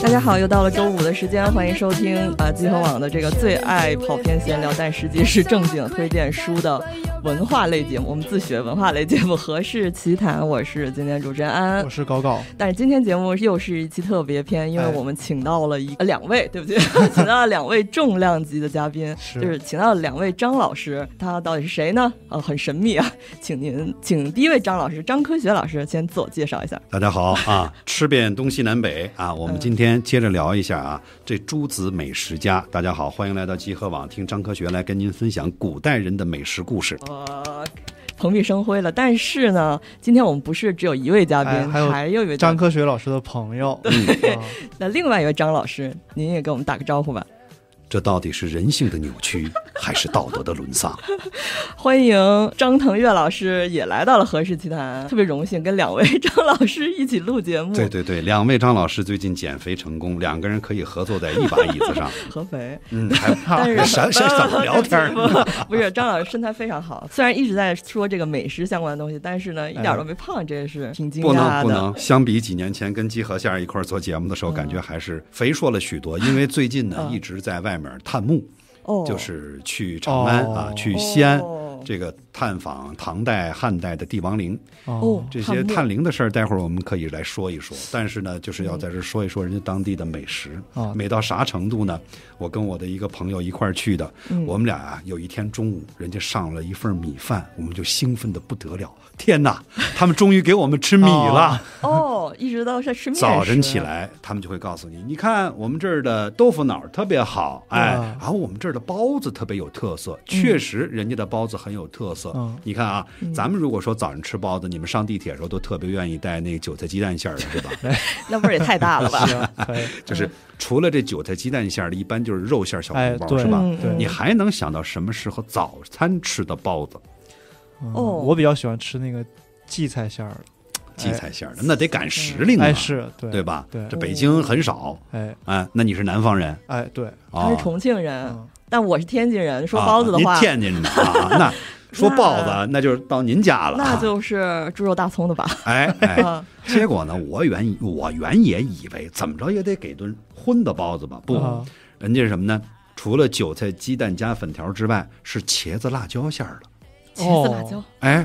大家好，又到了周五的时间，欢迎收听啊，积分网的这个最爱跑偏闲聊，但实际是正经推荐书的文化类节目。我们自学文化类节目何氏奇谈，我是今天主持人安，我是高高。但是今天节目又是一期特别篇，因为我们请到了一两位，对不对？请到了两位重量级的嘉宾，就是请到了两位张老师。他到底是谁呢？啊，很神秘啊！请您，请第一位张老师张科学老师先自我介绍一下。大家好啊，吃遍东西南北啊，我们今天。接着聊一下啊，这诸子美食家，大家好，欢迎来到集合网，听张科学来跟您分享古代人的美食故事。蓬荜生辉了，但是呢，今天我们不是只有一位嘉宾，还有一位张科学老师的朋友，那另外一位张老师，您也跟我们打个招呼吧。这到底是人性的扭曲，还是道德的沦丧？欢迎张腾岳老师也来到了和氏奇谈，特别荣幸跟两位 张老师一起录节目。对对对，两位张老师最近减肥成功，两个人可以合作在一把椅子上。合肥，嗯，还胖？是怎么聊天。不是张老师身材非常好，虽然一直在说这个美食相关的东西，但是呢，一点都没胖，这也是挺惊讶的。不能不能，相比几年前跟姬和夏一块做节目的时候，感觉还是肥硕了许多，因为最近呢一直在外。面探墓，就是去长安啊，去西安这个。探访唐代、汉代的帝王陵，哦，这些探陵的事儿，待会儿我们可以来说一说。但是呢，就是要在这说一说人家当地的美食啊，美到啥程度呢？我跟我的一个朋友一块儿去的，我们俩啊，有一天中午人家上了一份米饭，我们就兴奋的不得了，天哪！他们终于给我们吃米了哦，一直到是吃。早晨起来，他们就会告诉你，你看我们这儿的豆腐脑特别好，哎，然后我们这儿的包子特别有特色，确实人家的包子很有特色。你看啊，咱们如果说早上吃包子，你们上地铁的时候都特别愿意带那个韭菜鸡蛋馅儿的，是吧？那味儿也太大了吧！就是除了这韭菜鸡蛋馅儿的，一般就是肉馅小笼包，是吧？你还能想到什么时候早餐吃的包子？哦，我比较喜欢吃那个荠菜馅儿，荠菜馅儿的，那得赶时令，哎是对对吧？对，这北京很少，哎哎，那你是南方人？哎，对，他是重庆人，但我是天津人，说包子的话，天津人啊，那。说包子，那就是到您家了。那就是猪肉大葱的吧？哎，哎，结果呢，我原我原也以为怎么着也得给顿荤的包子吧？不，人家是什么呢？除了韭菜鸡蛋加粉条之外，是茄子辣椒馅儿的。茄子辣椒？哎，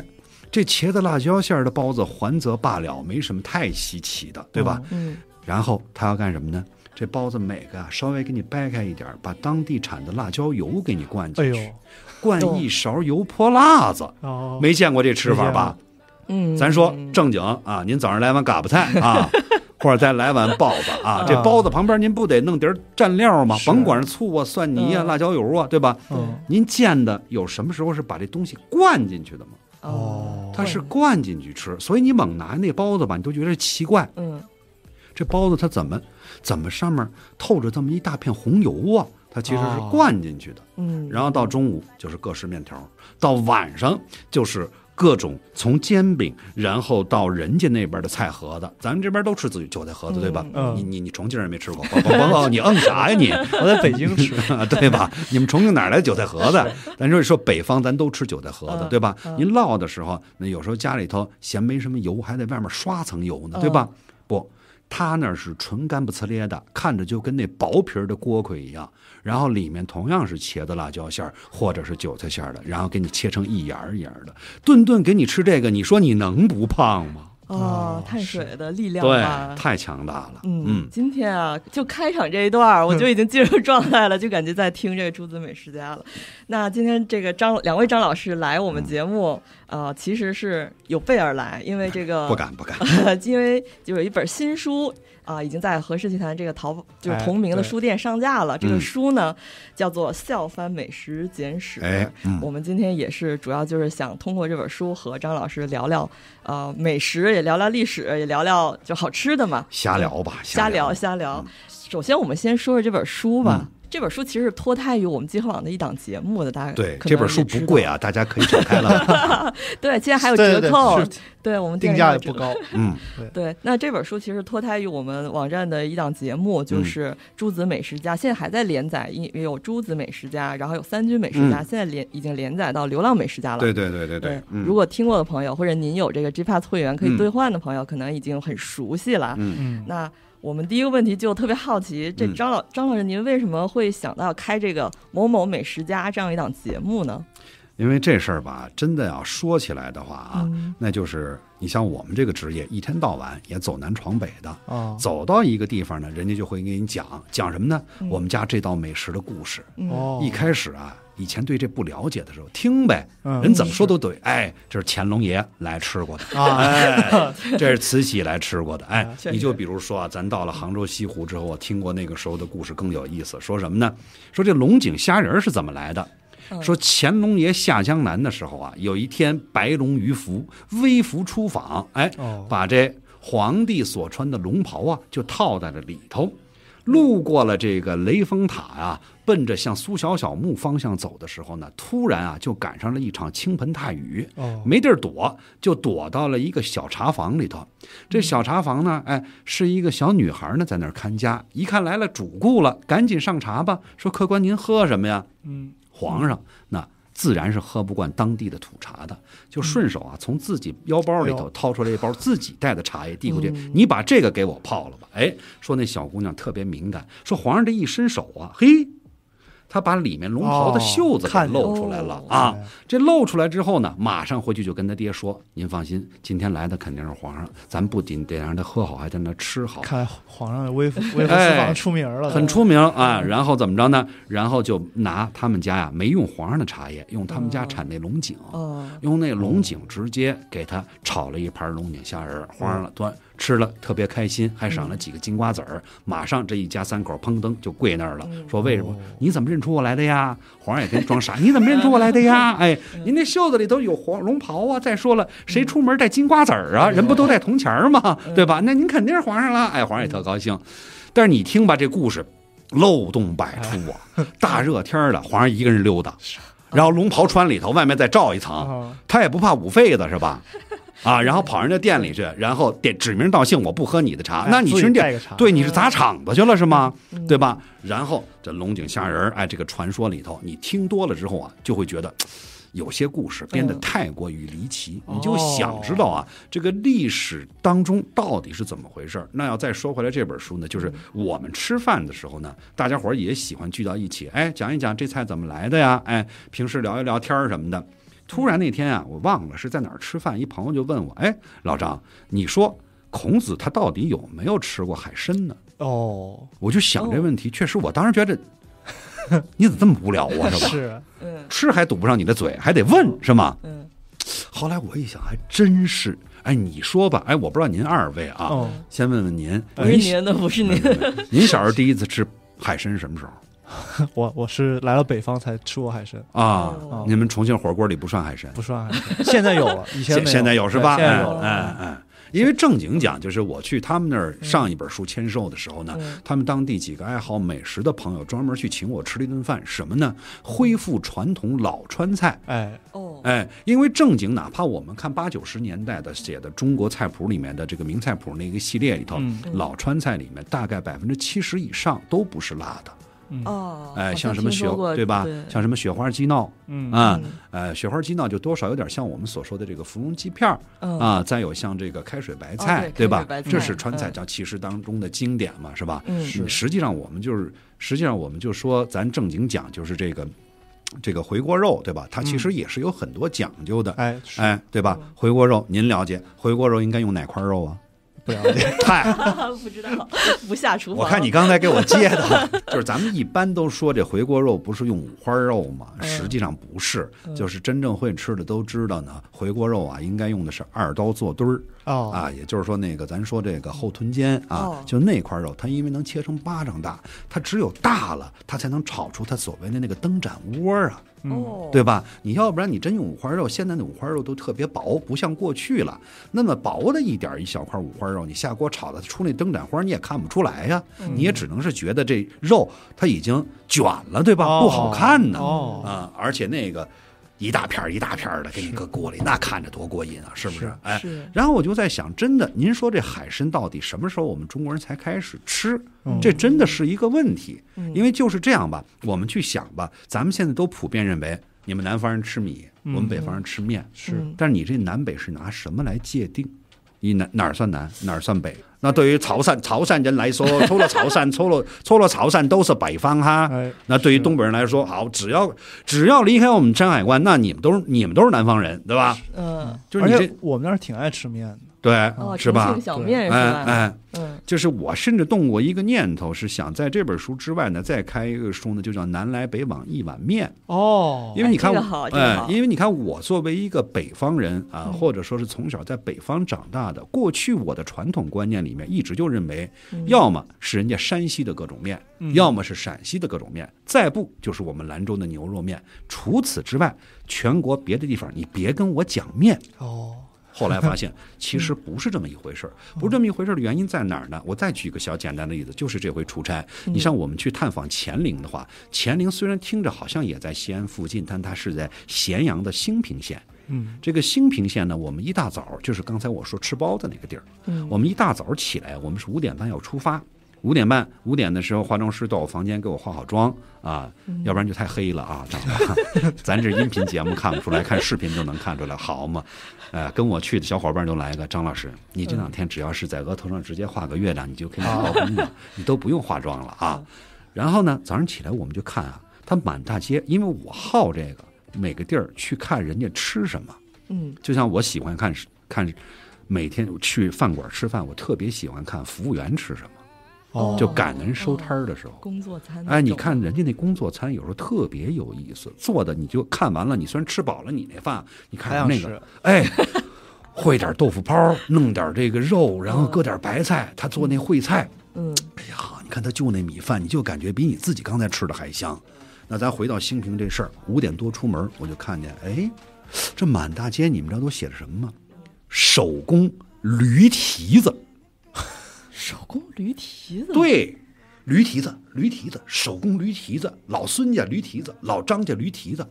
这茄子辣椒馅儿的包子，还则罢了，没什么太稀奇的，对吧？嗯。然后他要干什么呢？这包子每个稍微给你掰开一点，把当地产的辣椒油给你灌进去。灌一勺油泼辣子，没见过这吃法吧？嗯，咱说正经啊，您早上来碗嘎巴菜啊，或者再来碗包子啊，这包子旁边您不得弄点蘸料吗？甭管是醋啊、蒜泥啊、辣椒油啊，对吧？您见的有什么时候是把这东西灌进去的吗？哦，它是灌进去吃，所以你猛拿那包子吧，你都觉得奇怪。嗯，这包子它怎么怎么上面透着这么一大片红油啊？它其实是灌进去的，嗯，然后到中午就是各式面条，到晚上就是各种从煎饼，然后到人家那边的菜盒子，咱们这边都吃自己韭菜盒子，对吧？你你你重庆也没吃过，你嗯啥呀你？我在北京吃，对吧？你们重庆哪来的韭菜盒子？咱说说北方，咱都吃韭菜盒子，对吧？您烙的时候，那有时候家里头嫌没什么油，还在外面刷层油呢，对吧？不，它那是纯干不呲咧的，看着就跟那薄皮的锅盔一样。然后里面同样是茄子辣椒馅儿，或者是韭菜馅儿的，然后给你切成一牙儿一牙儿的，顿顿给你吃这个，你说你能不胖吗？哦，碳水的力量，对，太强大了。嗯，今天啊，就开场这一段儿，我就已经进入状态了，就感觉在听这个《朱子美食家》了。那今天这个张两位张老师来我们节目，呃，其实是有备而来，因为这个不敢不敢，因为就有一本新书。啊，已经在和氏集团这个淘就是同名的书店上架了。这个书呢，叫做《笑翻美食简史》。我们今天也是主要就是想通过这本书和张老师聊聊，呃，美食也聊聊历史，也聊聊就好吃的嘛。瞎聊吧，瞎聊瞎聊。首先，我们先说说这本书吧。这本书其实是脱胎于我们极客网的一档节目的，大概对这本书不贵啊，大家可以展开了。对，现在还有折扣，对我们定价也不高。嗯，对。那这本书其实脱胎于我们网站的一档节目，就是《朱子美食家》，现在还在连载，因有《朱子美食家》，然后有《三军美食家》，现在连已经连载到《流浪美食家》了。对对对对对。如果听过的朋友，或者您有这个 G p s 会员可以兑换的朋友，可能已经很熟悉了。嗯嗯。那。我们第一个问题就特别好奇，这张老张老师，您为什么会想到开这个某某美食家这样一档节目呢？因为这事儿吧，真的要说起来的话啊，那就是你像我们这个职业，一天到晚也走南闯北的，走到一个地方呢，人家就会给你讲讲什么呢？我们家这道美食的故事。哦，一开始啊。以前对这不了解的时候，听呗，人怎么说都对。哎，这是乾隆爷来吃过的啊，这是慈禧来吃过的。哎，你就比如说啊，咱到了杭州西湖之后，我听过那个时候的故事更有意思。说什么呢？说这龙井虾仁是怎么来的？说乾隆爷下江南的时候啊，有一天白龙鱼服微服出访，哎，把这皇帝所穿的龙袍啊，就套在了里头。路过了这个雷峰塔啊，奔着向苏小小墓方向走的时候呢，突然啊就赶上了一场倾盆大雨，没地儿躲，就躲到了一个小茶房里头。这小茶房呢，哎，是一个小女孩呢在那儿看家。一看来了主顾了，赶紧上茶吧。说客官您喝什么呀？嗯，皇上那。自然是喝不惯当地的土茶的，就顺手啊，从自己腰包里头掏出来一包自己带的茶叶递过去，你把这个给我泡了吧？哎，说那小姑娘特别敏感，说皇上这一伸手啊，嘿。他把里面龙袍的袖子给露出来了啊！这露出来之后呢，马上回去就跟他爹说：“您放心，今天来的肯定是皇上。咱不仅得让他喝好，还得让他吃好。”看皇上的威风，威风出名了，很出名啊！然后怎么着呢？然后就拿他们家呀没用皇上的茶叶，用他们家产那龙井，用那龙井直接给他炒了一盘龙井虾仁，皇上端。吃了特别开心，还赏了几个金瓜子儿。马上这一家三口砰噔就跪那儿了，说：“为什么？你怎么认出我来的呀？”皇上也跟装傻：“你怎么认出我来的呀？” 哎，您那袖子里头有黄龙袍啊！再说了，谁出门带金瓜子儿啊？人不都带铜钱儿吗？对吧？那您肯定是皇上了。哎，皇上也特高兴。但是你听吧，这故事漏洞百出啊！大热天的，皇上一个人溜达，然后龙袍穿里头，外面再罩一层，他也不怕捂痱子是吧？啊，然后跑人家店里去，然后点指名道姓，我不喝你的茶，那你人店对你是砸场子去了是吗？对吧？然后这龙井虾仁儿，哎，这个传说里头，你听多了之后啊，就会觉得 有些故事编的太过于离奇，你就想知道啊，这个历史当中到底是怎么回事儿？那要再说回来，这本书呢，就是我们吃饭的时候呢，大家伙儿也喜欢聚到一起，哎，讲一讲这菜怎么来的呀？哎，平时聊一聊天儿什么的。突然那天啊，我忘了是在哪儿吃饭，一朋友就问我：“哎，老张，你说孔子他到底有没有吃过海参呢？”哦，我就想这问题，确实我当时觉得，你怎么这么无聊啊？是吧？是，嗯，吃还堵不上你的嘴，还得问是吗？嗯。后来我一想，还真是。哎，你说吧。哎，我不知道您二位啊，先问问您。不是您的，不是您。您小时候第一次吃海参什么时候？我我是来了北方才吃过海参啊！你们重庆火锅里不算海参，不算。现在有了，以前现在有是吧？现在有，哎哎，因为正经讲，就是我去他们那儿上一本书签售的时候呢，他们当地几个爱好美食的朋友专门去请我吃了一顿饭，什么呢？恢复传统老川菜。哎哦，哎，因为正经，哪怕我们看八九十年代的写的中国菜谱里面的这个名菜谱那个系列里头，老川菜里面大概百分之七十以上都不是辣的。哦，哎，像什么雪对吧？像什么雪花鸡脑，嗯啊，呃，雪花鸡脑就多少有点像我们所说的这个芙蓉鸡片儿啊。再有像这个开水白菜，对吧？这是川菜叫其实当中的经典嘛，是吧？嗯，实际上我们就是，实际上我们就说咱正经讲，就是这个这个回锅肉，对吧？它其实也是有很多讲究的，哎哎，对吧？回锅肉，您了解？回锅肉应该用哪块肉啊？不了解，不知道，不下厨房。我看你刚才给我接的，就是咱们一般都说这回锅肉不是用五花肉吗？实际上不是，就是真正会吃的都知道呢。回锅肉啊，应该用的是二刀做墩儿啊，也就是说那个咱说这个后臀尖啊，就那块肉，它因为能切成巴掌大，它只有大了，它才能炒出它所谓的那个灯盏窝啊。哦，对吧？你要不然你真用五花肉，现在那五花肉都特别薄，不像过去了那么薄的一点一小块五花肉，你下锅炒的出那灯盏花你也看不出来呀，你也只能是觉得这肉它已经卷了，对吧？不好看呢，啊，而且那个。一大片一大片的给你搁锅里，那看着多过瘾啊，是不是？哎，然后我就在想，真的，您说这海参到底什么时候我们中国人才开始吃？这真的是一个问题，因为就是这样吧，我们去想吧，咱们现在都普遍认为，你们南方人吃米，我们北方人吃面，是，但是你这南北是拿什么来界定？你南哪儿算南，哪儿算北？那对于潮汕潮汕人来说，除了潮汕，除了除了潮汕都是北方哈。那对于东北人来说，好，只要只要离开我们山海关，那你们都是你们都是南方人，对吧？嗯，而且我们那儿挺爱吃面的。对，是吧？重小面是吧？哎，嗯，就是我甚至动过一个念头，是想在这本书之外呢，再开一个书呢，就叫《南来北往一碗面》哦。因为你看，哎，因为你看我作为一个北方人啊，或者说是从小在北方长大的，过去我的传统观念里面一直就认为，要么是人家山西的各种面，要么是陕西的各种面，再不就是我们兰州的牛肉面。除此之外，全国别的地方你别跟我讲面哦。后来发现，其实不是这么一回事儿。不是这么一回事儿的原因在哪儿呢？我再举一个小简单的例子，就是这回出差，你像我们去探访乾陵的话，乾陵虽然听着好像也在西安附近，但它是在咸阳的兴平县。嗯，这个兴平县呢，我们一大早就是刚才我说吃包子那个地儿。嗯，我们一大早起来，我们是五点半要出发。五点半，五点的时候，化妆师到我房间给我化好妆啊，要不然就太黑了啊，长得 咱这音频节目看不出来，看视频就能看出来，好嘛，呃，跟我去的小伙伴都来个，张老师，你这两天只要是在额头上直接画个月亮，你就可以了，你都不用化妆了啊。然后呢，早上起来我们就看啊，他满大街，因为我好这个，每个地儿去看人家吃什么，嗯，就像我喜欢看，看，每天去饭馆吃饭，我特别喜欢看服务员吃什么。就赶人收摊儿的时候，工作餐。哎，你看人家那工作餐有时候特别有意思，做的你就看完了，你虽然吃饱了，你那饭，你看那个，哎，烩 点豆腐泡，弄点这个肉，然后搁点白菜，他做那烩菜。嗯，哎呀，你看他就那米饭，你就感觉比你自己刚才吃的还香。那咱回到兴平这事儿，五点多出门，我就看见，哎，这满大街你们知道都写的什么吗？手工驴蹄子。手工驴蹄子，对，驴蹄子，驴蹄子，手工驴蹄子，老孙家驴蹄子，老张家驴蹄子，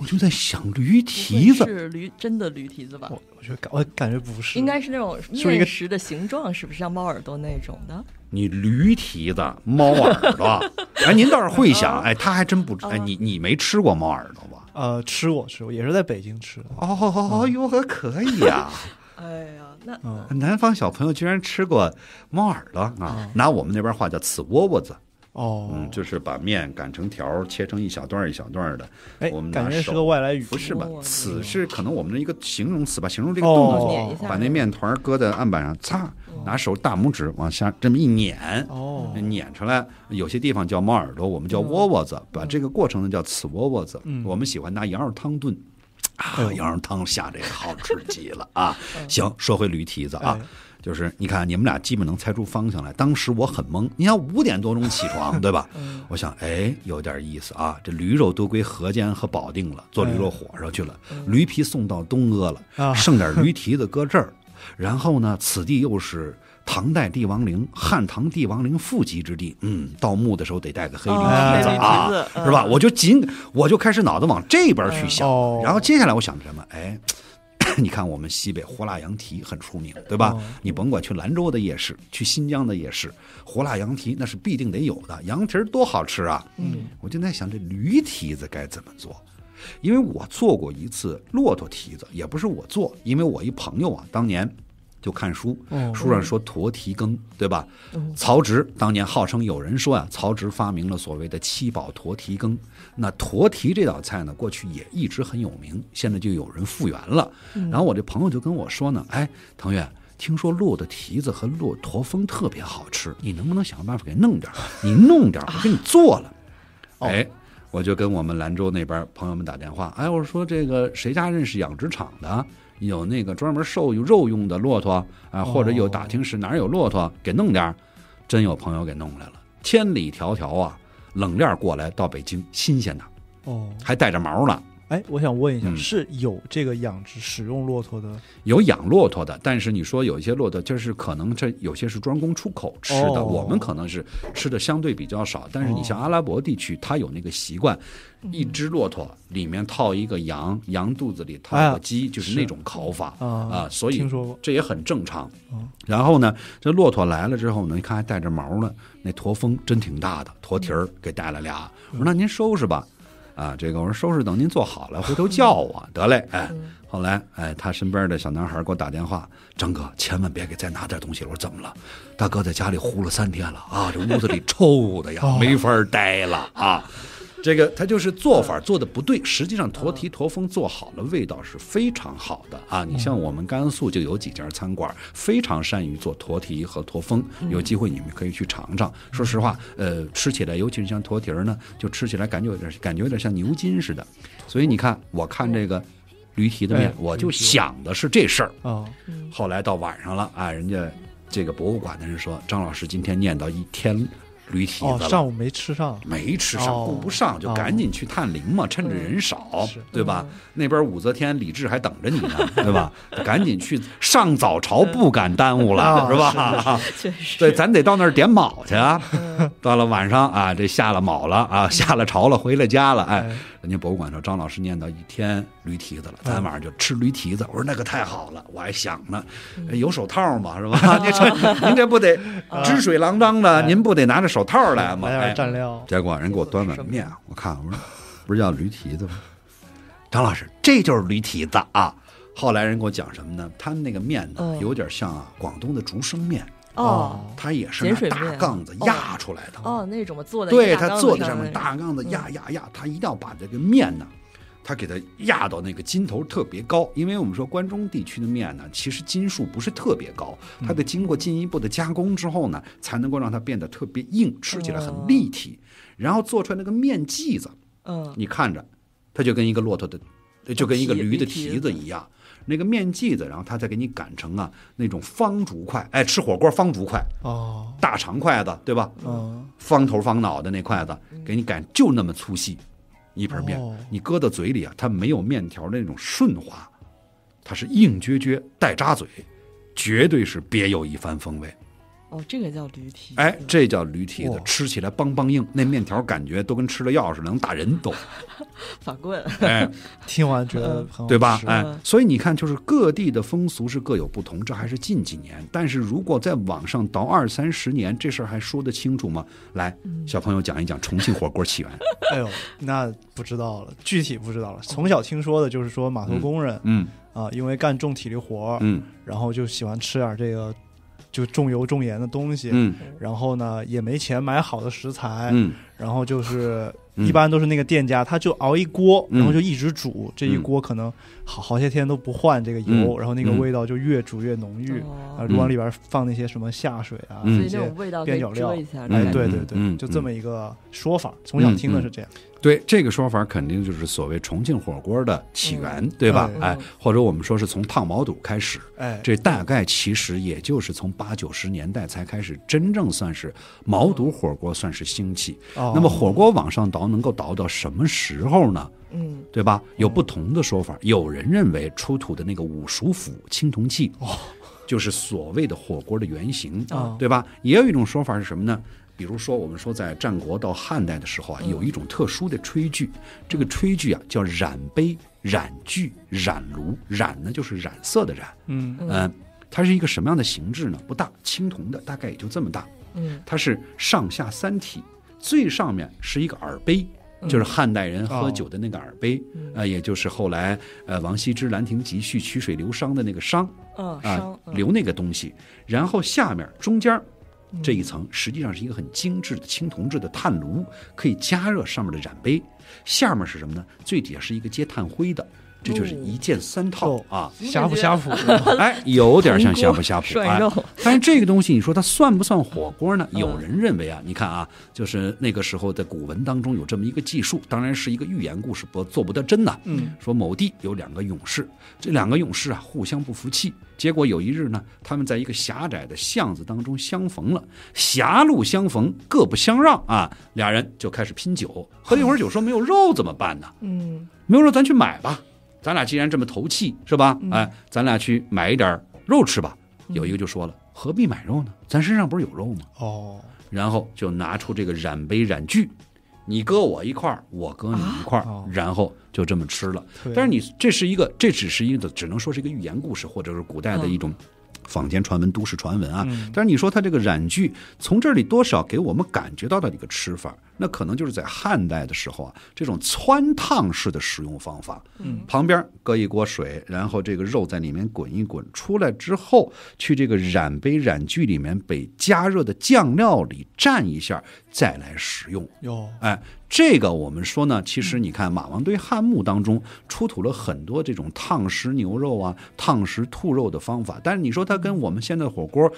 我就在想驴蹄子是驴真的驴蹄子吧？我我觉得感感觉不是，应该是那种面食的形状，是不是像猫耳朵那种的？你驴蹄子猫耳朵，哎，您倒是会想，哎，他还真不知，哎，你你没吃过猫耳朵吧？呃，吃过吃过，也是在北京吃的。哦哦哦，哟 呵，可以啊！哎呀。南方小朋友居然吃过猫耳朵啊！拿我们那边话叫“此窝窝子”。哦，嗯，就是把面擀成条，切成一小段一小段的。哎，我们感觉是个外来语。不是吧？“此是可能我们的一个形容词吧，形容这个动作。哦，把那面团搁在案板上，擦，拿手大拇指往下这么一捻。哦，捻出来，有些地方叫猫耳朵，我们叫窝窝子。把这个过程呢叫此窝窝子。嗯，我们喜欢拿羊肉汤炖。啊，羊肉汤下这个好吃 极了啊！行，说回驴蹄子啊，就是你看你们俩基本能猜出方向来，当时我很懵。你要五点多钟起床，对吧？我想，哎，有点意思啊。这驴肉都归河间和保定了，做驴肉火烧去了；驴皮送到东阿了，剩点驴蹄子搁这儿。然后呢，此地又是。唐代帝王陵、汉唐帝王陵富集之地，嗯，盗墓的时候得带个黑驴子啊，是吧？我就紧，我就开始脑子往这边去想。然后接下来我想什么？哎，你看我们西北胡辣羊蹄很出名，对吧？你甭管去兰州的夜市，去新疆的夜市，胡辣羊蹄那是必定得有的。羊蹄多好吃啊！嗯，我就在想这驴蹄子该怎么做，因为我做过一次骆驼蹄子，也不是我做，因为我一朋友啊，当年。就看书，书上说驼蹄羹，对吧？曹植当年号称有人说啊，曹植发明了所谓的七宝驼蹄羹。那驼蹄这道菜呢，过去也一直很有名，现在就有人复原了。然后我这朋友就跟我说呢，哎，腾越。听说骆的蹄子和骆驼峰特别好吃，你能不能想个办法给弄点儿？你弄点儿，我给你做了。哎，我就跟我们兰州那边朋友们打电话，哎，我说这个谁家认识养殖场的？有那个专门瘦肉用的骆驼啊，或者有打听是哪有骆驼，给弄点儿。真有朋友给弄来了，千里迢迢啊，冷链过来到北京，新鲜的，哦，还带着毛呢。哎，我想问一下，是有这个养殖使用骆驼的？有养骆驼的，但是你说有一些骆驼，就是可能这有些是专供出口吃的，我们可能是吃的相对比较少。但是你像阿拉伯地区，他有那个习惯，一只骆驼里面套一个羊，羊肚子里套个鸡，就是那种烤法啊，所以听说过，这也很正常。然后呢，这骆驼来了之后呢，你看还带着毛呢，那驼峰真挺大的，驼蹄儿给带了俩，我说那您收拾吧。啊，这个我说收拾等您做好了，回头叫我得嘞。哎，后来哎，他身边的小男孩给我打电话，张哥千万别给再拿点东西。我说怎么了？大哥在家里呼了三天了啊，这屋子里 臭的呀，没法待了啊。这个它就是做法做的不对，实际上驼蹄驼峰做好了，味道是非常好的啊！你像我们甘肃就有几家餐馆非常善于做驼蹄和驼峰，有机会你们可以去尝尝。说实话，呃，吃起来尤其是像驼蹄呢，就吃起来感觉有点感觉有点像牛筋似的。所以你看，我看这个驴蹄的面，我就想的是这事儿啊。后来到晚上了啊，人家这个博物馆的人说，张老师今天念叨一天。驴蹄子了，上午没吃上，没吃上，顾不上，就赶紧去探灵嘛，趁着人少，对吧？那边武则天、李治还等着你呢，对吧？赶紧去上早朝，不敢耽误了，是吧？确实，对，咱得到那儿点卯去啊。到了晚上啊，这下了卯了啊，下了朝了，回了家了，哎。人家博物馆说张老师念叨一天驴蹄子了，咱晚上就吃驴蹄子。我说那可太好了，我还想呢，有手套吗？是吧？您 这 您这不得汁水狼当的，您不得拿着手套来吗？来蘸料。结果人给我端碗面，我看我说不是叫驴蹄子吗？张老师，这就是驴蹄子啊！后来人给我讲什么呢？他们那个面呢，有点像广东的竹升面。哦，它也是拿大杠子压出来的。哦，那种做的。对，它坐在上面，大杠子压压压，它一定要把这个面呢，它给它压到那个筋头特别高。因为我们说关中地区的面呢，其实筋数不是特别高，它得经过进一步的加工之后呢，才能够让它变得特别硬，吃起来很立体。然后做出来那个面剂子，嗯，你看着，它就跟一个骆驼的，就跟一个驴的蹄子一样。那个面剂子，然后他再给你擀成啊那种方竹筷，哎，吃火锅方竹筷哦，大长筷子对吧？嗯，方头方脑的那筷子，给你擀就那么粗细，一盆面你搁到嘴里啊，它没有面条的那种顺滑，它是硬撅撅带扎嘴，绝对是别有一番风味。哦，这个叫驴蹄，哎，这叫驴蹄子，吃起来梆梆硬，那面条感觉都跟吃了药似的，能打人都，法棍，哎，听完觉得对吧？哎，所以你看，就是各地的风俗是各有不同，这还是近几年。但是如果在网上倒二三十年，这事儿还说得清楚吗？来，小朋友讲一讲重庆火锅起源。哎呦，那不知道了，具体不知道了。从小听说的就是说码头工人，嗯啊，因为干重体力活，嗯，然后就喜欢吃点这个。就重油重盐的东西，嗯，然后呢也没钱买好的食材，嗯，然后就是一般都是那个店家，他就熬一锅，然后就一直煮，这一锅可能好好些天都不换这个油，然后那个味道就越煮越浓郁，啊，就往里边放那些什么下水啊，嗯，些边角料，哎，对对对，就这么一个说法，从小听的是这样。对这个说法，肯定就是所谓重庆火锅的起源，对吧？哎，或者我们说是从烫毛肚开始，哎，这大概其实也就是从八九十年代才开始真正算是毛肚火锅算是兴起。那么火锅往上倒，能够倒到什么时候呢？嗯，对吧？有不同的说法，有人认为出土的那个五鼠府青铜器，就是所谓的火锅的原型，对吧？也有一种说法是什么呢？比如说，我们说在战国到汉代的时候啊，有一种特殊的炊具，这个炊具啊叫染杯、染具、染炉。染呢就是染色的染。嗯嗯，它是一个什么样的形制呢？不大，青铜的，大概也就这么大。嗯，它是上下三体，最上面是一个耳杯，就是汉代人喝酒的那个耳杯，啊，也就是后来呃王羲之《兰亭集序》“曲水流觞”的那个觞。嗯，啊，流那个东西，然后下面中间这一层实际上是一个很精致的青铜制的炭炉，可以加热上面的染杯。下面是什么呢？最底下是一个接炭灰的，这就是一件三套啊，呷哺呷哺。哎，有点像呷哺呷哺啊。但是这个东西，你说它算不算火锅呢？有人认为啊，你看啊，就是那个时候的古文当中有这么一个记述，当然是一个寓言故事，不做不得真呐。嗯，说某地有两个勇士，这两个勇士啊互相不服气。结果有一日呢，他们在一个狭窄的巷子当中相逢了，狭路相逢各不相让啊，俩人就开始拼酒，喝了一会儿酒，说没有肉怎么办呢？嗯，没有肉咱去买吧，咱俩既然这么投契是吧？哎，咱俩去买一点肉吃吧。有一个就说了，何必买肉呢？咱身上不是有肉吗？哦，然后就拿出这个染杯染具。你搁我一块儿，我搁你一块儿，然后就这么吃了。但是你这是一个，这只是一个，只能说是一个寓言故事，或者是古代的一种坊间传闻、都市传闻啊。但是你说他这个染具，从这里多少给我们感觉到的一个吃法。那可能就是在汉代的时候啊，这种汆烫式的使用方法，嗯，旁边搁一锅水，然后这个肉在里面滚一滚，出来之后去这个染杯染具里面被加热的酱料里蘸一下，再来食用。哟，哎，这个我们说呢，其实你看马王堆汉墓当中出土了很多这种烫食牛肉啊、烫食兔肉的方法，但是你说它跟我们现在火锅。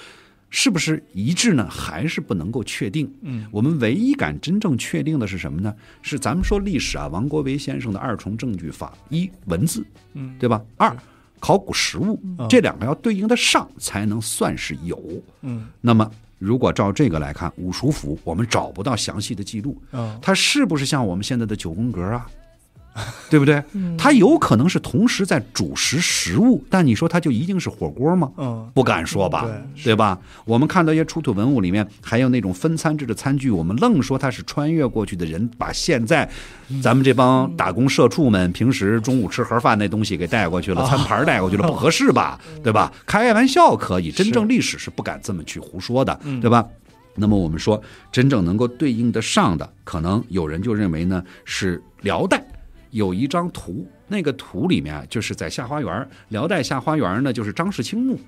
是不是一致呢？还是不能够确定？嗯，我们唯一敢真正确定的是什么呢？是咱们说历史啊，王国维先生的二重证据法：一文字，嗯，对吧？二考古实物，这两个要对应的上，才能算是有。嗯，那么如果照这个来看，五鼠府我们找不到详细的记录，嗯，它是不是像我们现在的九宫格啊？对不对？它有可能是同时在煮食食物，但你说它就一定是火锅吗？嗯，不敢说吧，对吧？我们看到一些出土文物里面还有那种分餐制的餐具，我们愣说它是穿越过去的人，把现在咱们这帮打工社畜们平时中午吃盒饭那东西给带过去了，餐盘带过去了，不合适吧？对吧？开玩笑可以，真正历史是不敢这么去胡说的，对吧？那么我们说真正能够对应得上的，可能有人就认为呢，是辽代。有一张图，那个图里面就是在下花园，辽代下花园呢，就是张氏清墓。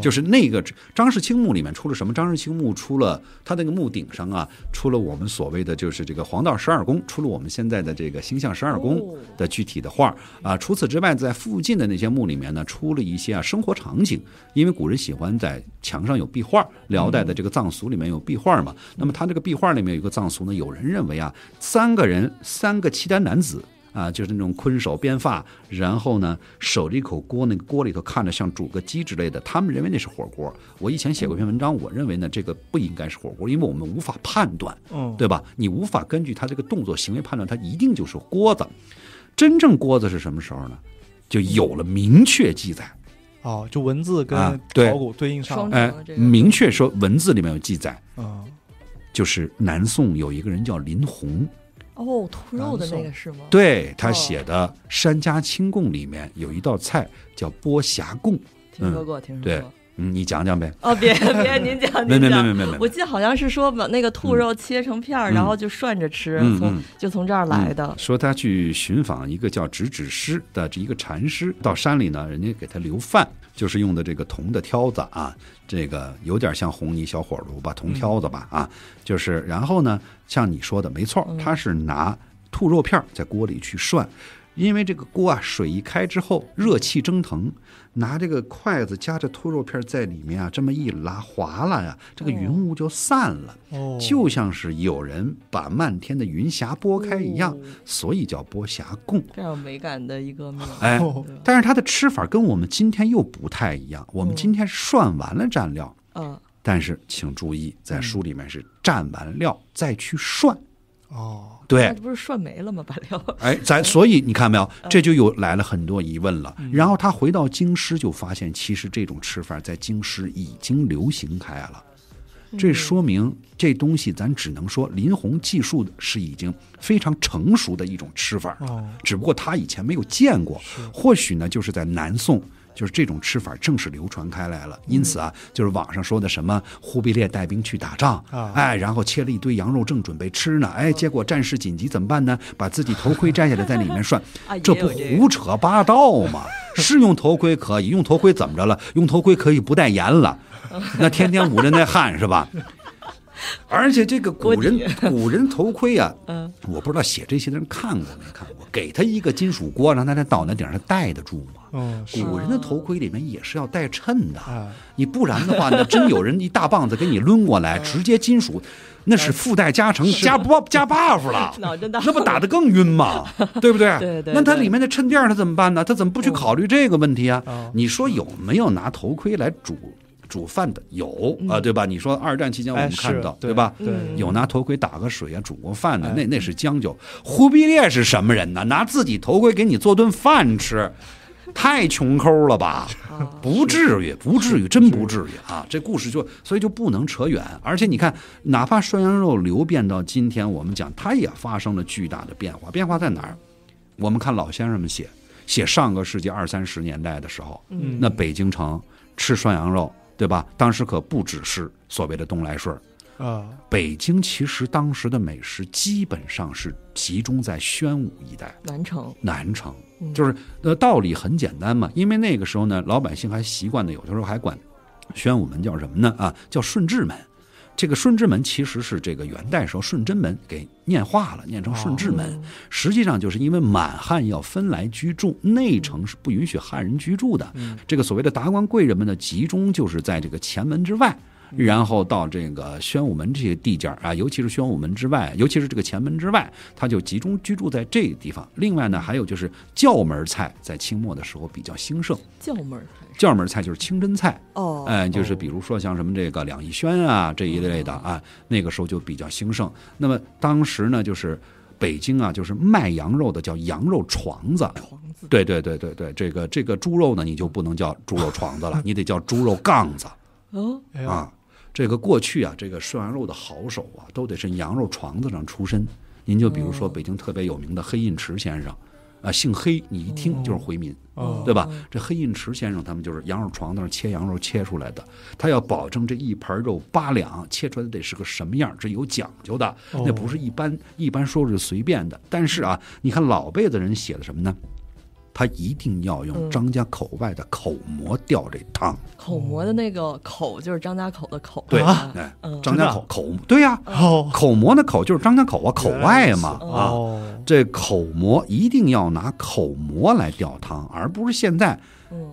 就是那个张氏清墓里面出了什么？张氏清墓出了他那个墓顶上啊，出了我们所谓的就是这个黄道十二宫，出了我们现在的这个星象十二宫的具体的画啊。除此之外，在附近的那些墓里面呢，出了一些啊生活场景，因为古人喜欢在墙上有壁画。辽代的这个葬俗里面有壁画嘛？那么他这个壁画里面有一个葬俗呢，有人认为啊，三个人，三个契丹男子。啊，就是那种坤手编发，然后呢，守着一口锅，那个锅里头看着像煮个鸡之类的，他们认为那是火锅。我以前写过一篇文章，我认为呢，这个不应该是火锅，因为我们无法判断，对吧？你无法根据他这个动作行为判断他一定就是锅子。真正锅子是什么时候呢？就有了明确记载。哦，就文字跟考古对应上，哎，明确说文字里面有记载。嗯，就是南宋有一个人叫林洪。哦，兔肉的那个是吗？对他写的《山家清供》里面有一道菜叫剥霞贡，听说过，听说过。嗯，你讲讲呗。哦，别 别，您讲，您讲，没没没没没。我记得好像是说把那个兔肉切成片儿，然后就涮着吃，从就从这儿来的。说他去寻访一个叫直指师的这一个禅师，到山里呢，人家给他留饭。就是用的这个铜的挑子啊，这个有点像红泥小火炉吧，铜挑子吧啊，就是然后呢，像你说的没错，它是拿兔肉片在锅里去涮，因为这个锅啊，水一开之后热气蒸腾。拿这个筷子夹着兔肉片在里面啊，这么一拉滑拉呀，这个云雾就散了，就像是有人把漫天的云霞拨开一样，所以叫拨霞贡。这样美感的一个名。哎，但是它的吃法跟我们今天又不太一样。我们今天是涮完了蘸料，嗯，但是请注意，在书里面是蘸完料再去涮，哦。对，不是涮没了吗？把料。哎，咱所以你看没有，这就有来了很多疑问了。然后他回到京师，就发现其实这种吃法在京师已经流行开了。这说明这东西咱只能说林红技术是已经非常成熟的一种吃法只不过他以前没有见过。或许呢，就是在南宋。就是这种吃法正式流传开来了，因此啊，就是网上说的什么忽必烈带兵去打仗哎，然后切了一堆羊肉，正准备吃呢，哎，结果战事紧急怎么办呢？把自己头盔摘下来在里面涮，这不胡扯八道吗？是 用头盔可以用头盔怎么着了？用头盔可以不带盐了，那天天捂着那汗是吧？而且这个古人 古人头盔啊，我不知道写这些的人看过没看过，给他一个金属锅，让他在脑那顶上戴得住吗？古人的头盔里面也是要带衬的，你不然的话，那真有人一大棒子给你抡过来，直接金属，那是附带加成、加 buff、加 buff 了，那不打得更晕吗？对不对？对对。那它里面的衬垫它怎么办呢？他怎么不去考虑这个问题啊？你说有没有拿头盔来煮煮饭的？有啊，对吧？你说二战期间我们看到对吧？有拿头盔打个水啊、煮过饭的，那那是将就。忽必烈是什么人呢？拿自己头盔给你做顿饭吃？太穷抠了吧？不至于，不至于，真不至于啊！这故事就所以就不能扯远。而且你看，哪怕涮羊肉流变到今天，我们讲它也发生了巨大的变化。变化在哪儿？我们看老先生们写写上个世纪二三十年代的时候，那北京城吃涮羊肉，对吧？当时可不只是所谓的东来顺。啊，北京其实当时的美食基本上是集中在宣武一带，南城。南城就是，呃，道理很简单嘛，因为那个时候呢，老百姓还习惯的，有的时候还管宣武门叫什么呢？啊，叫顺治门。这个顺治门其实是这个元代时候顺贞门给念化了，念成顺治门。实际上就是因为满汉要分来居住，内城是不允许汉人居住的。这个所谓的达官贵人们呢，集中就是在这个前门之外。然后到这个宣武门这些地界儿啊，尤其是宣武门之外，尤其是这个前门之外，他就集中居住在这个地方。另外呢，还有就是教门菜，在清末的时候比较兴盛。教门菜，教门菜就是清真菜哦，哎，就是比如说像什么这个两仪轩啊这一类的啊，那个时候就比较兴盛。那么当时呢，就是北京啊，就是卖羊肉的叫羊肉床子，对对对对对，这个这个猪肉呢，你就不能叫猪肉床子了，你得叫猪肉杠子。哦，啊，这个过去啊，这个涮羊肉的好手啊，都得是羊肉床子上出身。您就比如说北京特别有名的黑印池先生，啊，姓黑，你一听就是回民，对吧？这黑印池先生他们就是羊肉床子上切羊肉切出来的，他要保证这一盘肉八两切出来得是个什么样，这有讲究的，那不是一般一般说是随便的。但是啊，你看老辈子人写的什么呢？他一定要用张家口外的口蘑吊这汤。口蘑的那个口就是张家口的口。对啊，哎，张家口口，对呀，口蘑的口就是张家口啊，口外嘛啊。这口蘑一定要拿口蘑来吊汤，而不是现在。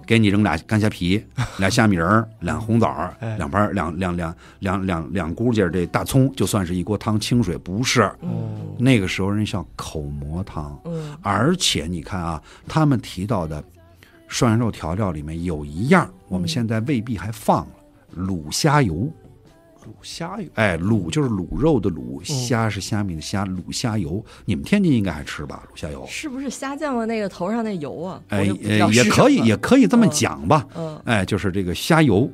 给你扔俩干虾皮，俩虾米仁俩两红枣两盘两两两两两两姑姐这大葱，就算是一锅汤清水，不是。那个时候人叫口蘑汤。嗯，而且你看啊，他们提到的涮羊肉调料里面有一样，我们现在未必还放了卤虾油。卤虾油，哎，卤就是卤肉的卤，虾是虾米的虾，卤虾油，你们天津应该还吃吧？卤虾油是不是虾酱的那个头上那油啊？哎，也可以，也可以这么讲吧。嗯，哎，就是这个虾油。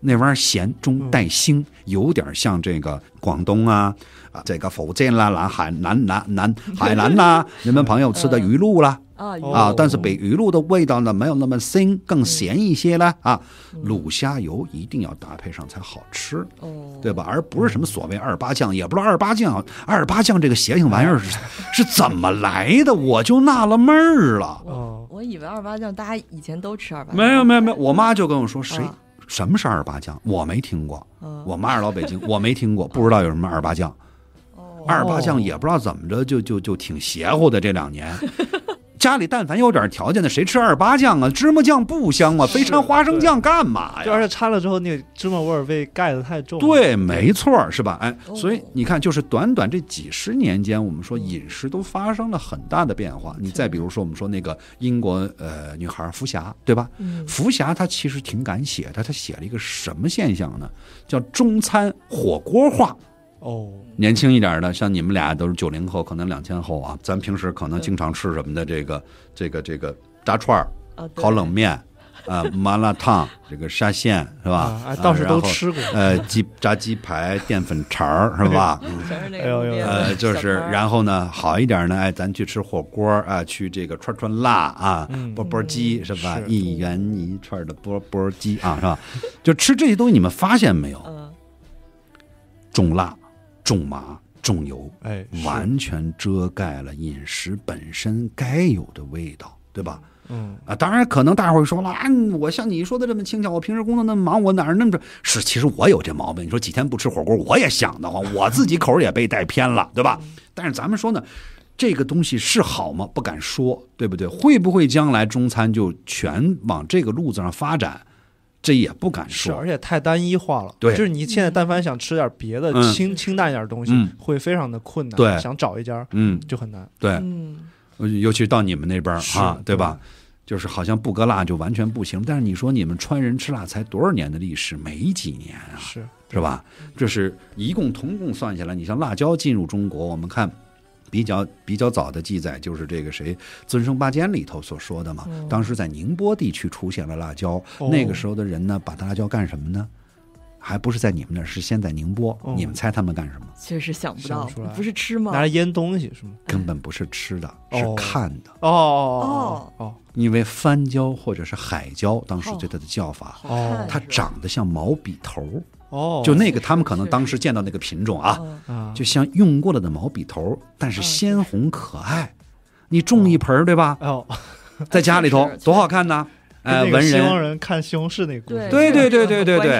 那玩意儿咸中带腥，有点像这个广东啊，啊这个福建啦、南海、南南南 海南啦，人们朋友吃的鱼露啦啊，但是比鱼露的味道呢没有那么腥，更咸一些呢。啊。卤虾油一定要搭配上才好吃哦，对吧？而不是什么所谓二八酱，也不知道二八酱二八酱这个邪性玩意儿是 是怎么来的，我就纳了闷儿了。哦，我以为二八酱大家以前都吃二八没有没有没有，我妈就跟我说谁。什么是二八将？我没听过。我们是老北京，我没听过，不知道有什么二八将。二八将也不知道怎么着，就就就挺邪乎的，这两年。家里但凡有点条件，的，谁吃二八酱啊？芝麻酱不香吗？非掺花生酱干嘛呀？就是掺了之后，那个芝麻味儿被盖得太重对，没错是吧？哎，所以你看，就是短短这几十年间，我们说饮食都发生了很大的变化。你再比如说，我们说那个英国呃女孩福霞，对吧？福霞她其实挺敢写的，她写了一个什么现象呢？叫中餐火锅化。哦，年轻一点的，像你们俩都是九零后，可能两千后啊。咱平时可能经常吃什么的？这个这个这个炸串儿，烤冷面啊，麻辣烫，这个沙县是吧？啊，倒是都吃过。呃，鸡炸鸡排，淀粉肠儿是吧？全是那个。呃，就是然后呢，好一点呢，哎，咱去吃火锅啊，去这个串串辣啊，钵钵鸡是吧？一元一串的钵钵鸡啊，是吧？就吃这些东西，你们发现没有？嗯，重辣。重麻重油，哎，完全遮盖了饮食本身该有的味道，对吧？嗯啊，当然可能大伙说了，啊，我像你说的这么轻巧，我平时工作那么忙，我哪儿那么是？其实我有这毛病。你说几天不吃火锅，我也想得慌，我自己口也被带偏了，对吧？但是咱们说呢，这个东西是好吗？不敢说，对不对？会不会将来中餐就全往这个路子上发展？这也不敢说，而且太单一化了。对，就是你现在但凡想吃点别的、清清淡一点东西，会非常的困难。对，想找一家，嗯，就很难。对，嗯，尤其到你们那边啊，对吧？就是好像不搁辣就完全不行。但是你说你们川人吃辣才多少年的历史？没几年啊，是是吧？这是一共同共算下来，你像辣椒进入中国，我们看。比较比较早的记载就是这个谁《尊生八坚》里头所说的嘛。当时在宁波地区出现了辣椒，那个时候的人呢，把辣椒干什么呢？还不是在你们那儿，是先在宁波。你们猜他们干什么？确实想不到，不是吃吗？拿来腌东西是吗？根本不是吃的，是看的。哦哦哦哦，因为番椒或者是海椒，当时对它的叫法，它长得像毛笔头。哦，就那个，他们可能当时见到那个品种啊，就像用过了的毛笔头，但是鲜红可爱。你种一盆，对吧？哦，在家里头 多好看呐！哎，文人看西红柿那个故事，对对对对对对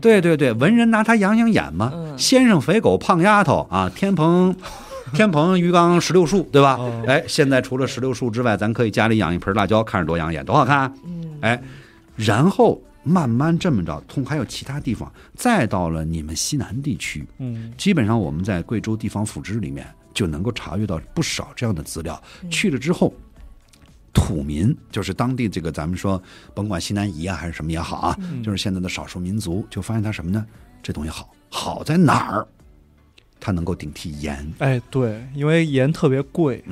对，对对文人拿它养养眼嘛。先生肥狗胖丫头啊，天蓬，天蓬鱼缸石榴树，对吧？哎，现在除了石榴树之外，咱可以家里养一盆辣椒，看着多养眼，多好看。嗯，哎，然后。慢慢这么着通，还有其他地方，再到了你们西南地区，嗯，基本上我们在贵州地方府志里面就能够查阅到不少这样的资料。去了之后，土民就是当地这个咱们说甭管西南夷啊还是什么也好啊，就是现在的少数民族，就发现他什么呢？这东西好，好在哪儿？它能够顶替盐。哎，对，因为盐特别贵，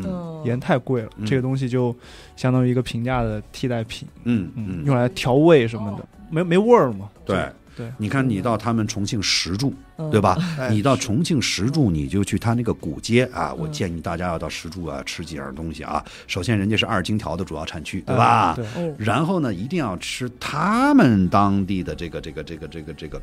盐太贵了，这个东西就相当于一个平价的替代品。嗯嗯，用来调味什么的。没没味儿嘛？对对，你看你到他们重庆石柱，对吧？你到重庆石柱，你就去他那个古街啊。我建议大家要到石柱啊吃几样东西啊。首先，人家是二荆条的主要产区，对吧？对。然后呢，一定要吃他们当地的这个这个这个这个这个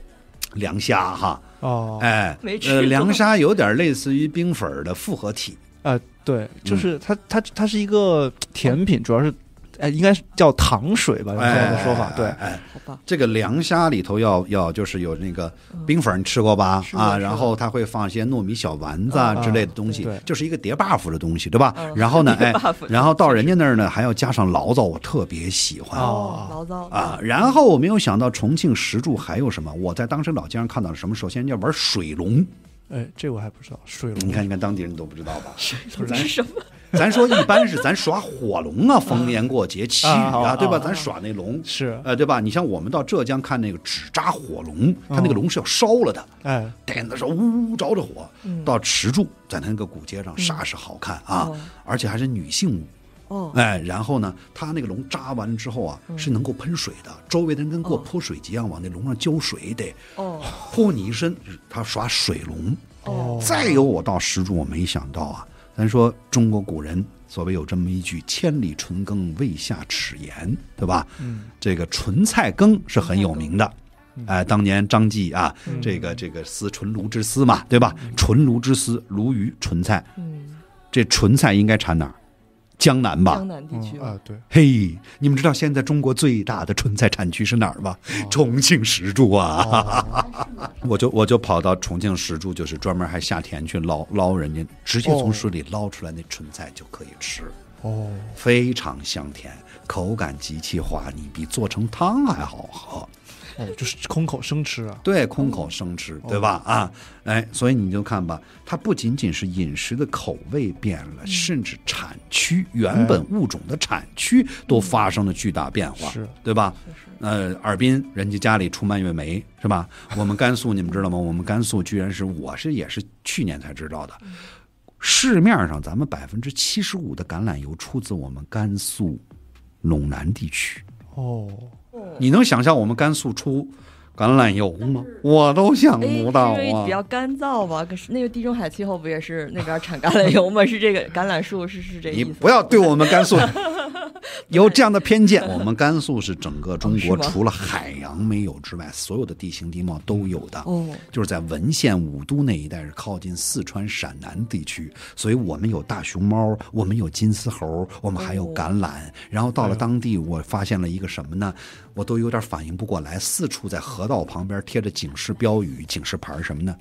凉虾哈。哦。哎，没吃凉虾有点类似于冰粉儿的复合体。呃，对，就是它它它是一个甜品，主要是。哎，应该是叫糖水吧，有的说法对。哎，好吧。这个凉虾里头要要就是有那个冰粉，你吃过吧？啊，然后他会放一些糯米小丸子之类的东西，就是一个叠 buff 的东西，对吧？然后呢，哎，然后到人家那儿呢还要加上醪糟，我特别喜欢哦，醪糟啊。然后我没有想到重庆石柱还有什么，我在当时老街上看到了什么？首先要玩水龙，哎，这我还不知道。水龙，你看，你看，当地人都不知道吧？水龙是什么？咱说一般是咱耍火龙啊，逢年过节、七啊，对吧？咱耍那龙是，呃，对吧？你像我们到浙江看那个纸扎火龙，它那个龙是要烧了的，哎，点的时候呜呜着着火，到池柱在那个古街上煞是好看啊，而且还是女性哦，哎，然后呢，他那个龙扎完之后啊，是能够喷水的，周围的人跟过泼水节一样，往那龙上浇水得哦，泼你一身，他耍水龙哦，再有我到石柱，我没想到啊。咱说中国古人，所谓有这么一句“千里纯耕未下齿盐”，对吧？嗯，这个纯菜羹是很有名的，哎，当年张继啊，这个这个丝纯鲈之思嘛，对吧？纯鲈之思，鲈鱼纯菜，嗯，这纯菜应该产哪儿？江南吧，江南地区啊，对，嘿，你们知道现在中国最大的春菜产区是哪儿吗？重庆石柱啊，我就我就跑到重庆石柱，就是专门还下田去捞捞人家，直接从水里捞出来那春菜就可以吃，哦，非常香甜，口感极其滑腻，比做成汤还好喝。就是空口生吃啊！对，空口生吃，对吧？啊，哎，所以你就看吧，它不仅仅是饮食的口味变了，甚至产区原本物种的产区都发生了巨大变化，对吧？呃，哈尔滨人家家里出蔓越莓是吧？我们甘肃，你们知道吗？我们甘肃居然是，我是也是去年才知道的，市面上咱们百分之七十五的橄榄油出自我们甘肃陇南地区哦。你能想象我们甘肃出？橄榄油吗？我都想不到啊！比较干燥吧，可是那个地中海气候不也是那边产橄榄油吗？是这个橄榄树是是这个。你不要对我们甘肃 有这样的偏见，我们甘肃是整个中 国除了海洋没有之外，所有的地形地貌都有的。哦，就是在文县武都那一带是靠近四川陕南地区，所以我们有大熊猫，我们有金丝猴，我们还有橄榄。然后到了当地，我发现了一个什么呢？我都有点反应不过来，四处在河道旁边贴着警示标语、警示牌什么呢？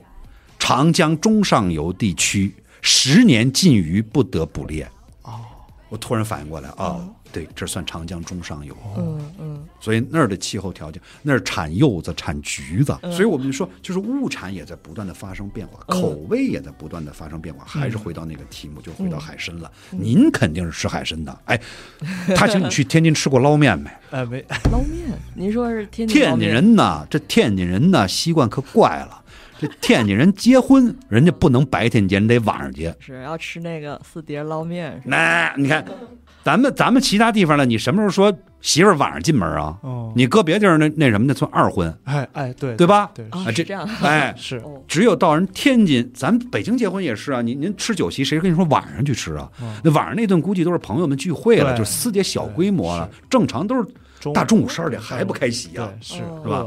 长江中上游地区十年禁渔，不得捕猎。哦，我突然反应过来啊。对，这算长江中上游。嗯嗯，所以那儿的气候条件，那儿产柚子，产橘子。所以我们说，就是物产也在不断的发生变化，口味也在不断的发生变化。还是回到那个题目，就回到海参了。您肯定是吃海参的。哎，他请你去天津吃过捞面没？哎，没捞面。您说是天天津人呐？这天津人呐，习惯可怪了。这天津人结婚，人家不能白天结，得晚上结。是要吃那个四碟捞面。那你看。咱们咱们其他地方呢？你什么时候说媳妇儿晚上进门啊？你搁别地儿那那什么的算二婚？哎哎对对吧？对啊，是这样。哎 是，只有到人天津，咱北京结婚也是啊。您您吃酒席，谁跟你说晚上去吃啊？那晚上那顿估计都是朋友们聚会了，就是私底下小规模了。正常都是大中午十二点还不开席啊？是是吧？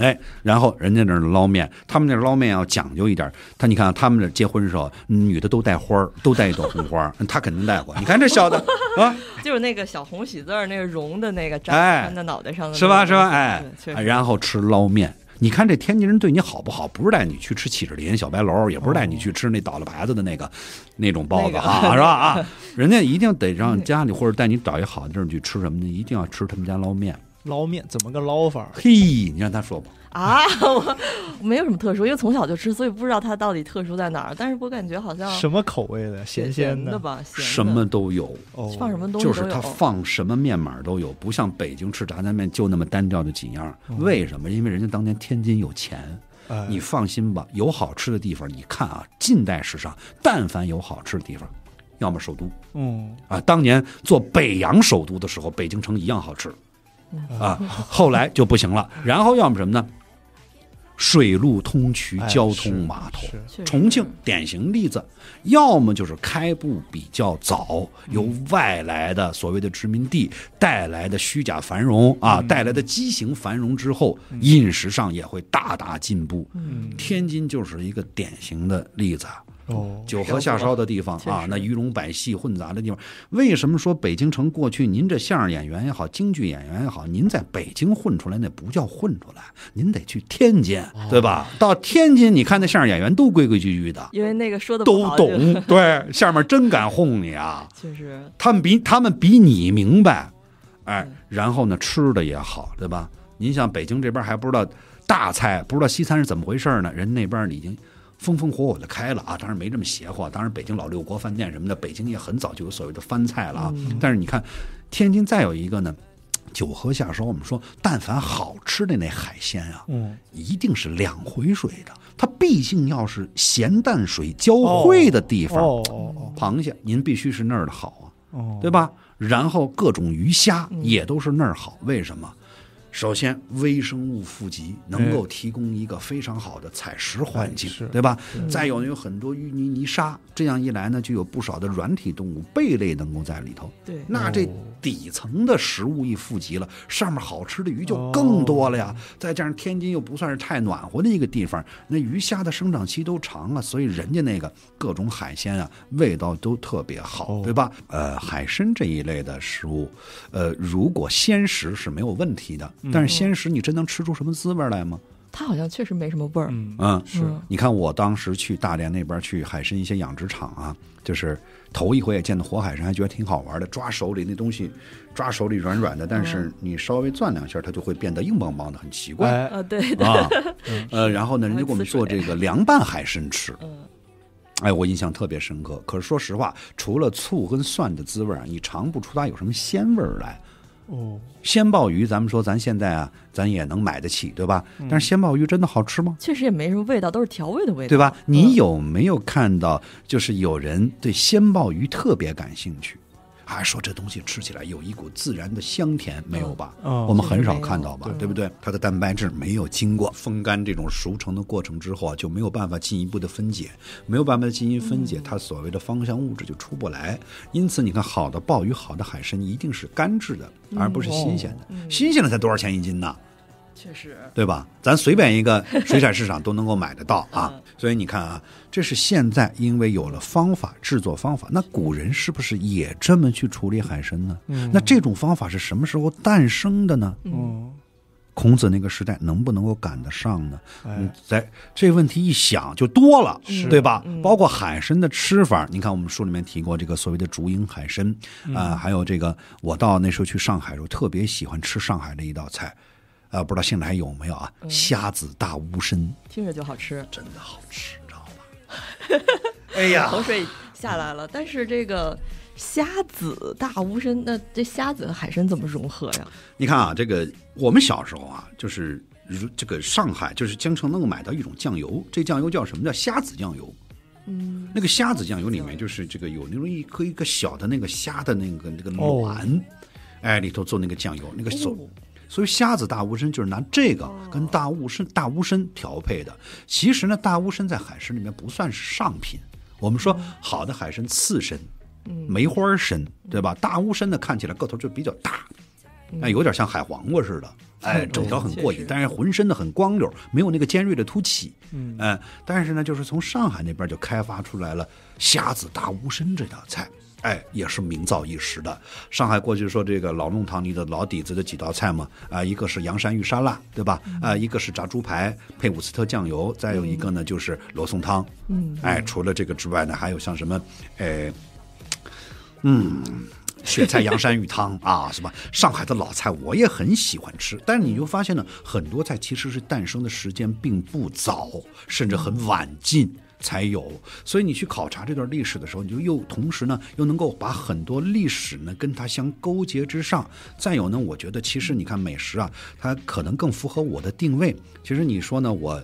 哎，然后人家那儿捞面，他们那儿捞面要讲究一点。他，你看，他们那结婚时候，女的都带花儿，都带一朵红花儿，他 肯定带过。你看这小的 啊，就是那个小红喜字儿，那个绒的那个扎在脑袋上的，是吧？是吧？哎，然后吃捞面。你看这天津人对你好不好？不是带你去吃起士林、小白楼，也不是带你去吃那倒了牌子的那个那种包子哈，是吧？啊，人家一定得让家里或者带你找一好的地儿去吃什么呢？一定要吃他们家捞面。捞面怎么个捞法？嘿，你让他说吧。啊，我没有什么特殊，因为从小就吃，所以不知道它到底特殊在哪儿。但是我感觉好像什么口味的，咸咸的吧，咸什么都有。放什么？就是他放什么面码都有，不像北京吃炸酱面就那么单调的几样。为什么？因为人家当年天津有钱。你放心吧，有好吃的地方，你看啊，近代史上，但凡有好吃的地方，要么首都。嗯啊，当年做北洋首都的时候，北京城一样好吃。啊，后来就不行了。然后要么什么呢？水陆通衢，交通码头，重庆典型例子；要么就是开埠比较早，由外来的所谓的殖民地带来的虚假繁荣啊，带来的畸形繁荣之后，饮食上也会大大进步。天津就是一个典型的例子。哦，九河下梢的地方啊，那鱼龙百戏混杂的地方，为什么说北京城过去？您这相声演员也好，京剧演员也好，您在北京混出来那不叫混出来，您得去天津，对吧？到天津，你看那相声演员都规规矩矩的，因为那个说的都懂，对，下面真敢哄你啊，确实，他们比他们比你明白，哎，然后呢，吃的也好，对吧？您像北京这边还不知道大菜，不知道西餐是怎么回事呢，人那边已经。风风火火的开了啊，当然没这么邪乎。啊。当然，北京老六国饭店什么的，北京也很早就有所谓的翻菜了。啊。但是你看，天津再有一个呢，九河下梢。我们说，但凡好吃的那海鲜啊，嗯，一定是两回水的。它毕竟要是咸淡水交汇的地方，哦哦哦，螃蟹您必须是那儿的好啊，哦，对吧？然后各种鱼虾也都是那儿好，为什么？首先，微生物富集能够提供一个非常好的采食环境，对吧？再有呢，有很多淤泥泥沙，这样一来呢，就有不少的软体动物、贝类能够在里头。对，那这底层的食物一富集了，上面好吃的鱼就更多了呀。再加上天津又不算是太暖和的一个地方，那鱼虾的生长期都长了，所以人家那个各种海鲜啊，味道都特别好，对吧？呃，海参这一类的食物，呃，如果鲜食是没有问题的。但是鲜食，你真能吃出什么滋味来吗？它好像确实没什么味儿。嗯，是。你看我当时去大连那边去海参一些养殖场啊，就是头一回也见到活海参，还觉得挺好玩的，抓手里那东西，抓手里软软的，但是你稍微攥两下，它就会变得硬邦邦的，很奇怪。啊，对对。啊，呃，然后呢，人家给我们做这个凉拌海参吃，哎，我印象特别深刻。可是说实话，除了醋跟蒜的滋味啊，你尝不出它有什么鲜味来。哦，鲜鲍鱼，咱们说，咱现在啊，咱也能买得起，对吧？但是鲜鲍鱼真的好吃吗？确实也没什么味道，都是调味的味道，对吧？你有没有看到，就是有人对鲜鲍鱼特别感兴趣？还说这东西吃起来有一股自然的香甜，没有吧？我们很少看到吧，对不对？它的蛋白质没有经过风干这种熟成的过程之后啊，就没有办法进一步的分解，没有办法进行分解，它所谓的芳香物质就出不来。因此，你看好的鲍鱼、好的海参一定是干制的，而不是新鲜的。新鲜的才多少钱一斤呢？确实，对吧？咱随便一个水产市场都能够买得到 啊。所以你看啊，这是现在因为有了方法制作方法，那古人是不是也这么去处理海参呢？那这种方法是什么时候诞生的呢？嗯，孔子那个时代能不能够赶得上呢？嗯，在这问题一想就多了，对吧？包括海参的吃法，你看我们书里面提过这个所谓的竹影海参啊，还有这个我到那时候去上海的时候，特别喜欢吃上海的一道菜。啊，不知道现在还有没有啊？虾子大乌参，听着就好吃，真的好吃，知道吧？哎呀，口水下来了。但是这个虾子大乌参，那这虾子和海参怎么融合呀？你看啊，这个我们小时候啊，就是如这个上海，就是江城能够买到一种酱油，这酱油叫什么叫虾子酱油？嗯，那个虾子酱油里面就是这个有那种一颗一个小的那个虾的那个那个卵，哎，里头做那个酱油，那个所。所以，虾子大乌参就是拿这个跟大乌参、大乌参调配的。其实呢，大乌参在海参里面不算是上品。我们说好的海参，刺参、梅花参，对吧？大乌参呢，看起来个头就比较大，哎，有点像海黄瓜似的，哎，整条很过瘾。但是浑身呢很光溜，没有那个尖锐的凸起。嗯，哎，但是呢，就是从上海那边就开发出来了虾子大乌参这道菜。哎，也是名噪一时的。上海过去说这个老弄堂里的老底子的几道菜嘛，啊，一个是阳山芋沙拉，对吧？啊，一个是炸猪排配伍斯特酱油，再有一个呢就是罗宋汤。嗯，哎，除了这个之外呢，还有像什么，哎，嗯，雪菜阳山芋汤啊，什么上海的老菜，我也很喜欢吃。但是你就发现呢，很多菜其实是诞生的时间并不早，甚至很晚近。才有，所以你去考察这段历史的时候，你就又同时呢，又能够把很多历史呢跟它相勾结之上。再有呢，我觉得其实你看美食啊，它可能更符合我的定位。其实你说呢，我。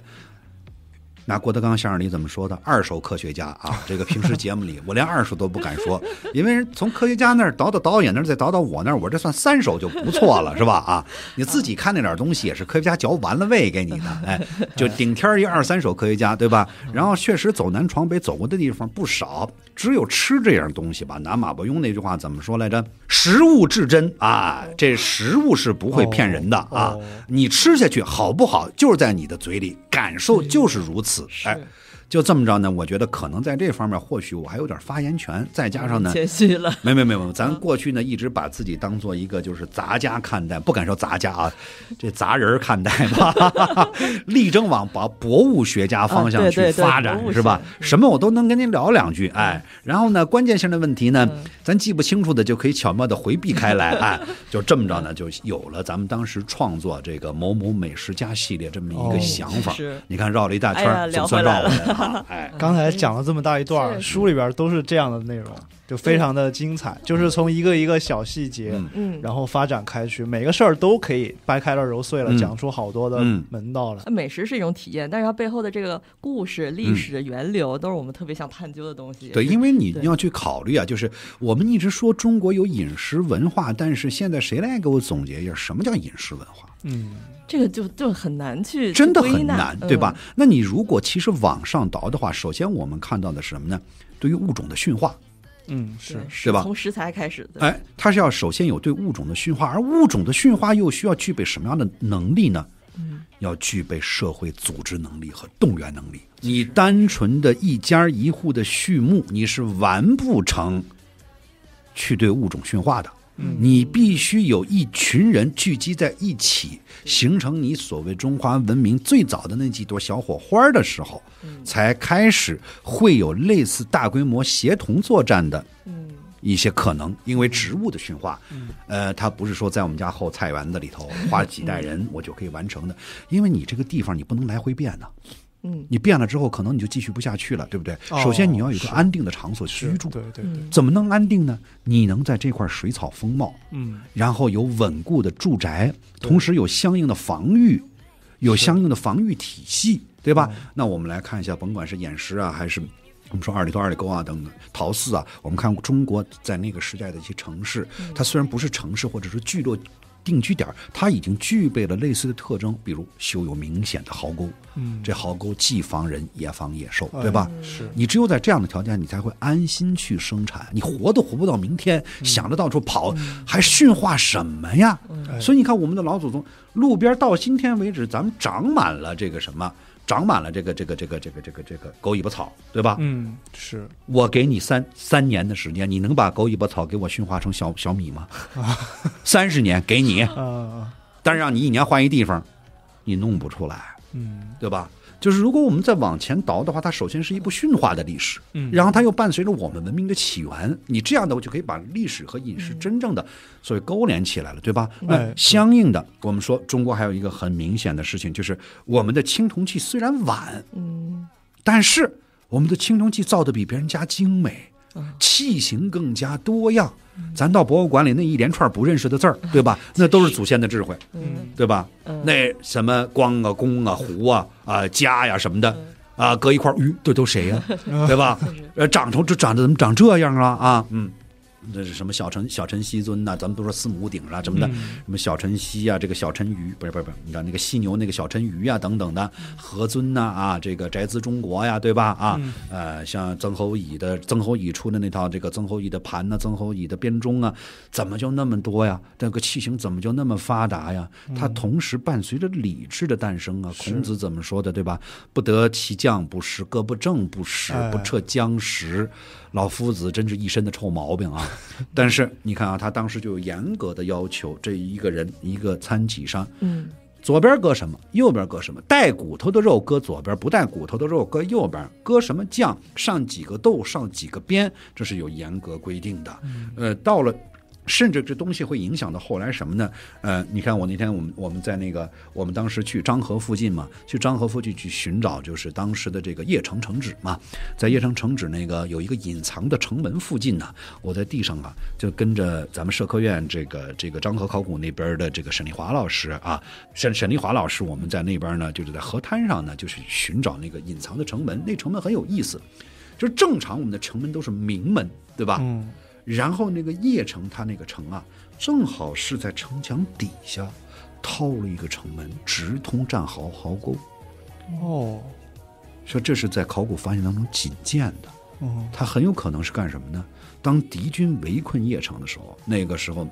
那郭德纲相声里怎么说的？二手科学家啊，这个平时节目里我连二手都不敢说，因为从科学家那儿倒到导演那儿再倒到我那儿，我这算三手就不错了，是吧？啊，你自己看那点东西也是科学家嚼完了喂给你的，哎，就顶天儿一二三手科学家，对吧？然后确实走南闯北走过的地方不少。只有吃这样东西吧，拿马伯庸那句话怎么说来着？“食物至真啊，这食物是不会骗人的啊，你吃下去好不好，就是在你的嘴里感受，就是如此。”哎。就这么着呢，我觉得可能在这方面，或许我还有点发言权。再加上呢，谦虚了，没没没有，咱过去呢一直把自己当做一个就是杂家看待，不敢说杂家啊，这杂人看待吧，力争往博博物学家方向去发展是吧？什么我都能跟您聊两句，哎，然后呢，关键性的问题呢，咱记不清楚的就可以巧妙的回避开来，哎，就这么着呢，就有了咱们当时创作这个某某美食家系列这么一个想法。你看绕了一大圈，总、算来了。哎，刚才讲了这么大一段，书里边都是这样的内容。就非常的精彩，就是从一个一个小细节，嗯，然后发展开去，每个事儿都可以掰开了揉碎了讲出好多的门道来。美食是一种体验，但是它背后的这个故事、历史的源流，都是我们特别想探究的东西。对，因为你要去考虑啊，就是我们一直说中国有饮食文化，但是现在谁来给我总结一下什么叫饮食文化？嗯，这个就就很难去，真的很难，对吧？那你如果其实往上倒的话，首先我们看到的是什么呢？对于物种的驯化。嗯，是是吧？从食材开始，哎，它是要首先有对物种的驯化，而物种的驯化又需要具备什么样的能力呢？嗯，要具备社会组织能力和动员能力。你单纯的一家一户的畜牧，你是完不成去对物种驯化的。你必须有一群人聚集在一起，形成你所谓中华文明最早的那几朵小火花的时候，才开始会有类似大规模协同作战的，一些可能。因为植物的驯化，呃，它不是说在我们家后菜园子里头花几代人我就可以完成的，因为你这个地方你不能来回变呢。你变了之后，可能你就继续不下去了，对不对？首先你要有个安定的场所居住，对对对，怎么能安定呢？你能在这块水草丰茂，嗯，然后有稳固的住宅，同时有相应的防御，有相应的防御体系，对吧？那我们来看一下，甭管是偃师啊，还是我们说二里头、二里沟啊等等，陶寺啊，我们看中国在那个时代的一些城市，它虽然不是城市，或者是聚落。定居点，它已经具备了类似的特征，比如修有明显的壕沟。嗯，这壕沟既防人也防野兽，对吧？是你只有在这样的条件下，你才会安心去生产。你活都活不到明天，想着到处跑，还驯化什么呀？所以你看，我们的老祖宗路边到今天为止，咱们长满了这个什么。长满了这个这个这个这个这个这个狗尾巴草，对吧？嗯，是我给你三三年的时间，你能把狗尾巴草给我驯化成小小米吗？三十年给你，但是让你一年换一地方，你弄不出来，嗯，对吧？就是如果我们再往前倒的话，它首先是一部驯化的历史，嗯，然后它又伴随着我们文明的起源。你这样的，我就可以把历史和饮食真正的所谓勾连起来了，对吧？哎，相应的，我们说中国还有一个很明显的事情，就是我们的青铜器虽然晚，嗯，但是我们的青铜器造的比别人家精美。器型更加多样，咱到博物馆里那一连串不认识的字儿，对吧？那都是祖先的智慧，对吧？那什么光啊、弓啊、壶啊、啊家呀什么的，啊，搁一块儿，咦，这都谁呀？对吧？呃，长成这长得怎么长这样啊？啊，嗯。那是什么小陈小陈希尊呐？咱们都说四母鼎啊什么的，什么小陈希啊，这个小陈鱼不是不是不是，你看那个犀牛那个小陈鱼啊等等的，何尊呐啊，这个宅兹中国呀，对吧啊？呃，像曾侯乙的曾侯乙出的那套这个曾侯乙的盘呐，曾侯乙的编钟啊，怎么就那么多呀？那个器型怎么就那么发达呀？它同时伴随着礼制的诞生啊。孔子怎么说的，对吧？不得其将不食，各不正不食，不彻将食。老夫子真是一身的臭毛病啊，但是你看啊，他当时就有严格的要求，这一个人一个餐几上，嗯，左边搁什么，右边搁什么，带骨头的肉搁左边，不带骨头的肉搁右边，搁什么酱，上几个豆，上几个边，这是有严格规定的，呃，到了。甚至这东西会影响到后来什么呢？呃，你看我那天我们我们在那个我们当时去漳河附近嘛，去漳河附近去寻找就是当时的这个邺城城址嘛，在邺城城址那个有一个隐藏的城门附近呢，我在地上啊就跟着咱们社科院这个这个漳河考古那边的这个沈丽华老师啊，沈沈丽华老师，我们在那边呢就是在河滩上呢，就是寻找那个隐藏的城门，那城门很有意思，就是正常我们的城门都是明门，对吧？嗯。然后那个邺城，它那个城啊，正好是在城墙底下，掏了一个城门，直通战壕壕沟，哦，说这是在考古发现当中仅见的，哦，它很有可能是干什么呢？当敌军围困邺城的时候，那个时候，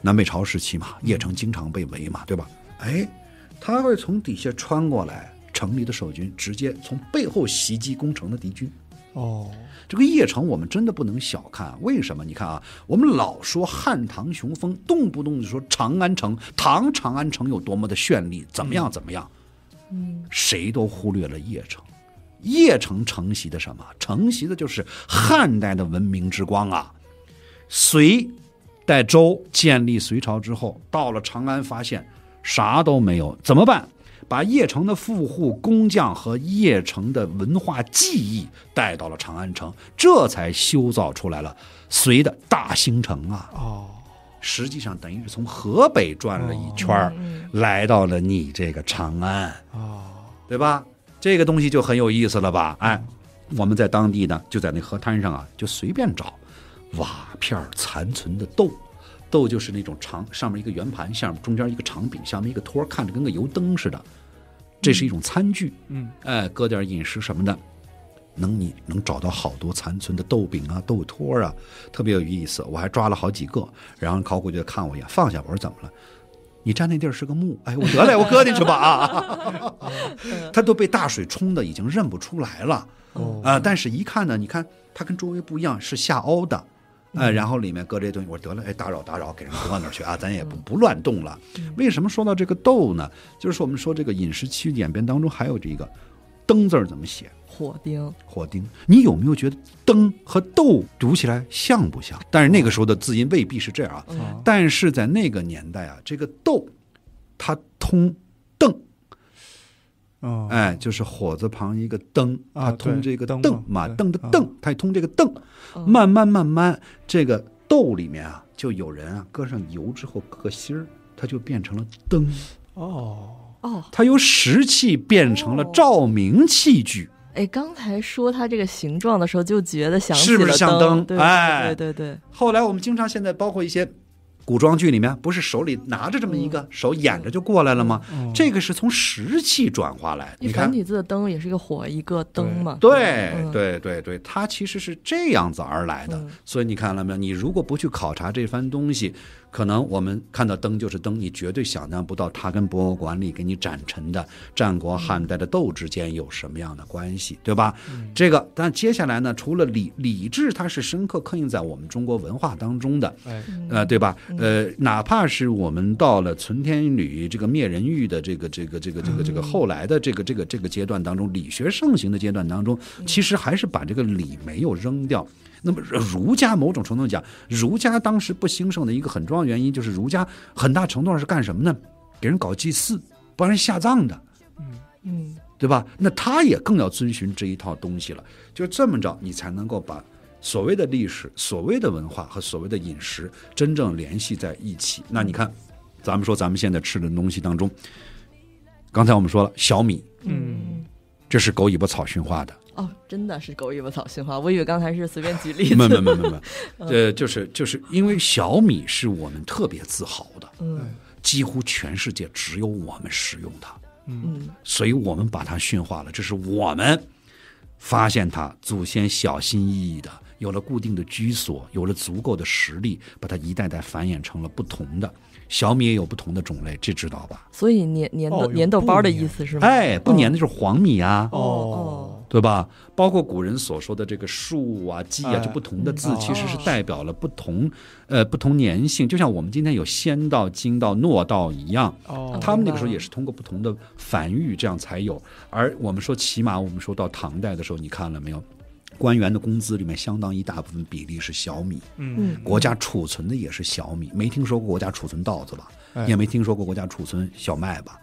南北朝时期嘛，邺城经常被围嘛，对吧？哎，他会从底下穿过来，城里的守军直接从背后袭击攻城的敌军，哦。这个邺城，我们真的不能小看。为什么？你看啊，我们老说汉唐雄风，动不动就说长安城，唐长安城有多么的绚丽，怎么样怎么样，嗯，谁都忽略了邺城。邺城承袭的什么？承袭的就是汉代的文明之光啊。隋代周建立隋朝之后，到了长安发现啥都没有，怎么办？把邺城的富户、工匠和邺城的文化技艺带到了长安城，这才修造出来了隋的大兴城啊！哦，实际上等于是从河北转了一圈来到了你这个长安，哦，对吧？这个东西就很有意思了吧？哎，我们在当地呢，就在那河滩上啊，就随便找瓦片残存的豆，豆就是那种长上面一个圆盘，下面中间一个长柄，下面一个托，看着跟个油灯似的。这是一种餐具，嗯，哎，搁点饮食什么的，能你能找到好多残存的豆饼啊、豆托啊，特别有意思。我还抓了好几个，然后考古就看我一眼，放下我说怎么了？你站那地儿是个墓，哎，我得嘞，我搁进去吧啊。它 都被大水冲的已经认不出来了，哦啊，但是一看呢，你看它跟周围不一样，是下凹的。呃，然后里面搁这些东西，我说得了，哎，打扰打扰，给人搁那儿去啊，咱也不不乱动了。为什么说到这个豆呢？就是说我们说这个饮食区演变当中还有这一个“灯”字怎么写？火丁，火丁，你有没有觉得“灯”和“豆”读起来像不像？但是那个时候的字音未必是这样啊。但是在那个年代啊，这个“豆”它通。哦，哎，就是火字旁一个灯，它通这个灯马灯的灯，它也通这个灯。慢慢慢慢，这个豆里面啊，就有人啊，搁上油之后搁个芯儿，它就变成了灯。哦哦，它由石器变成了照明器具。哎，刚才说它这个形状的时候，就觉得想是不是像灯？对，对对对。后来我们经常现在包括一些。古装剧里面不是手里拿着这么一个手演着就过来了吗？这个是从石器转化来，的。你看，繁体字的灯也是一个火，一个灯嘛。对对对对，它其实是这样子而来的。所以你看了没有？你如果不去考察这番东西。可能我们看到灯就是灯，你绝对想象不到它跟博物馆里给你展陈的战国汉代的斗之间有什么样的关系，对吧？这个，但接下来呢，除了理理智，它是深刻刻印在我们中国文化当中的，呃，对吧？呃，哪怕是我们到了存天女这个灭人欲的这个这个这个这个这个后来的这个这个这个阶段当中，理学盛行的阶段当中，其实还是把这个理没有扔掉。那么儒家某种程度讲，儒家当时不兴盛的一个很重要原因，就是儒家很大程度上是干什么呢？给人搞祭祀，帮人下葬的。嗯嗯，对吧？那他也更要遵循这一套东西了。就这么着，你才能够把所谓的历史、所谓的文化和所谓的饮食真正联系在一起。那你看，咱们说咱们现在吃的东西当中，刚才我们说了小米。嗯。这是狗尾巴草驯化的哦，真的是狗尾巴草驯化。我以为刚才是随便举例子。没没没没没，呃，就是就是因为小米是我们特别自豪的，嗯，几乎全世界只有我们使用它，嗯，所以我们把它驯化了。这是我们发现它，祖先小心翼翼的，有了固定的居所，有了足够的实力，把它一代代繁衍成了不同的。小米也有不同的种类，这知道吧？所以粘粘豆粘豆包的意思是吗？哎，不粘的就是黄米啊，哦，对吧？包括古人所说的这个“树啊、“稷”啊，就不同的字，其实是代表了不同，呃，不同粘性。就像我们今天有仙道、经道、糯道一样，他们那个时候也是通过不同的繁育这样才有。而我们说起码，我们说到唐代的时候，你看了没有？官员的工资里面相当一大部分比例是小米，嗯，国家储存的也是小米，没听说过国家储存稻子吧？也没听说过国家储存小麦吧？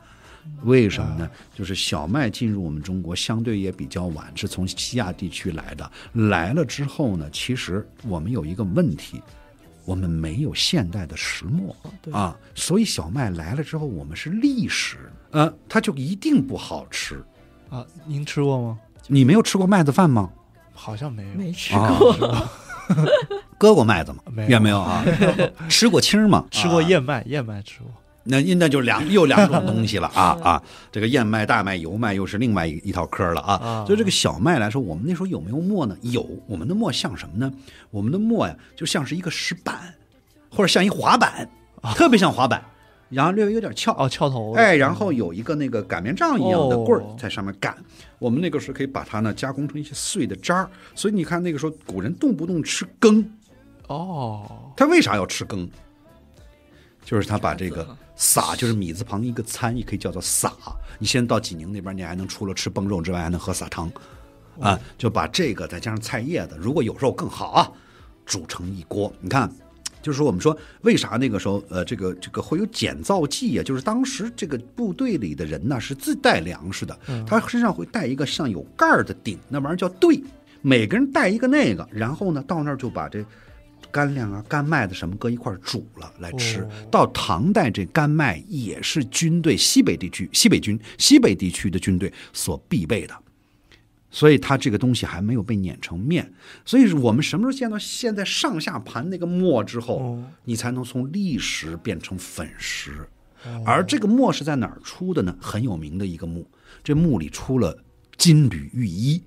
为什么呢？就是小麦进入我们中国相对也比较晚，是从西亚地区来的。来了之后呢，其实我们有一个问题，我们没有现代的石磨啊，所以小麦来了之后，我们是历史，呃，它就一定不好吃啊？您吃过吗？你没有吃过麦子饭吗？好像没有，没吃过，割 过麦子吗？也没有啊。吃过青吗？吃过燕麦，燕麦吃过。那那就两又两种东西了啊 啊！这个燕麦、大麦、油麦又是另外一一套嗑了啊。就这个小麦来说，我们那时候有没有磨呢？有。我们的磨像什么呢？我们的磨呀，就像是一个石板，或者像一滑板，特别像滑板，然后略微有点翘，哦，翘头。哎，然后有一个那个擀面杖一样的棍儿在上面擀。我们那个时候可以把它呢加工成一些碎的渣儿，所以你看那个时候古人动不动吃羹，哦，他为啥要吃羹？就是他把这个 撒，就是米字旁一个餐，也可以叫做撒。你现在到济宁那边，你还能除了吃崩肉之外，还能喝撒汤，啊，就把这个再加上菜叶子，如果有肉更好啊，煮成一锅。你看。就是说，我们说为啥那个时候，呃，这个这个会有减造剂呀？就是当时这个部队里的人呢是自带粮食的，他身上会带一个像有盖的鼎，那玩意儿叫对，每个人带一个那个，然后呢到那儿就把这干粮啊、干麦子什么搁一块煮了来吃。到唐代，这干麦也是军队西北地区、西北军、西北地区的军队所必备的。所以它这个东西还没有被碾成面，所以我们什么时候见到现在上下盘那个墨之后，你才能从砾石变成粉石。而这个墨是在哪儿出的呢？很有名的一个墓，这墓里出了金缕玉衣，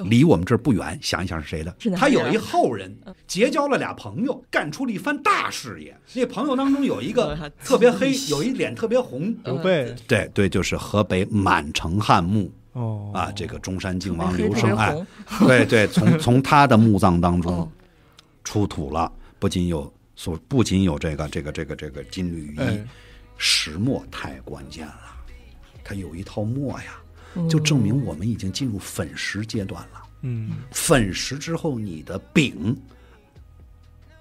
离我们这儿不远。想一想是谁的？他有一后人结交了俩朋友，干出了一番大事业。那朋友当中有一个 特别黑，有一脸特别红。对对对，就是河北满城汉墓。哦啊，这个中山靖王刘胜案，对对，从 从他的墓葬当中出土了，不仅有所，不仅有这个这个这个这个金缕衣，石墨太关键了，他有一套墨呀，就证明我们已经进入粉石阶段了。嗯，粉石之后，你的饼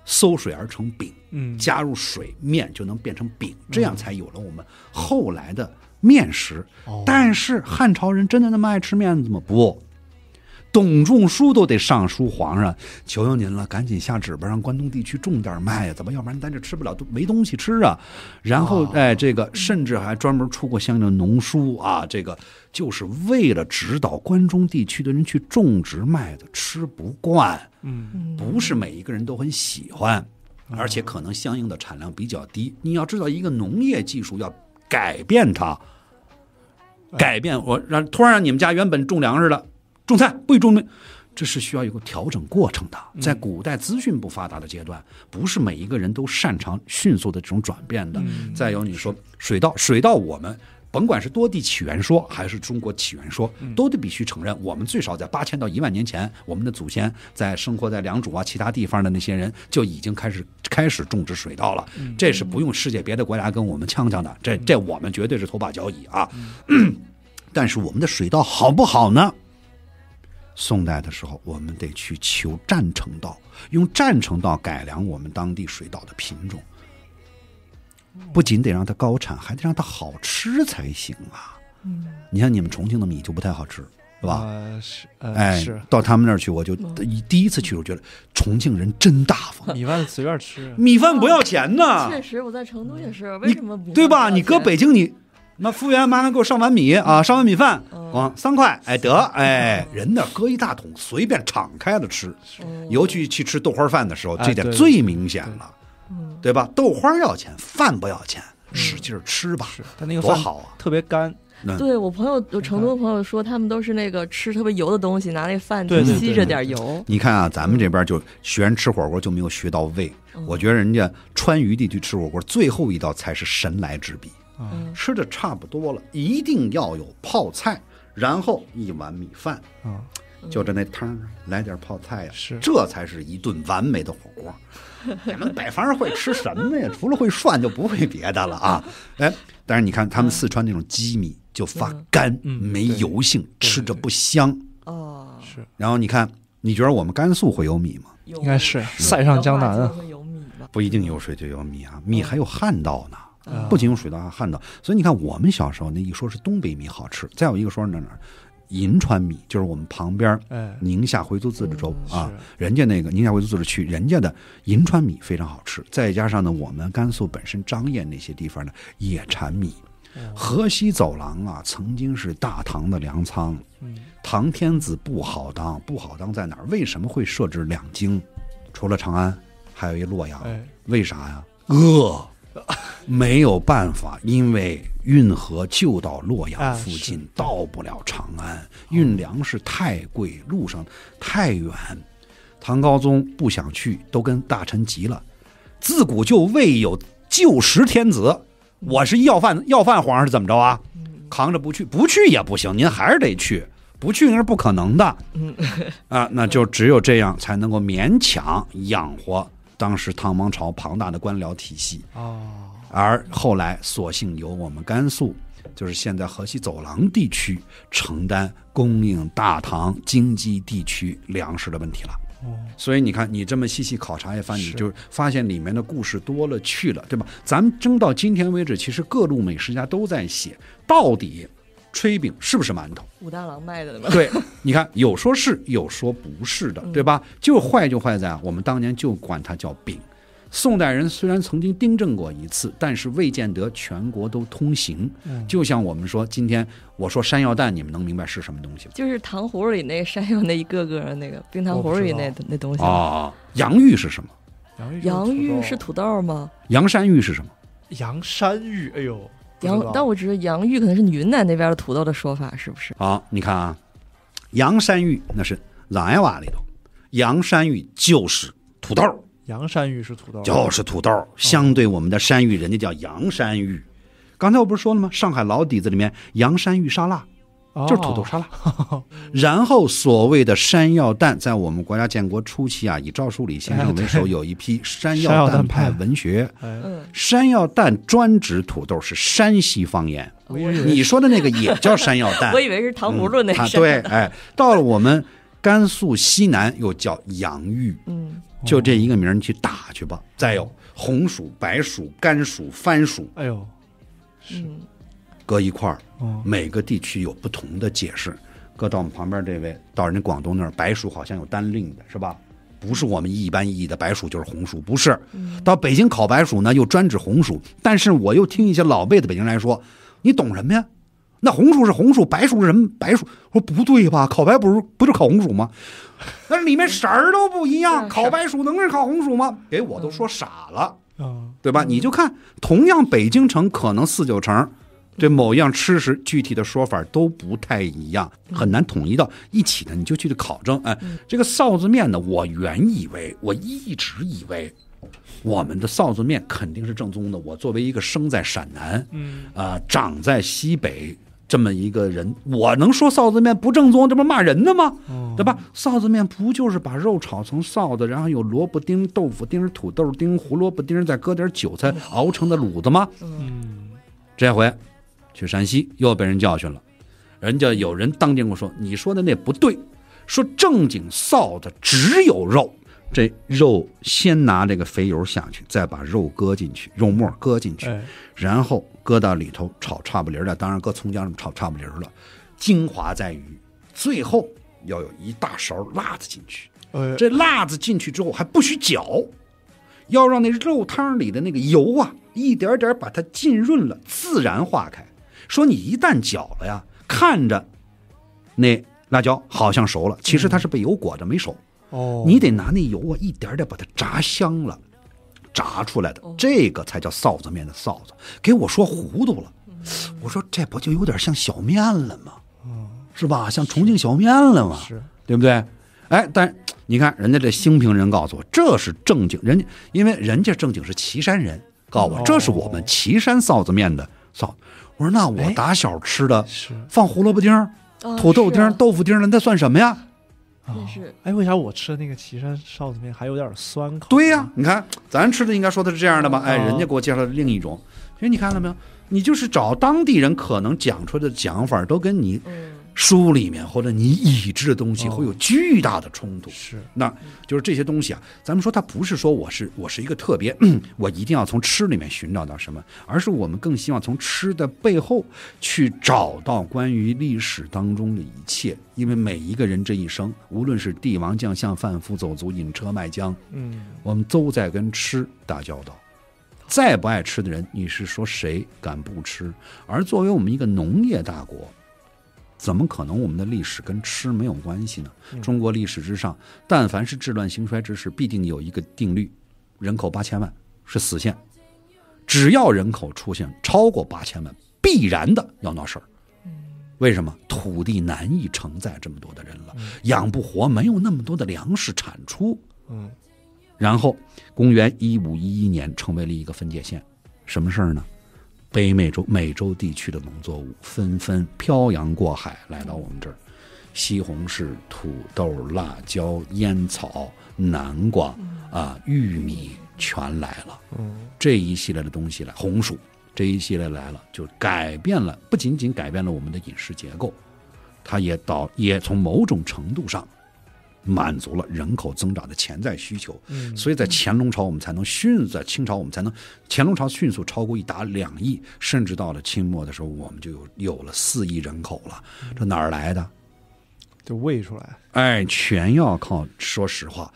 搜水而成饼，嗯，加入水面就能变成饼，这样才有了我们后来的。面食，但是汉朝人真的那么爱吃面子吗？不，董仲舒都得上书皇上，求求您了，赶紧下旨吧，让关东地区种点麦子吧，要不然咱这吃不了，都没东西吃啊。然后，哎，这个甚至还专门出过相应的农书啊，这个就是为了指导关中地区的人去种植麦子。吃不惯，嗯，不是每一个人都很喜欢，而且可能相应的产量比较低。你要知道，一个农业技术要。改变它，改变我让突然让你们家原本种粮食的种菜不种，这是需要一个调整过程的。在古代资讯不发达的阶段，不是每一个人都擅长迅速的这种转变的。再有，你说水稻，水稻我们。甭管是多地起源说还是中国起源说，都得必须承认，我们最少在八千到一万年前，我们的祖先在生活在良渚啊其他地方的那些人就已经开始开始种植水稻了。这是不用世界别的国家跟我们呛呛的，这这我们绝对是头把交椅啊。但是我们的水稻好不好呢？宋代的时候，我们得去求占城稻，用占城稻改良我们当地水稻的品种。不仅得让它高产，还得让它好吃才行啊！嗯，你像你们重庆的米就不太好吃，是吧？是，哎，是到他们那儿去，我就一第一次去，我觉得重庆人真大方，米饭随便吃，米饭不要钱呢。确实，我在成都也是，为什么不？对吧？你搁北京，你那服务员麻烦给我上碗米啊，上碗米饭嗯、三块，哎，得，哎，人那搁一大桶，随便敞开了吃，尤其去吃豆花饭的时候，这点最明显了。对吧？豆花要钱，饭不要钱，使劲吃吧。他那个多好啊，特别干。对，我朋友，我成都朋友说，他们都是那个吃特别油的东西，拿那饭吸着点油。你看啊，咱们这边就学人吃火锅就没有学到位。我觉得人家川渝地区吃火锅最后一道才是神来之笔，吃的差不多了，一定要有泡菜，然后一碗米饭啊。就着那汤儿来点泡菜呀，是这才是一顿完美的火锅。你 们北方人会吃什么呀？除了会涮就不会别的了啊！哎，但是你看他们四川那种机米就发干，没油性，吃着不香哦。是。然后你看，你觉得我们甘肃会有米吗？应该是塞上江南啊，有米吗？不一定有水就有米啊，米还有旱稻呢，不仅有水稻还有旱稻。所以你看我们小时候那一说是东北米好吃，再有一个说哪哪儿。银川米就是我们旁边宁夏回族自治州啊，人家那个宁夏回族自治区人家的银川米非常好吃。再加上呢，我们甘肃本身张掖那些地方呢也产米。河西走廊啊，曾经是大唐的粮仓。唐天子不好当，不好当在哪儿？为什么会设置两京？除了长安，还有一洛阳。为啥呀？饿，没有办法，因为。运河就到洛阳附近，到不了长安。运粮食太贵，路上太远。唐高宗不想去，都跟大臣急了。自古就未有救时天子，我是要饭要饭皇上是怎么着啊？扛着不去，不去也不行。您还是得去，不去那是不可能的。啊，那就只有这样才能够勉强养活当时唐王朝庞大的官僚体系哦。而后来，索性由我们甘肃，就是现在河西走廊地区承担供应大唐京畿地区粮食的问题了。所以你看，你这么细细考察一番，你就发现里面的故事多了去了，对吧？咱们争到今天为止，其实各路美食家都在写，到底炊饼是不是馒头？武大郎卖的吗？对，你看，有说是，有说不是的，对吧？就坏就坏在我们当年就管它叫饼。宋代人虽然曾经订正过一次，但是未见得全国都通行。嗯，就像我们说，今天我说山药蛋，你们能明白是什么东西？就是糖葫芦里那山药那一个个那个冰糖葫芦里那那东西啊。洋芋是什么？洋芋是土豆吗？洋山芋是什么？洋山芋，哎呦，洋。但我觉得洋芋可能是云南那边的土豆的说法，是不是？好，你看啊，洋山芋那是藏哎里头，洋山芋就是土豆。洋山芋是土豆，就是土豆。相对我们的山芋，人家叫洋山芋。刚才我不是说了吗？上海老底子里面洋山芋沙拉，就是土豆沙拉。然后所谓的山药蛋，在我们国家建国初期啊，以赵树理先生为首，有一批山药蛋派文学。山药蛋专指土豆，是山西方言。你说的那个也叫山药蛋，我以为是糖葫芦那。对，哎，到了我们甘肃西南又叫洋芋。嗯。就这一个名儿去打去吧。再有红薯、白薯、甘薯、番薯，哎呦，是，搁一块儿，每个地区有不同的解释。搁到我们旁边这位，到人家广东那儿，白薯好像有单令的是吧？不是我们一般意义的白薯，就是红薯，不是。到北京烤白薯呢，又专指红薯。但是我又听一些老辈的北京人说，你懂什么呀？那红薯是红薯，白薯是什么？白薯？我说不对吧？烤白不是不就是烤红薯吗？那里面色儿都不一样，烤白薯能是烤红薯吗？给我都说傻了啊，对吧？你就看，同样北京城可能四九城，这某样吃食具体的说法都不太一样，很难统一到一起的。你就去考证，哎，这个臊子面呢，我原以为，我一直以为，我们的臊子面肯定是正宗的。我作为一个生在陕南，嗯，啊，长在西北。这么一个人，我能说臊子面不正宗，这不骂人呢吗？对吧？臊子面不就是把肉炒成臊子，然后有萝卜丁、豆腐丁、土豆丁、胡萝卜丁，再搁点韭菜熬成的卤子吗？嗯，这回去山西又被人教训了，人家有人当面跟我说：“你说的那不对，说正经臊子只有肉。”这肉先拿这个肥油下去，再把肉搁进去，肉末搁进去，然后搁到里头炒差不离的，了。当然搁葱姜炒差不离了。精华在于最后要有一大勺辣子进去。这辣子进去之后还不许搅，要让那肉汤里的那个油啊一点点把它浸润了，自然化开。说你一旦搅了呀，看着那辣椒好像熟了，其实它是被油裹着没熟。哦，你得拿那油啊，一点点把它炸香了，炸出来的这个才叫臊子面的臊子。给我说糊涂了，我说这不就有点像小面了吗？是吧？像重庆小面了吗？是，对不对？哎，但你看人家这兴平人告诉我，这是正经人，家，因为人家正经是岐山人，告诉我这是我们岐山臊子面的臊。我说那我打小吃的放胡萝卜丁、土豆丁、豆腐丁的，那算什么呀？这是哎，为啥我吃的那个岐山臊子面还有点酸口？对呀，你看咱吃的应该说的是这样的吧？哎，人家给我介绍的另一种，因为你看了没有？你就是找当地人可能讲出来的讲法，都跟你。书里面或者你已知的东西会有巨大的冲突，是，那就是这些东西啊。咱们说它不是说我是我是一个特别，我一定要从吃里面寻找到什么，而是我们更希望从吃的背后去找到关于历史当中的一切。因为每一个人这一生，无论是帝王将相、贩夫走卒、引车卖浆，嗯，我们都在跟吃打交道。再不爱吃的人，你是说谁敢不吃？而作为我们一个农业大国。怎么可能我们的历史跟吃没有关系呢？中国历史之上，但凡是治乱兴衰之事，必定有一个定律：人口八千万是死线。只要人口出现超过八千万，必然的要闹事儿。为什么？土地难以承载这么多的人了，养不活，没有那么多的粮食产出。嗯。然后，公元一五一一年成为了一个分界线，什么事儿呢？北美洲、美洲地区的农作物纷纷漂洋过海来到我们这儿，西红柿、土豆、辣椒、烟草、南瓜啊，玉米全来了。这一系列的东西来，红薯这一系列来了，就改变了，不仅仅改变了我们的饮食结构，它也导也从某种程度上。满足了人口增长的潜在需求，嗯，所以在乾隆朝我们才能迅速在清朝我们才能，乾隆朝迅速超过一达两亿，甚至到了清末的时候，我们就有有了四亿人口了。这哪儿来的？就喂出来？哎，全要靠，说实话。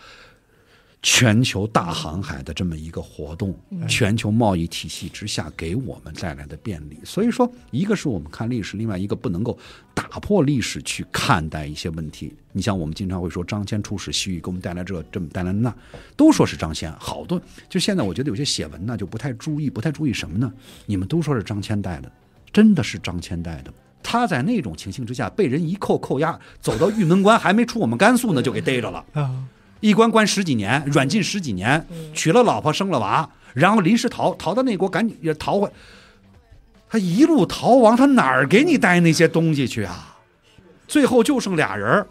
全球大航海的这么一个活动，全球贸易体系之下给我们带来的便利。所以说，一个是我们看历史，另外一个不能够打破历史去看待一些问题。你像我们经常会说张骞出使西域，给我们带来这，这么带来那，都说是张骞。好多就现在我觉得有些写文呢，就不太注意，不太注意什么呢？你们都说是张骞带的，真的是张骞带的？他在那种情形之下，被人一扣扣押，走到玉门关还没出我们甘肃呢，就给逮着了。啊。一关关十几年，软禁十几年，娶了老婆生了娃，然后临时逃逃到那国，赶紧也逃回，他一路逃亡，他哪儿给你带那些东西去啊？最后就剩俩人，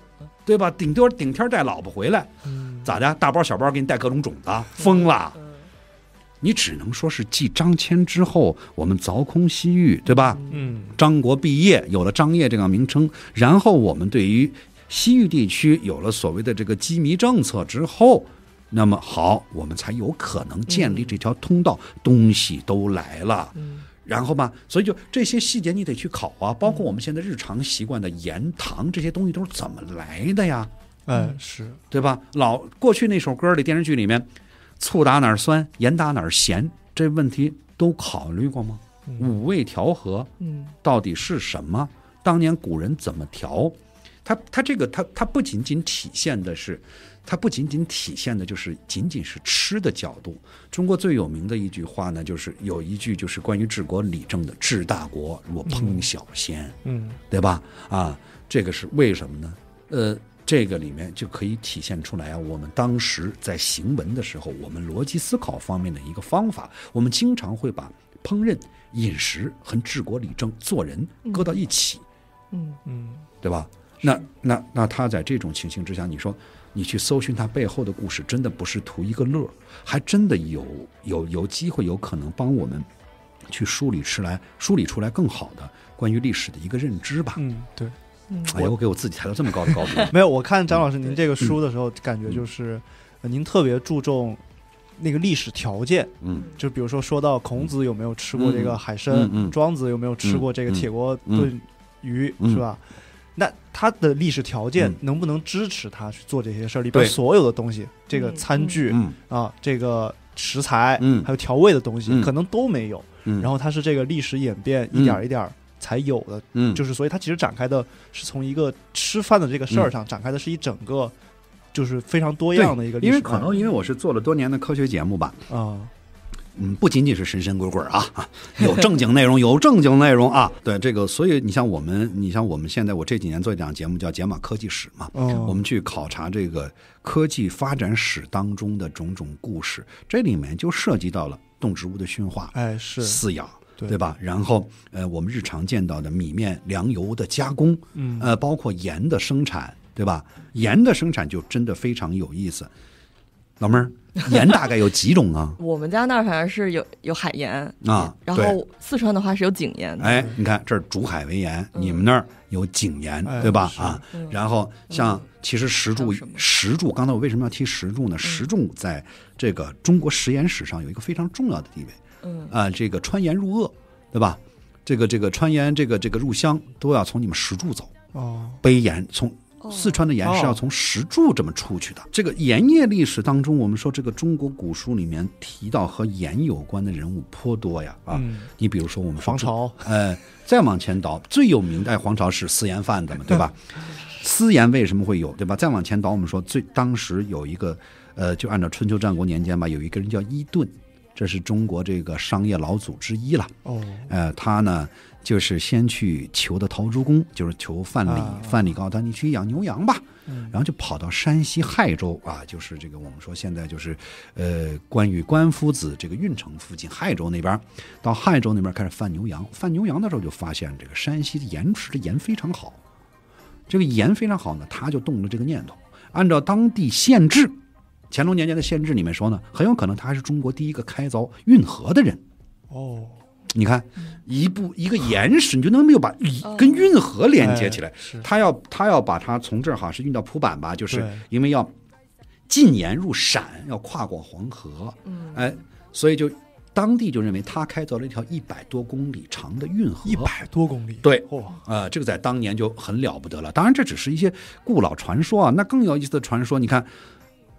对吧？顶多顶天带老婆回来，咋的？大包小包给你带各种种子，疯了！你只能说是继张骞之后，我们凿空西域，对吧？嗯，张国毕业，有了张掖这个名称，然后我们对于。西域地区有了所谓的这个羁迷政策之后，那么好，我们才有可能建立这条通道，东西都来了。然后嘛，所以就这些细节你得去考啊，包括我们现在日常习惯的盐糖这些东西都是怎么来的呀？嗯，是对吧？老过去那首歌里电视剧里面，醋打哪儿酸，盐打哪儿咸，这问题都考虑过吗？五味调和，嗯，到底是什么？当年古人怎么调？它它这个它它不仅仅体现的是，它不仅仅体现的就是仅仅是吃的角度。中国最有名的一句话呢，就是有一句就是关于治国理政的“治大国若烹小鲜”，嗯，对吧？啊，这个是为什么呢？呃，这个里面就可以体现出来啊，我们当时在行文的时候，我们逻辑思考方面的一个方法，我们经常会把烹饪、饮食和治国理政、做人搁到一起，嗯嗯，对吧？那那那他在这种情形之下，你说你去搜寻他背后的故事，真的不是图一个乐，还真的有有有机会有可能帮我们去梳理出来、梳理出来更好的关于历史的一个认知吧？嗯，对。哎我我给我自己抬到这么高的高度。没有，我看张老师您这个书的时候，感觉就是您特别注重那个历史条件。嗯，就比如说说到孔子有没有吃过这个海参，庄子有没有吃过这个铁锅炖鱼，是吧？它的历史条件能不能支持他去做这些事儿？里边所有的东西，这个餐具啊，这个食材，还有调味的东西，可能都没有。然后它是这个历史演变一点一点才有的。嗯，就是所以它其实展开的是从一个吃饭的这个事儿上展开的，是一整个就是非常多样的一个。因为可能因为我是做了多年的科学节目吧，啊。嗯，不仅仅是神神鬼鬼啊，有正经内容，有正经内容啊。对这个，所以你像我们，你像我们现在，我这几年做一档节目叫《解码科技史》嘛，我们去考察这个科技发展史当中的种种故事，这里面就涉及到了动植物的驯化，哎，是饲养，对吧？然后呃，我们日常见到的米面粮油的加工，嗯，呃，包括盐的生产，对吧？盐的生产就真的非常有意思。老妹儿，盐大概有几种啊？我们家那儿反正是有有海盐啊，然后四川的话是有井盐的。哎，你看这儿竹海为盐，你们那儿有井盐对吧？啊，然后像其实石柱石柱，刚才我为什么要提石柱呢？石柱在这个中国食盐史上有一个非常重要的地位。嗯啊，这个川盐入鄂，对吧？这个这个川盐这个这个入湘都要从你们石柱走哦。背盐从。四川的盐是要从石柱这么出去的。这个盐业历史当中，我们说这个中国古书里面提到和盐有关的人物颇多呀啊，你比如说我们黄巢，呃，再往前倒，最有明代黄巢是私盐贩子嘛，对吧？私盐为什么会有？对吧？再往前倒，我们说最当时有一个，呃，就按照春秋战国年间吧，有一个人叫伊顿，这是中国这个商业老祖之一了。哦，呃，他呢？就是先去求的陶朱公，就是求范蠡。范蠡告诉他：“你去养牛羊吧。”然后就跑到山西害州啊，就是这个我们说现在就是呃，关于关夫子这个运城附近害州那边，到害州那边开始贩牛羊。贩牛羊的时候就发现这个山西的盐池的盐非常好，这个盐非常好呢，他就动了这个念头。按照当地县志，乾隆年间的县志里面说呢，很有可能他是中国第一个开凿运河的人。哦。你看，一部一个岩石，你就能没有把跟运河连接起来。他要他要把它从这儿好是运到蒲坂吧，就是因为要进盐入陕，要跨过黄河。嗯，哎，所以就当地就认为他开凿了一条一百多公里长的运河，一百多公里。对，啊，这个在当年就很了不得了。当然，这只是一些古老传说啊。那更有意思的传说，你看，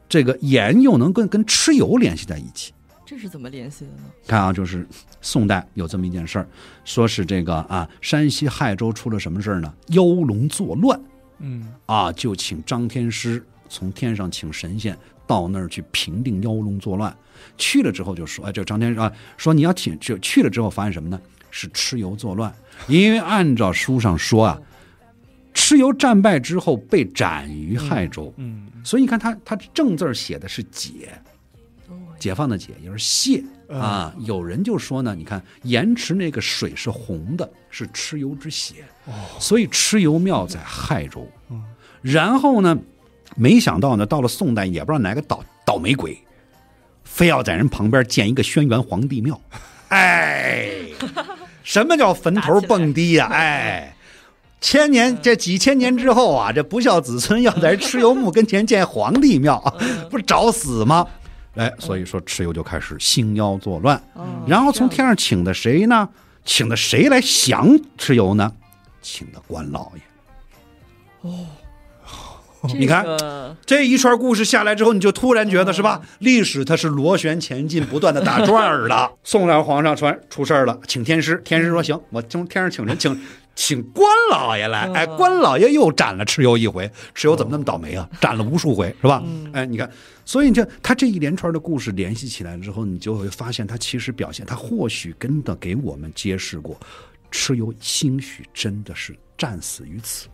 这个盐又能跟跟蚩尤联系在一起。这是怎么联系的呢？看啊，就是宋代有这么一件事儿，说是这个啊，山西害州出了什么事儿呢？妖龙作乱，嗯啊，就请张天师从天上请神仙到那儿去平定妖龙作乱。去了之后就说，哎，这张天师啊，说你要请，就去了之后发现什么呢？是蚩尤作乱，因为按照书上说啊，蚩尤战败之后被斩于害州，嗯，所以你看他他正字儿写的是解。解放的解也是泄啊！有人就说呢，你看盐池那个水是红的，是蚩尤之血，所以蚩尤庙在亥州。然后呢，没想到呢，到了宋代，也不知道哪个倒倒霉鬼，非要在人旁边建一个轩辕皇帝庙。哎，什么叫坟头蹦迪呀？哎，千年这几千年之后啊，这不孝子孙要在蚩尤墓跟前建皇帝庙，不找死吗？哎，所以说蚩尤就开始兴妖作乱，然后从天上请的谁呢？请的谁来降蚩尤呢？请的关老爷。哦，你看这一串故事下来之后，你就突然觉得是吧？历史它是螺旋前进，不断的打转儿的。宋代皇上传出事儿了，请天师，天师说行，我从天上请人请。请关老爷来，哎，关老爷又斩了蚩尤一回，蚩尤怎么那么倒霉啊？斩了无数回，是吧？哎，你看，所以你看，他这一连串的故事联系起来之后，你就会发现，他其实表现，他或许真的给我们揭示过，蚩尤兴许真的是战死于此。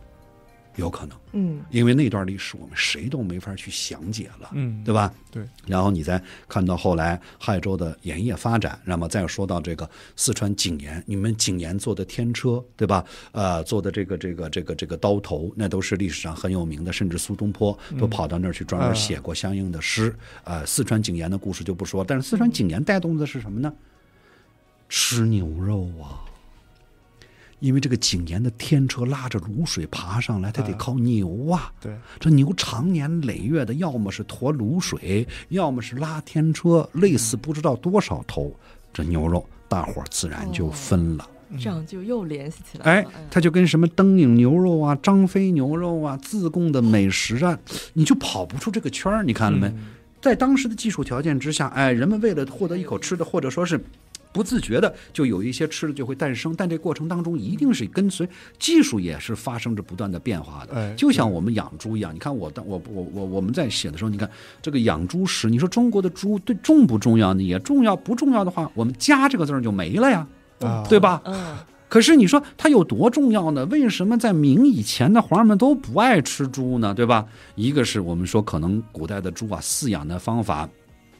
有可能，嗯，因为那段历史我们谁都没法去详解了，嗯，对吧？对。然后你再看到后来亥州的盐业发展，那么再说到这个四川井盐，你们井盐做的天车，对吧？呃，做的这个这个这个这个刀头，那都是历史上很有名的，甚至苏东坡都跑到那儿去专门写过相应的诗。呃，四川井盐的故事就不说，但是四川井盐带动的是什么呢？吃牛肉啊。因为这个井盐的天车拉着卤水爬上来，它得靠牛啊。对，这牛常年累月的，要么是驮卤水，要么是拉天车，累死不知道多少头。这牛肉，大伙儿自然就分了。这样就又联系起来。哎，他就跟什么灯影牛肉啊、张飞牛肉啊、自贡的美食啊，你就跑不出这个圈儿。你看了没？在当时的技术条件之下，哎，人们为了获得一口吃的，或者说是。不自觉的就有一些吃的就会诞生，但这过程当中一定是跟随技术也是发生着不断的变化的。就像我们养猪一样，你看我当我我我我们在写的时候，你看这个养猪史，你说中国的猪对重不重要呢？也重要，不重要的话，我们家这个字儿就没了呀，啊，对吧？可是你说它有多重要呢？为什么在明以前的皇上们都不爱吃猪呢？对吧？一个是我们说可能古代的猪啊饲养的方法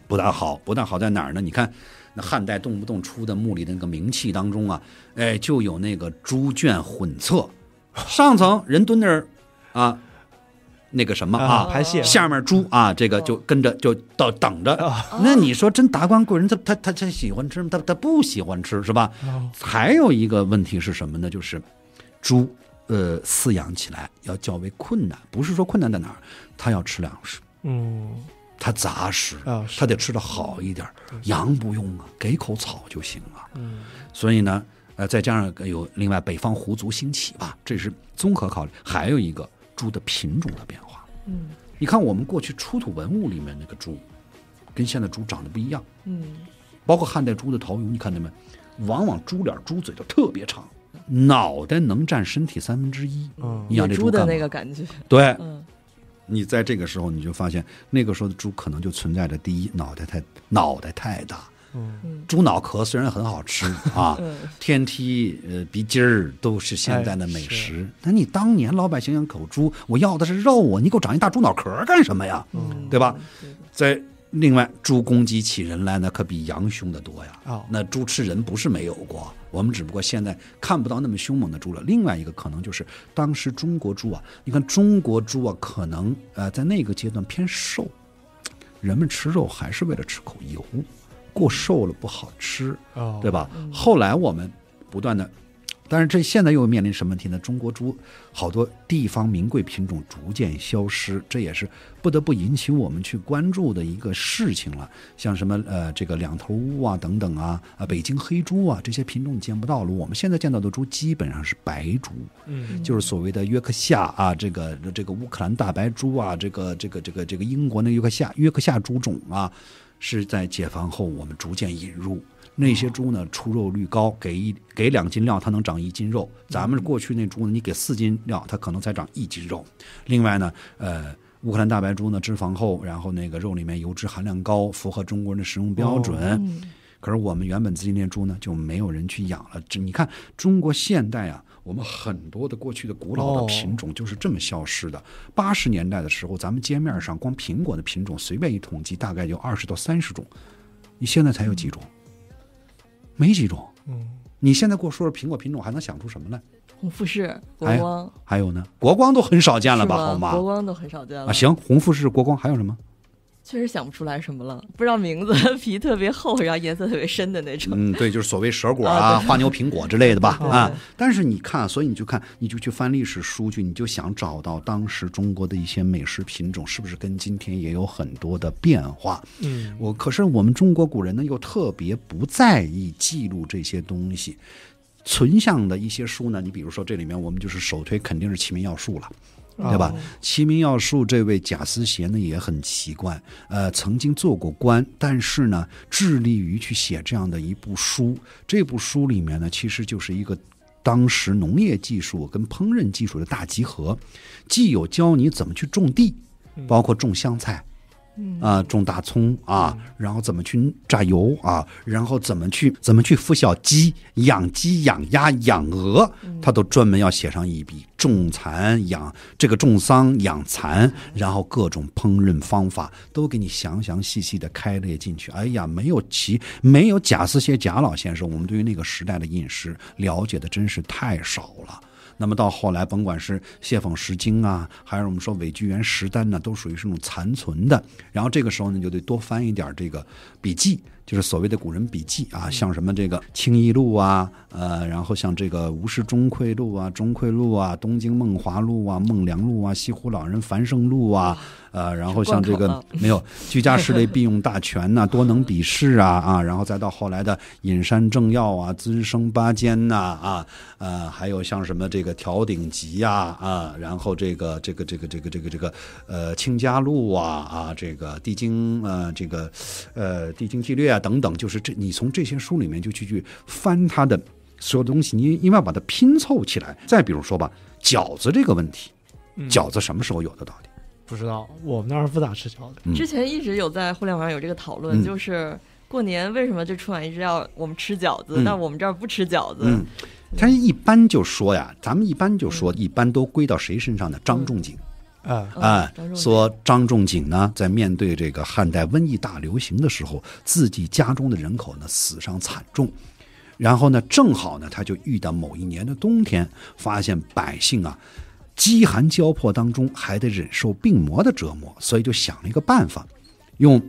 不大好，不大好在哪儿呢？你看。那汉代动不动出的墓里的那个名器当中啊，哎，就有那个猪圈混厕，上层人蹲那儿，啊，那个什么啊排泄，下面猪啊，这个就跟着就到等着。那你说真达官贵人，他他他他喜欢吃吗？他他不喜欢吃是吧？还有一个问题是什么呢？就是猪，呃，饲养起来要较为困难。不是说困难在哪儿，他要吃粮食。嗯。它杂食啊，它得吃的好一点。羊不用啊，给口草就行了。嗯，所以呢，呃，再加上有另外北方胡族兴起吧，这是综合考虑。还有一个猪的品种的变化。嗯，你看我们过去出土文物里面那个猪，跟现在猪长得不一样。嗯，包括汉代猪的头你看见没？往往猪脸、猪嘴都特别长，脑袋能占身体三分之一。嗯，养猪的那个感觉。对。你在这个时候，你就发现那个时候的猪可能就存在着第一脑袋太脑袋太大，猪脑壳虽然很好吃 啊，天梯呃鼻尖儿都是现在的美食，那你当年老百姓养口猪，我要的是肉啊，你给我长一大猪脑壳干什么呀？对吧？在另外，猪攻击起人来那可比羊凶的多呀，那猪吃人不是没有过。我们只不过现在看不到那么凶猛的猪了。另外一个可能就是当时中国猪啊，你看中国猪啊，可能呃在那个阶段偏瘦，人们吃肉还是为了吃口油，过瘦了不好吃，对吧？后来我们不断的。但是这现在又面临什么问题呢？中国猪好多地方名贵品种逐渐消失，这也是不得不引起我们去关注的一个事情了。像什么呃，这个两头乌啊，等等啊，啊，北京黑猪啊，这些品种见不到了。我们现在见到的猪基本上是白猪，嗯，就是所谓的约克夏啊，这个这个乌克兰大白猪啊，这个这个这个这个英国那个约克夏约克夏猪种啊，是在解放后我们逐渐引入。那些猪呢，出肉率高，给一给两斤料，它能长一斤肉。咱们过去那猪呢，你给四斤料，它可能才长一斤肉。另外呢，呃，乌克兰大白猪呢，脂肪厚，然后那个肉里面油脂含量高，符合中国人的食用标准。可是我们原本自己那猪呢，就没有人去养了。这你看，中国现代啊，我们很多的过去的古老的品种就是这么消失的。八十年代的时候，咱们街面上光苹果的品种随便一统计，大概就二十到三十种，你现在才有几种？没几种，嗯，你现在给我说说苹果品种还能想出什么来？红富士、国光，还有呢？国光都很少见了吧？好吗？国光都很少见了。啊，行，红富士、国光还有什么？确实想不出来什么了，不知道名字，皮特别厚，然后颜色特别深的那种。嗯，对，就是所谓蛇果啊、花牛苹果之类的吧啊。但是你看，所以你就看，你就去翻历史书去，你就想找到当时中国的一些美食品种，是不是跟今天也有很多的变化？嗯，我可是我们中国古人呢，又特别不在意记录这些东西，存相的一些书呢，你比如说这里面，我们就是首推肯定是《齐民要术》了。对吧？《齐民要术》这位贾思勰呢也很奇怪，呃，曾经做过官，但是呢，致力于去写这样的一部书。这部书里面呢，其实就是一个当时农业技术跟烹饪技术的大集合，既有教你怎么去种地，包括种香菜。啊，种大葱啊，然后怎么去榨油啊，然后怎么去怎么去孵小鸡、养鸡、养鸭、养鹅，他都专门要写上一笔。种蚕养这个，种桑养蚕，然后各种烹饪方法都给你详详细细的开列进去。哎呀，没有其没有贾思勰贾老先生，我们对于那个时代的饮食了解的真是太少了。那么到后来，甭管是谢凤石经啊，还是我们说伪巨源石丹呢，都属于是种残存的。然后这个时候呢，你就得多翻一点这个笔记。就是所谓的古人笔记啊，像什么这个《清异录》啊，呃，然后像这个《吴氏中馈录》啊、《中馈录》啊，《东京梦华录》啊、《梦良录》啊，《西湖老人繁盛录》啊，呃，然后像这个 没有《居家室内必用大全》呐，《多能笔事》啊啊，然后再到后来的《隐山正要》啊，《尊生八笺》呐啊，呃，还有像什么这个《调鼎集》啊啊，然后这个这个这个这个这个这个呃《清嘉录》啊啊，这个《地经》呃这个呃《地经纪略》。啊，等等，就是这，你从这些书里面就去去翻他的所有东西，你因为要把它拼凑起来。再比如说吧，饺子这个问题，饺子什么时候有的？到底不知道，我们那儿不咋吃饺子。之前一直有在互联网上有这个讨论，就是过年为什么这春晚一直要我们吃饺子，但我们这儿不吃饺子。他一般就说呀，咱们一般就说，一般都归到谁身上呢？张仲景。啊啊！说张仲景呢，在面对这个汉代瘟疫大流行的时候，自己家中的人口呢死伤惨重，然后呢，正好呢，他就遇到某一年的冬天，发现百姓啊饥寒交迫当中，还得忍受病魔的折磨，所以就想了一个办法，用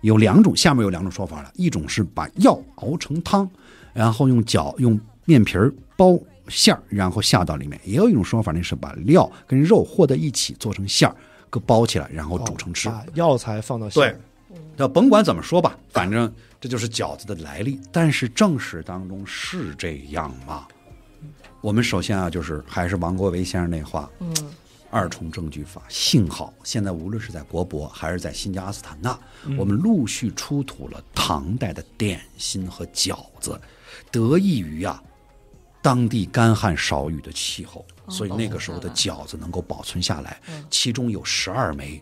有两种，下面有两种说法了，一种是把药熬成汤，然后用脚用面皮儿包。馅儿，然后下到里面。也有一种说法呢，是把料跟肉和在一起做成馅儿，各包起来，然后煮成吃。药材放到馅儿。对，那甭管怎么说吧，反正这就是饺子的来历。但是正史当中是这样吗？我们首先啊，就是还是王国维先生那话，二重证据法。幸好现在，无论是在国博还是在新疆阿斯坦纳，我们陆续出土了唐代的点心和饺子，得益于啊。当地干旱少雨的气候，所以那个时候的饺子能够保存下来。其中有十二枚，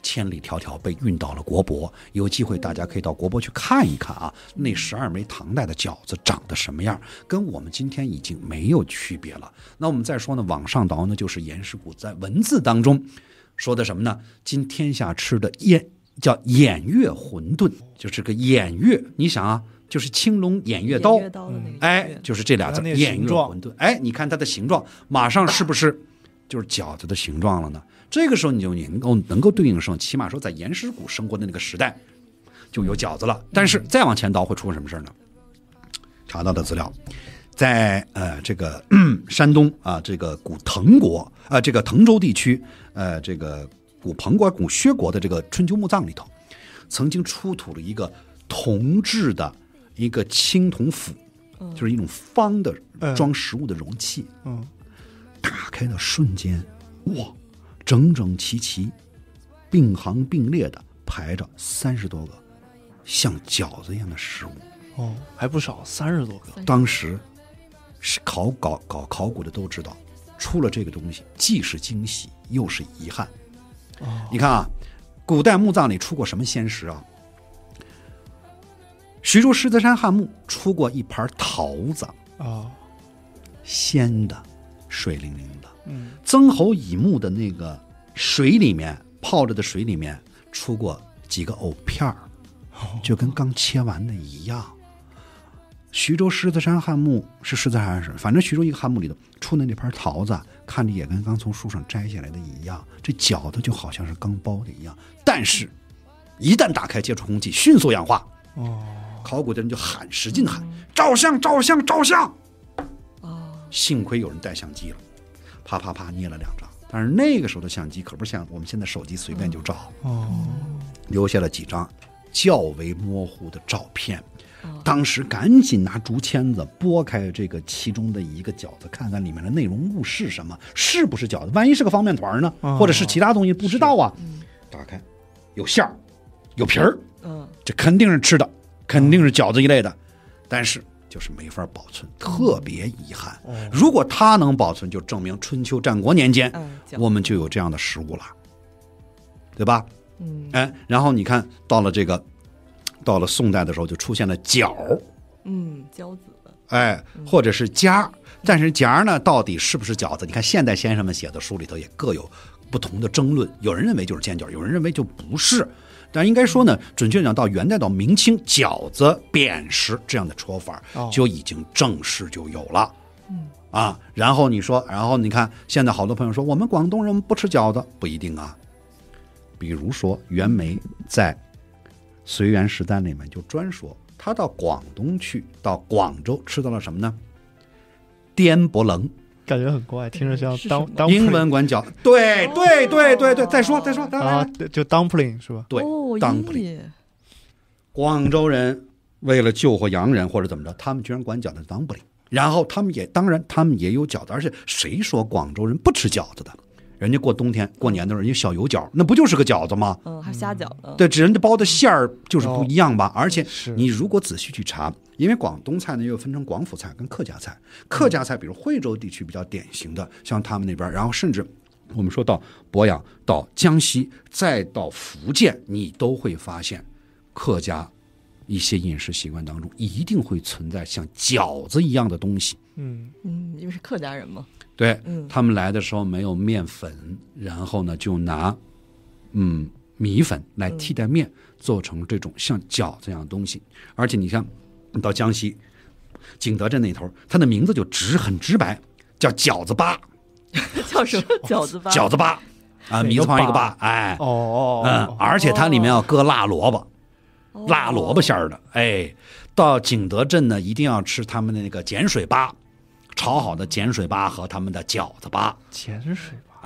千里迢迢被运到了国博。有机会大家可以到国博去看一看啊，那十二枚唐代的饺子长得什么样，跟我们今天已经没有区别了。那我们再说呢，往上倒呢，就是严世谷，在文字当中说的什么呢？今天下吃的宴叫偃月馄饨，就是个偃月。你想啊。就是青龙偃月刀哎，就是这俩字形状，哎，你看它的形状，马上是不是就是饺子的形状了呢？这个时候你就能够能够对应上，起码说在岩石谷生活的那个时代就有饺子了。但是再往前倒会出什么事儿呢？查到的资料，在呃这个 山东啊，这个古滕国啊，这个滕州地区，呃，这个古彭国、古薛国的这个春秋墓葬里头，曾经出土了一个铜制的。一个青铜釜，就是一种方的装食物的容器。嗯，打开的瞬间，哇，整整齐齐、并行并列的排着三十多个像饺子一样的食物。哦，还不少，三十多个。当时，是考搞搞考古的都知道，出了这个东西既是惊喜又是遗憾。哦，你看啊，古代墓葬里出过什么鲜食啊？徐州狮子山汉墓出过一盘桃子啊，鲜的，水灵灵的。嗯，曾侯乙墓的那个水里面泡着的水里面出过几个藕片儿，就跟刚切完的一样。徐州狮子山汉墓是狮子山汉墓，反正徐州一个汉墓里头出的那盘桃子，看着也跟刚从树上摘下来的一样，这饺子就好像是刚包的一样，但是，一旦打开接触空气，迅速氧化哦。考古的人就喊，使劲喊，照相，照相，照相！哦，幸亏有人带相机了，啪啪啪，捏了两张。但是那个时候的相机可不像我们现在手机随便就照哦，留下了几张较为模糊的照片。当时赶紧拿竹签子拨开这个其中的一个饺子，看看里面的内容物是什么，是不是饺子？万一是个方便团呢？或者是其他东西？不知道啊。打开，有馅儿，有皮儿，嗯，这肯定是吃的。肯定是饺子一类的，但是就是没法保存，特别遗憾。如果它能保存，就证明春秋战国年间我们就有这样的食物了，对吧？嗯，哎，然后你看到了这个，到了宋代的时候就出现了饺，嗯，饺子，哎，或者是夹但是夹呢到底是不是饺子？你看现代先生们写的书里头也各有不同的争论，有人认为就是煎饺，有人认为就不是。但应该说呢，准确讲到元代到明清，饺子、扁食这样的说法就已经正式就有了。嗯啊，然后你说，然后你看，现在好多朋友说我们广东人不吃饺子，不一定啊。比如说袁枚在《随园食单》里面就专说，他到广东去，到广州吃到了什么呢？颠簸棱。感觉很怪，听着像当英文管饺对对对对对，再说再说，啊，就 dumpling 是吧？对，dumpling。广州人为了救活洋人或者怎么着，他们居然管饺子 dumpling。然后他们也当然，他们也有饺子，而且谁说广州人不吃饺子的？人家过冬天过年的时候，人家小油饺，那不就是个饺子吗？嗯，还有虾饺。对，人家包的馅儿就是不一样吧？而且你如果仔细去查。因为广东菜呢又分成广府菜跟客家菜，客家菜比如惠州地区比较典型的，像他们那边，然后甚至我们说到博阳、到江西、再到福建，你都会发现客家一些饮食习惯当中一定会存在像饺子一样的东西。嗯嗯，因为是客家人嘛，对他们来的时候没有面粉，然后呢就拿嗯米粉来替代面，做成这种像饺子一样的东西，而且你看。到江西景德镇那头，它的名字就直很直白，叫饺子吧，叫什么 饺子吧？饺子吧，啊，米旁一个吧，哎，哦，嗯，而且它里面要搁辣萝卜，辣萝卜馅儿的，哎，到景德镇呢一定要吃他们的那个碱水粑，炒好的碱水粑和他们的饺子粑，碱水粑，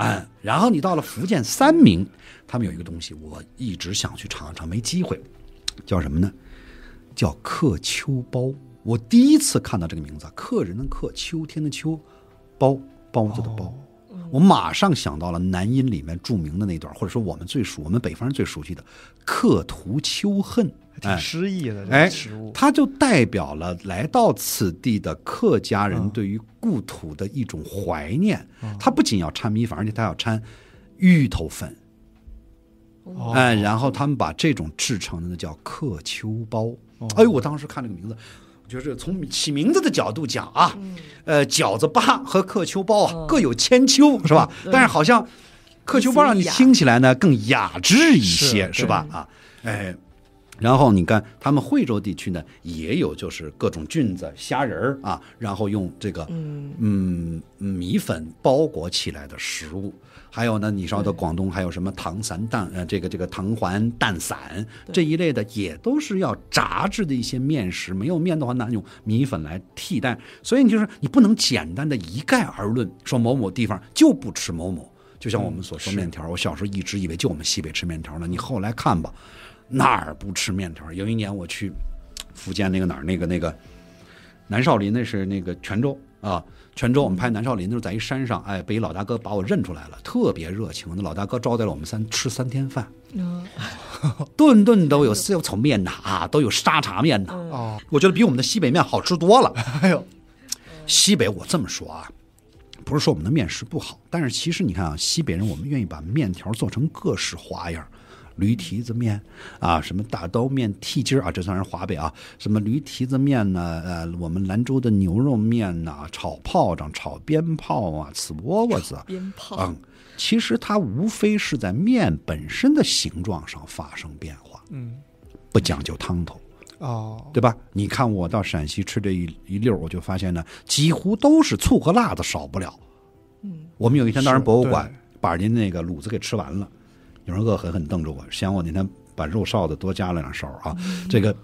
嗯，然后你到了福建三明，他们有一个东西我一直想去尝一尝，没机会，叫什么呢？叫客秋包，我第一次看到这个名字，客人的客，秋天的秋，包包子的包，我马上想到了南音里面著名的那段，或者说我们最熟，我们北方人最熟悉的客图秋恨，挺诗意的。哎，他就代表了来到此地的客家人对于故土的一种怀念。他不仅要掺米粉，而且他要掺芋头粉。哎，然后他们把这种制成的呢，叫客秋包。哎呦，我当时看这个名字，我觉得这从起名字的角度讲啊，呃，饺子吧和刻秋包啊各有千秋，是吧？但是好像刻秋包让你听起来呢更雅致一些，是吧？啊，哎。然后你看，他们惠州地区呢，也有就是各种菌子、虾仁儿啊，然后用这个嗯米粉包裹起来的食物。还有呢，你说的广东还有什么糖散蛋呃，这个这个糖环蛋散这一类的，也都是要炸制的一些面食。没有面的话，那用米粉来替代。所以你就是你不能简单的一概而论，说某某地方就不吃某某。就像我们所说面条，我小时候一直以为就我们西北吃面条呢，你后来看吧。哪儿不吃面条？有一年我去福建那个哪儿那个那个南少林，那是那个泉州啊，泉州我们拍南少林的时候，在一山上，哎，被一老大哥把我认出来了，特别热情。那老大哥招待了我们三吃三天饭，顿顿都有丝炒面呐，啊，都有沙茶面呐，我觉得比我们的西北面好吃多了。哎呦，西北我这么说啊，不是说我们的面食不好，但是其实你看啊，西北人我们愿意把面条做成各式花样。驴蹄子面啊，什么大刀面、剔筋儿啊，这算是华北啊。什么驴蹄子面呢？呃，我们兰州的牛肉面呐，炒炮仗、炒鞭炮啊，吃窝窝子。鞭炮。嗯，其实它无非是在面本身的形状上发生变化。嗯，不讲究汤头。哦，对吧？你看我到陕西吃这一一溜我就发现呢，几乎都是醋和辣子少不了。嗯，我们有一天到人博物馆，把您那个卤子给吃完了。有人恶狠狠瞪着我，嫌我那天把肉臊的多加了两勺啊！这个，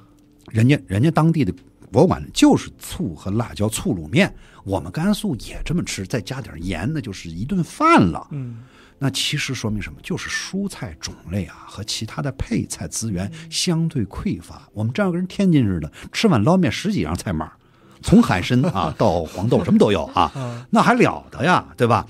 人家人家当地的博物馆就是醋和辣椒醋卤面，我们甘肃也这么吃，再加点盐，那就是一顿饭了。嗯，那其实说明什么？就是蔬菜种类啊和其他的配菜资源相对匮乏。我们这样跟人天津似的，吃碗捞面十几样菜码，从海参啊到黄豆什么都有啊，那还了得呀，对吧？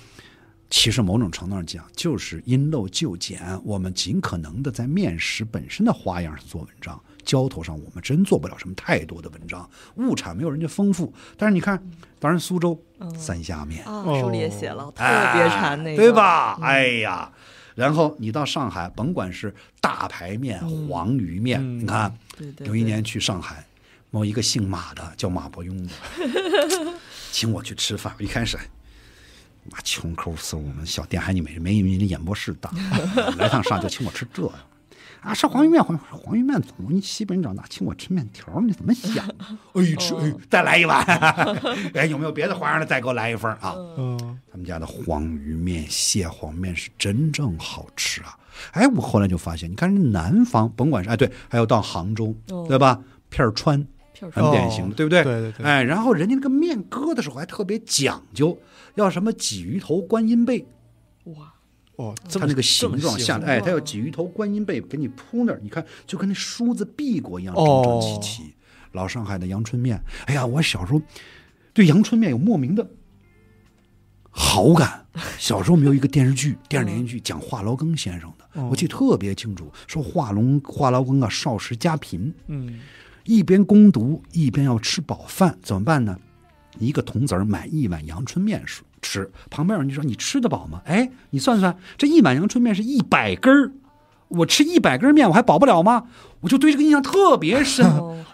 其实某种程度上讲，就是因陋就简。我们尽可能的在面食本身的花样上做文章，浇头上我们真做不了什么太多的文章。物产没有人家丰富，但是你看，当然苏州三虾面，书里也写了，特别馋那个，对吧？哎呀，然后你到上海，甭管是大排面、黄鱼面，你看，对对。有一年去上海，某一个姓马的叫马伯庸的，请我去吃饭，我一开始。妈，穷抠搜，我们小店还你没没你的演播室大，来趟上就请我吃这，啊，吃黄鱼面黄黄鱼面，你西北人长大请我吃面条，你怎么想？哎，吃，哎，再来一碗，哎，有没有别的花样的？再给我来一份啊！嗯，他们家的黄鱼面、蟹黄面是真正好吃啊！哎，我后来就发现，你看人南方，甭管是哎对，还有到杭州对吧？片儿川，片川，很典型的，对不对？对对对。哎，然后人家那个面割的时候还特别讲究。要什么鲫鱼头观音贝，哇，哦，它那个形状下来，哎，它要鲫鱼头观音贝给你铺那儿，你看就跟那梳子篦过一样，整整齐齐。老上海的阳春面，哎呀，我小时候对阳春面有莫名的好感。小时候没有一个电视剧，电视连续剧讲华罗庚先生的，我记得特别清楚。说华龙华罗庚啊，少时家贫，嗯，一边攻读一边要吃饱饭，怎么办呢？一个铜子儿买一碗阳春面吃，吃旁边人就说你吃得饱吗？哎，你算算这一碗阳春面是一百根儿，我吃一百根面我还饱不了吗？我就对这个印象特别深，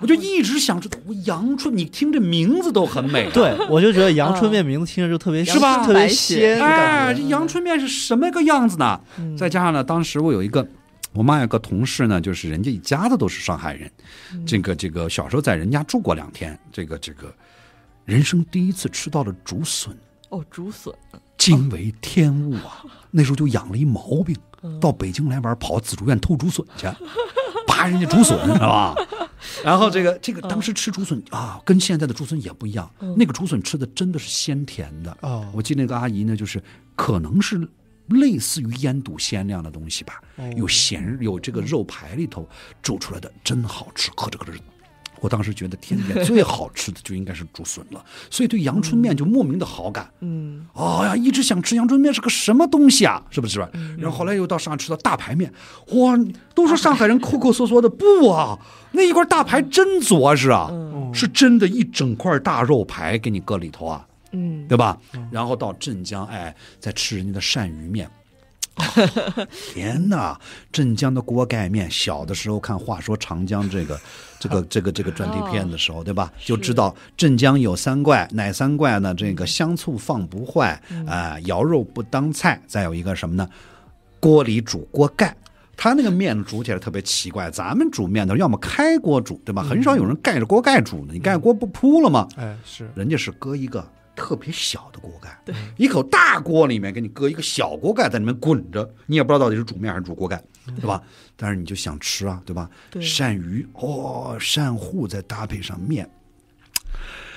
我就一直想知道我阳春，你听这名字都很美，对我就觉得阳春面名字听着就特别是吧，特别鲜。哎，这阳春面是什么个样子呢？再加上呢，当时我有一个我妈有个同事呢，就是人家一家子都是上海人，这个这个小时候在人家住过两天，这个这个人生第一次吃到了竹笋。哦，竹笋，惊为天物啊！那时候就养了一毛病，到北京来玩，跑紫竹院偷竹笋去，扒人家竹笋，知道吧？然后这个这个，当时吃竹笋啊，跟现在的竹笋也不一样，那个竹笋吃的真的是鲜甜的啊！我记得那个阿姨呢，就是可能是类似于腌笃鲜那样的东西吧，有咸有这个肉排里头煮出来的，真好吃，可着可着我当时觉得，天底下最好吃的就应该是竹笋了，所以对阳春面就莫名的好感。嗯，哎呀，一直想吃阳春面是个什么东西啊？是不是？然后后来又到上海吃了大排面，哇，都说上海人抠抠缩缩的，不啊，那一块大排真着实啊，是真的一整块大肉排给你搁里头啊，嗯，对吧？然后到镇江，哎，再吃人家的鳝鱼面。天哪！镇江的锅盖面，小的时候看《话说长江》这个、这个、这个、这个专题片的时候，对吧？就知道镇江有三怪，哪三怪呢？这个香醋放不坏，啊，肴肉不当菜，再有一个什么呢？锅里煮锅盖，他那个面煮起来特别奇怪。咱们煮面的，要么开锅煮，对吧？很少有人盖着锅盖煮呢，你盖锅不扑了吗？哎，是，人家是搁一个。特别小的锅盖，对，一口大锅里面给你搁一个小锅盖在里面滚着，你也不知道到底是煮面还是煮锅盖，对吧？但是你就想吃啊，对吧？鳝鱼哦，鳝糊再搭配上面。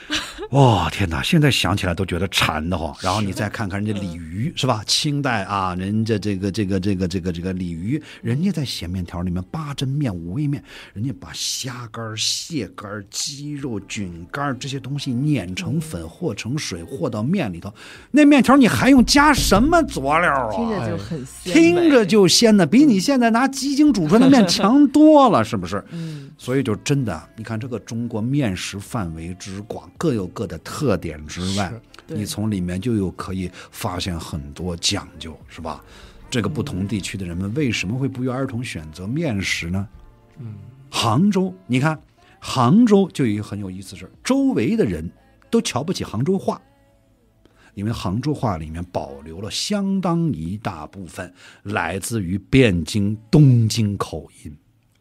哇天哪！现在想起来都觉得馋的慌。然后你再看看人家鲤鱼，是吧？清代啊，人家这个这个这个这个这个鲤鱼，人家在咸面条里面八珍面、五味面，人家把虾干、蟹干、鸡肉、菌干这些东西碾成粉和成水和到面里头，那面条你还用加什么佐料啊？听着就很鲜，听着就鲜的，比你现在拿鸡精煮出来的面强多了，是不是？嗯，所以就真的，你看这个中国面食范围之广。各有各的特点之外，你从里面就有可以发现很多讲究，是吧？这个不同地区的人们为什么会不约而同选择面食呢？嗯，杭州，你看，杭州就有一个很有意思的事儿，周围的人都瞧不起杭州话，因为杭州话里面保留了相当一大部分来自于汴京、东京口音。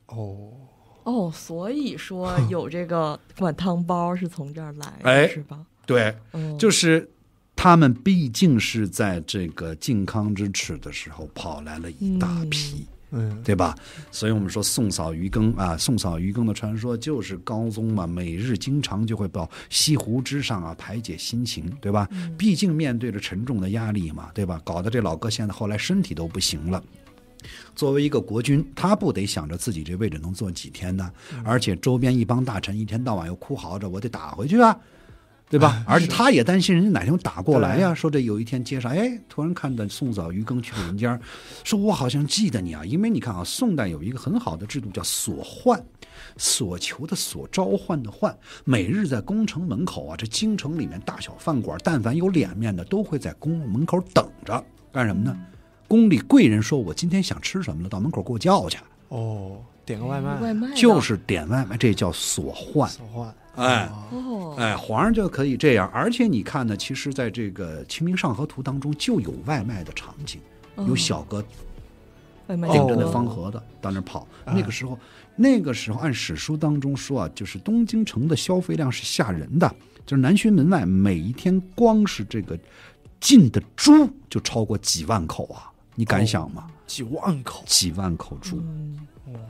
哦。哦，所以说 有这个灌汤包是从这儿来，是吧？对，就是他们毕竟是在这个靖康之耻的时候跑来了一大批，嗯，对吧？所以我们说宋嫂鱼羹啊，宋嫂鱼羹的传说就是高宗嘛，每日经常就会到西湖之上啊排解心情，对吧？毕竟面对着沉重的压力嘛，对吧？搞得这老哥现在后来身体都不行了。作为一个国君，他不得想着自己这位置能坐几天呢？而且周边一帮大臣一天到晚又哭嚎着，我得打回去啊，对吧？而且他也担心人家哪天打过来呀。说这有一天街上，哎，突然看到宋早渔耕去人家，说我好像记得你啊，因为你看啊，宋代有一个很好的制度叫所唤，所求的所召唤的唤，每日在宫城门口啊，这京城里面大小饭馆，但凡有脸面的都会在宫门口等着，干什么呢？宫里贵人说：“我今天想吃什么了，到门口给我叫去。”哦，点个外卖，外卖就是点外卖，这叫所唤。所唤，哎，哎，皇上就可以这样。而且你看呢，其实在这个《清明上河图》当中就有外卖的场景，有小哥顶着那方盒子到那跑。那个时候，那个时候按史书当中说啊，就是东京城的消费量是吓人的，就是南巡门外每一天光是这个进的猪就超过几万口啊。你敢想吗？几万口，几万口猪，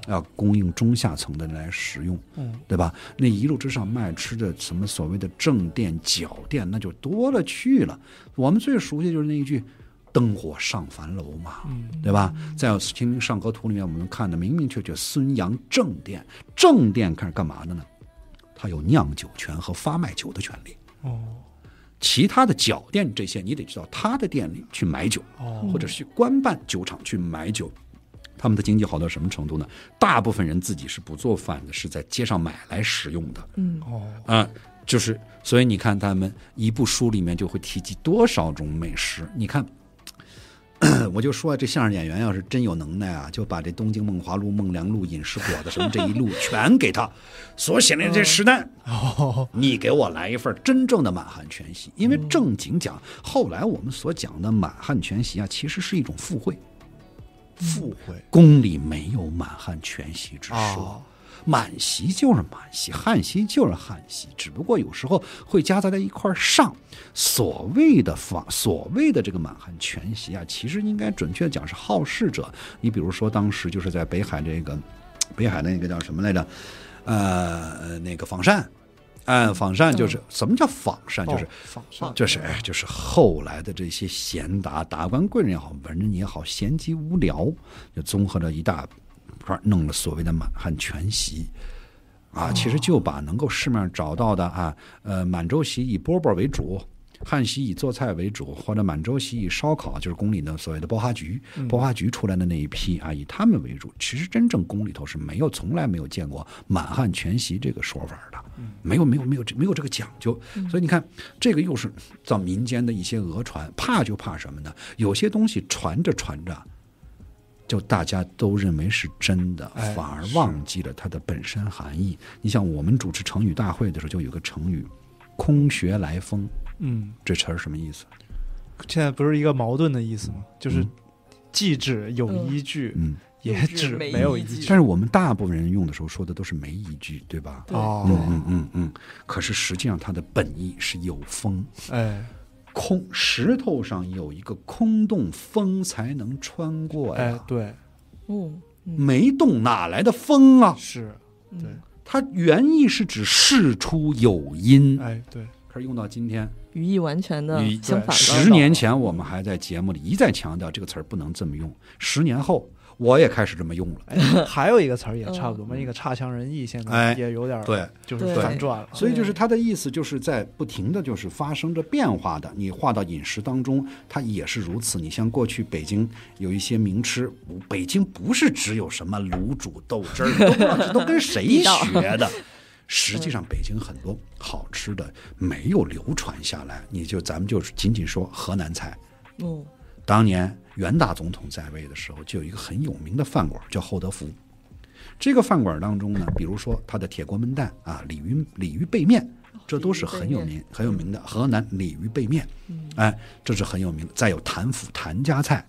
要供应中下层的人来食用，对吧？那一路之上卖吃的什么所谓的正店、脚店，那就多了去了。我们最熟悉就是那一句“灯火上樊楼”嘛，对吧？在《清明上河图》里面，我们看的明明确确，孙杨正店，正店开始干嘛的呢？他有酿酒权和发卖酒的权利。哦。其他的脚店，这些你得去到他的店里去买酒，或者是去官办酒厂去买酒。他们的经济好到什么程度呢？大部分人自己是不做饭的，是在街上买来食用的。嗯，哦，啊，就是，所以你看，他们一部书里面就会提及多少种美食。你看。我就说这相声演员要是真有能耐啊，就把这《东京梦华录》《梦良录》《饮食果子》什么这一路全给他 所写的这十单，你给我来一份真正的满汉全席。因为正经讲，后来我们所讲的满汉全席啊，其实是一种附会。附会，宫里没有满汉全席之说。满席就是满席，汉席就是汉席，只不过有时候会夹杂在一块儿上。所谓的仿所谓的这个满汉全席啊，其实应该准确讲是好事者。你比如说当时就是在北海这个北海那个叫什么来着？呃，那个仿膳。嗯，仿膳就是什么叫仿膳？就是仿膳。就是就是后来的这些贤达达官贵人也好，文人也好，闲极无聊，就综合了一大。弄了所谓的满汉全席，啊，其实就把能够市面上找到的啊，呃，满洲席以饽饽为主，汉席以做菜为主，或者满洲席以烧烤，就是宫里的所谓的包花局，包花局出来的那一批啊，以他们为主。其实真正宫里头是没有，从来没有见过满汉全席这个说法的，没有，没有，没有，没有这个讲究。所以你看，这个又是造民间的一些讹传，怕就怕什么呢？有些东西传着传着。就大家都认为是真的，反而忘记了它的本身含义。你像我们主持成语大会的时候，就有个成语“空穴来风”。嗯，这词儿什么意思？现在不是一个矛盾的意思吗？就是既指有依据，嗯，也指没有依据。但是我们大部分人用的时候说的都是没依据，对吧？哦，嗯嗯嗯嗯。可是实际上它的本意是有风。哎。空石头上有一个空洞，风才能穿过呀。哎，对，嗯，没洞哪来的风啊？是，对，它原意是指事出有因。哎，对，可是用到今天，语义完全的相反。十年前我们还在节目里一再强调这个词儿不能这么用，十年后。我也开始这么用了。还有一个词儿也差不多，嘛，一个差强人意，现在也有点对，就是反转了。所以就是它的意思，就是在不停的，就是发生着变化的。你化到饮食当中，它也是如此。你像过去北京有一些名吃，北京不是只有什么卤煮豆汁儿，这都跟谁学的。实际上，北京很多好吃的没有流传下来。你就咱们就是仅仅说河南菜，嗯，当年。袁大总统在位的时候，就有一个很有名的饭馆，叫厚德福。这个饭馆当中呢，比如说他的铁锅焖蛋啊，鲤鱼鲤鱼背面，这都是很有名很有名的。河南鲤鱼背面，哎，这是很有名。再有谭府谭家菜，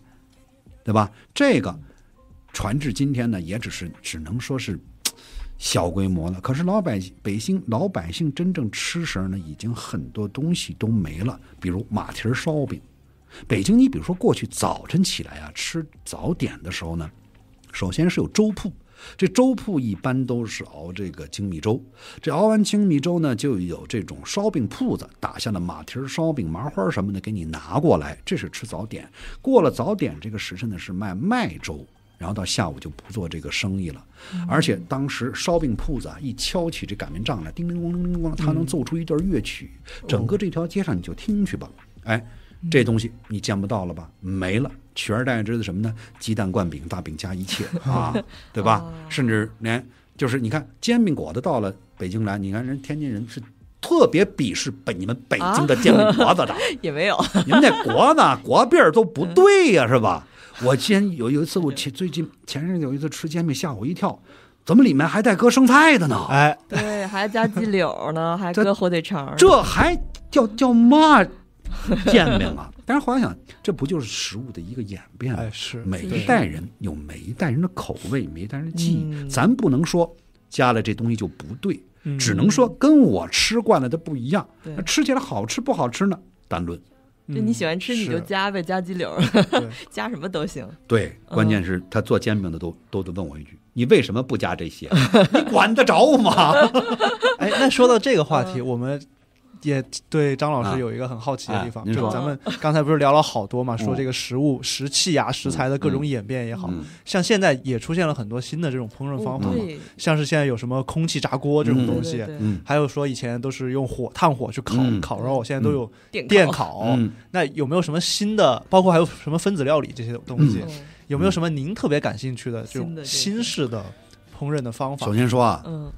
对吧？这个传至今天呢，也只是只能说是小规模了。可是老百姓北京老百姓真正吃食呢，已经很多东西都没了，比如马蹄烧饼。北京，你比如说过去早晨起来啊，吃早点的时候呢，首先是有粥铺，这粥铺一般都是熬这个精米粥，这熬完精米粥呢，就有这种烧饼铺子打下的马蹄儿烧饼、麻花什么的给你拿过来，这是吃早点。过了早点这个时辰呢，是卖麦粥，然后到下午就不做这个生意了。而且当时烧饼铺子啊，一敲起这擀面杖来，叮铃咣铃铃咣，它能奏出一段乐曲，整个这条街上你就听去吧，哎。这东西你见不到了吧？没了，取而代之的什么呢？鸡蛋灌饼，大饼加一切 啊，对吧？甚至连就是你看煎饼果子到了北京来，你看人天津人是特别鄙视北你们北京的煎饼果子的，也没有，你们那果子果饼都不对呀，是吧？我有有一次，我前最近前阵有一次吃煎饼吓我一跳，怎么里面还带搁生菜的呢？哎，对，还加鸡柳呢，还搁火腿肠，这还叫叫嘛？煎饼啊，但是后来想，这不就是食物的一个演变？是每一代人有每一代人的口味，每一代人的记忆。咱不能说加了这东西就不对，只能说跟我吃惯了的不一样。那吃起来好吃不好吃呢？单论，就你喜欢吃你就加呗，加鸡柳，加什么都行。对，关键是他做煎饼的都都得问我一句：“你为什么不加这些？” 你管得着我吗？哎，那说到这个话题，我们。也对，张老师有一个很好奇的地方，就是咱们刚才不是聊了好多嘛，说这个食物、食器呀、食材的各种演变也好，像现在也出现了很多新的这种烹饪方法嘛，像是现在有什么空气炸锅这种东西，还有说以前都是用火、炭火去烤烤肉，现在都有电烤。那有没有什么新的？包括还有什么分子料理这些东西？有没有什么您特别感兴趣的这种新式的烹饪的方法？首先说啊，嗯。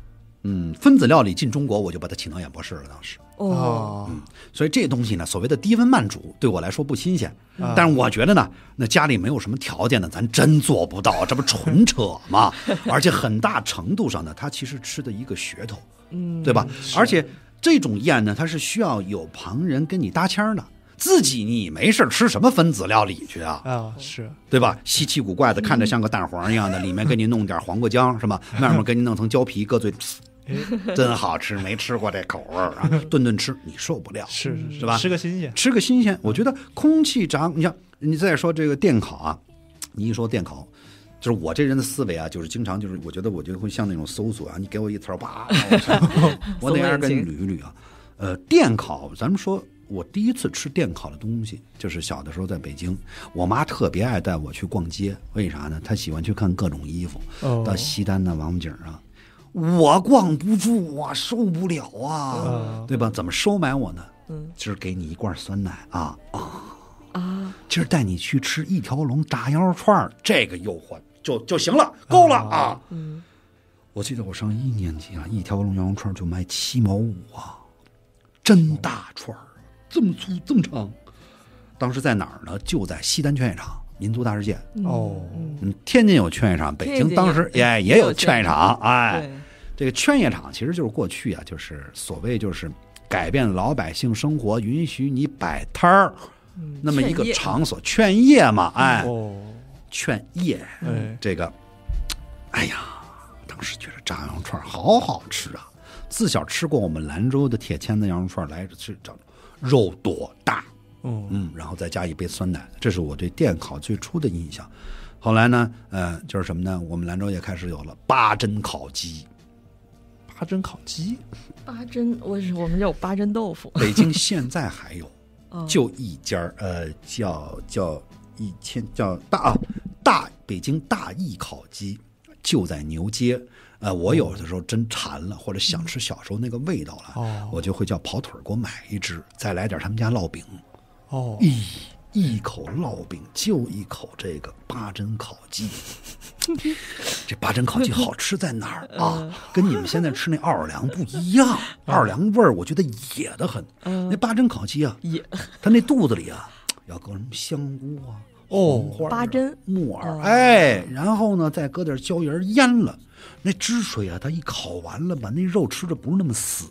嗯，分子料理进中国，我就把它请到演播室了。当时哦，嗯，所以这东西呢，所谓的低温慢煮，对我来说不新鲜。但是我觉得呢，那家里没有什么条件的，咱真做不到，这不纯扯吗？而且很大程度上呢，它其实吃的一个噱头，嗯，对吧？而且这种宴呢，它是需要有旁人跟你搭腔的，自己你没事吃什么分子料理去啊？啊，是，对吧？稀奇古怪的，看着像个蛋黄一样的，里面给你弄点黄瓜浆是吧？外面给你弄层胶皮，搁最。真好吃，没吃过这口味儿啊！顿顿吃你受不了，是是是吧？吃个新鲜，吃个新鲜。我觉得空气炸，你像你再说这个电烤啊，你一说电烤，就是我这人的思维啊，就是经常就是我觉得我就会像那种搜索啊，你给我一词儿，叭，我得 挨跟你捋一捋啊。呃，电烤，咱们说我第一次吃电烤的东西，就是小的时候在北京，我妈特别爱带我去逛街，为啥呢？她喜欢去看各种衣服，到西单的王府井啊。我逛不住啊，受不了啊，对吧？怎么收买我呢？今儿给你一罐酸奶啊啊啊！今儿带你去吃一条龙炸羊肉串这个诱惑就就行了，够了啊！我记得我上一年级啊，一条龙羊肉串就卖七毛五啊，真大串儿，这么粗这么长。当时在哪儿呢？就在西单劝业场、民族大世界哦。嗯，天津有劝业场，北京当时也也有劝业场，哎。这个劝业场其实就是过去啊，就是所谓就是改变老百姓生活，允许你摆摊儿，那么一个场所，劝业嘛，哎，劝业，这个，哎呀，当时觉得炸羊肉串好好吃啊！自小吃过我们兰州的铁签子羊肉串来着，去肉多大，嗯，然后再加一杯酸奶，这是我对电烤最初的印象。后来呢，呃，就是什么呢？我们兰州也开始有了八珍烤鸡。八珍烤鸡，八珍，我我们叫八珍豆腐。北京现在还有，就一家呃，叫叫一千叫大啊大北京大义烤鸡，就在牛街。呃，我有的时候真馋了，或者想吃小时候那个味道了，我就会叫跑腿给我买一只，再来点他们家烙饼。哦，一一口烙饼就一口这个八珍烤鸡。这八珍烤鸡好吃在哪儿啊？跟你们现在吃那奥尔良不一样，奥尔良味儿我觉得野的很。那八珍烤鸡啊，它那肚子里啊，要搁什么香菇啊、哦，八珍木耳，哎，然后呢再搁点椒盐腌了，那汁水啊，它一烤完了，把那肉吃的不是那么死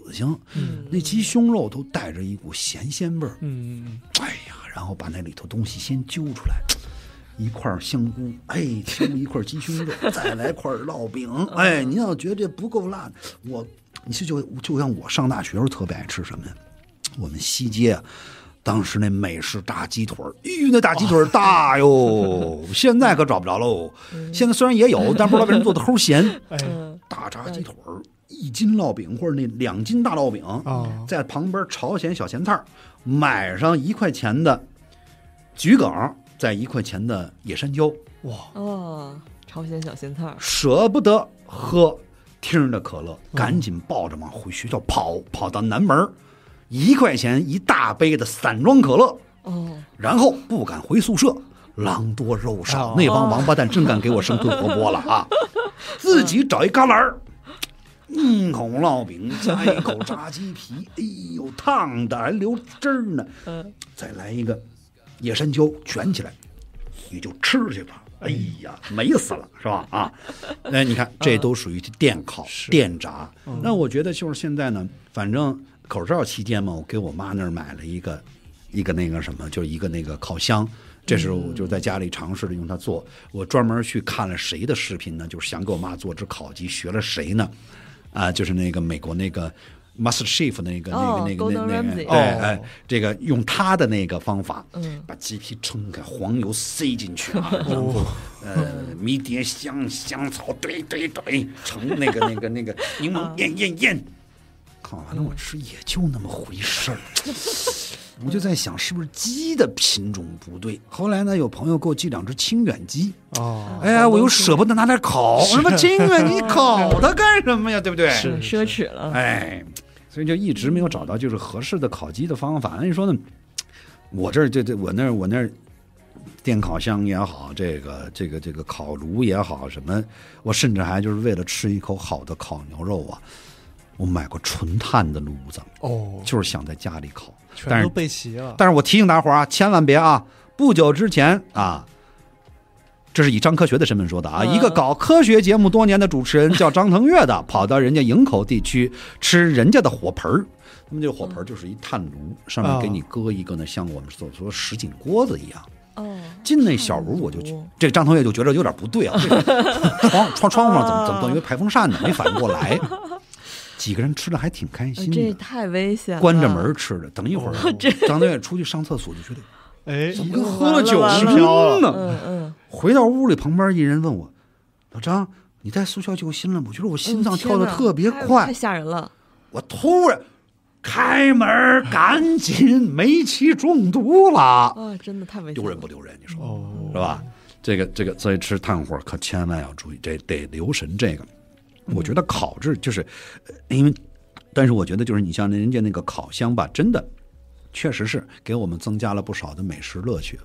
嗯、那鸡胸肉都带着一股咸鲜味儿。嗯，哎呀，然后把那里头东西先揪出来。一块香菇，哎，切一块鸡胸肉，再来块烙饼，哎，您要觉得不够辣，我你是就就像我上大学时候特别爱吃什么呀？我们西街当时那美式炸鸡腿儿，哎呦，那大鸡腿儿大哟，现在可找不着喽。现在虽然也有，但不知道为什么做的齁咸。哎，大炸鸡腿儿一斤烙饼或者那两斤大烙饼，在旁边朝鲜小咸菜儿，买上一块钱的桔梗。在一块钱的野山椒，哇！哦，朝鲜小咸菜，舍不得喝，听的可乐，赶紧抱着往回学校跑，跑到南门，一块钱一大杯的散装可乐，哦，然后不敢回宿舍，狼多肉少，那帮王八蛋真敢给我生吞活剥了啊！自己找一旮旯儿，一口烙饼加一口炸鸡皮，哎呦，烫的还流汁儿呢，嗯，再来一个。野山椒卷起来，你就吃去吧。哎呀，美死了，是吧？啊，哎，你看，这都属于电烤、电炸。那我觉得就是现在呢，反正口罩期间嘛，我给我妈那儿买了一个，一个那个什么，就是一个那个烤箱。这时候我就在家里尝试着用它做。我专门去看了谁的视频呢？就是想给我妈做只烤鸡，学了谁呢？啊，就是那个美国那个。Master Chef 那个那个那个那那个，对哎，这个用他的那个方法，把鸡皮撑开，黄油塞进去，然后呃，迷迭香、香草，怼怼怼，成那个 那个那个柠檬、咽咽，看完了我吃也就那么回事儿。我就在想，是不是鸡的品种不对？后来呢，有朋友给我寄两只清远鸡，哦，哎呀，我又舍不得拿来烤，什么清远，鸡烤它干什么呀？对不对？奢侈了，哎。所以就一直没有找到就是合适的烤鸡的方法。那你说呢，我这儿这这我那儿我那儿电烤箱也好，这个这个这个烤炉也好，什么我甚至还就是为了吃一口好的烤牛肉啊，我买过纯碳的炉子哦，就是想在家里烤。但是备齐了，但是我提醒大伙儿啊，千万别啊！不久之前啊。这是以张科学的身份说的啊，一个搞科学节目多年的主持人叫张腾岳的，跑到人家营口地区吃人家的火盆儿。那么这火盆儿就是一炭炉，上面给你搁一个呢，像我们所说石井锅子一样。哦，进那小屋我就这张腾岳就觉得有点不对啊，窗窗窗户上怎么怎么等于排风扇呢？没反应过来，几个人吃的还挺开心。这太危险了。关着门吃的，等一会儿张腾岳出去上厕所就觉得。哎，怎么跟喝了酒直飘呢？嗯嗯，回到屋里，旁边一人问我：“老张，你在速效救心了我觉得我心脏跳的特别快，太吓人了。”我突然开门，赶紧，煤气中毒了！哇，真的太危险，丢人不丢人？你说是吧？这个这个，所以吃炭火可千万要注意，这得留神。这个，我觉得烤制就是因为，但是我觉得就是你像人家那个烤箱吧，真的。确实是给我们增加了不少的美食乐趣，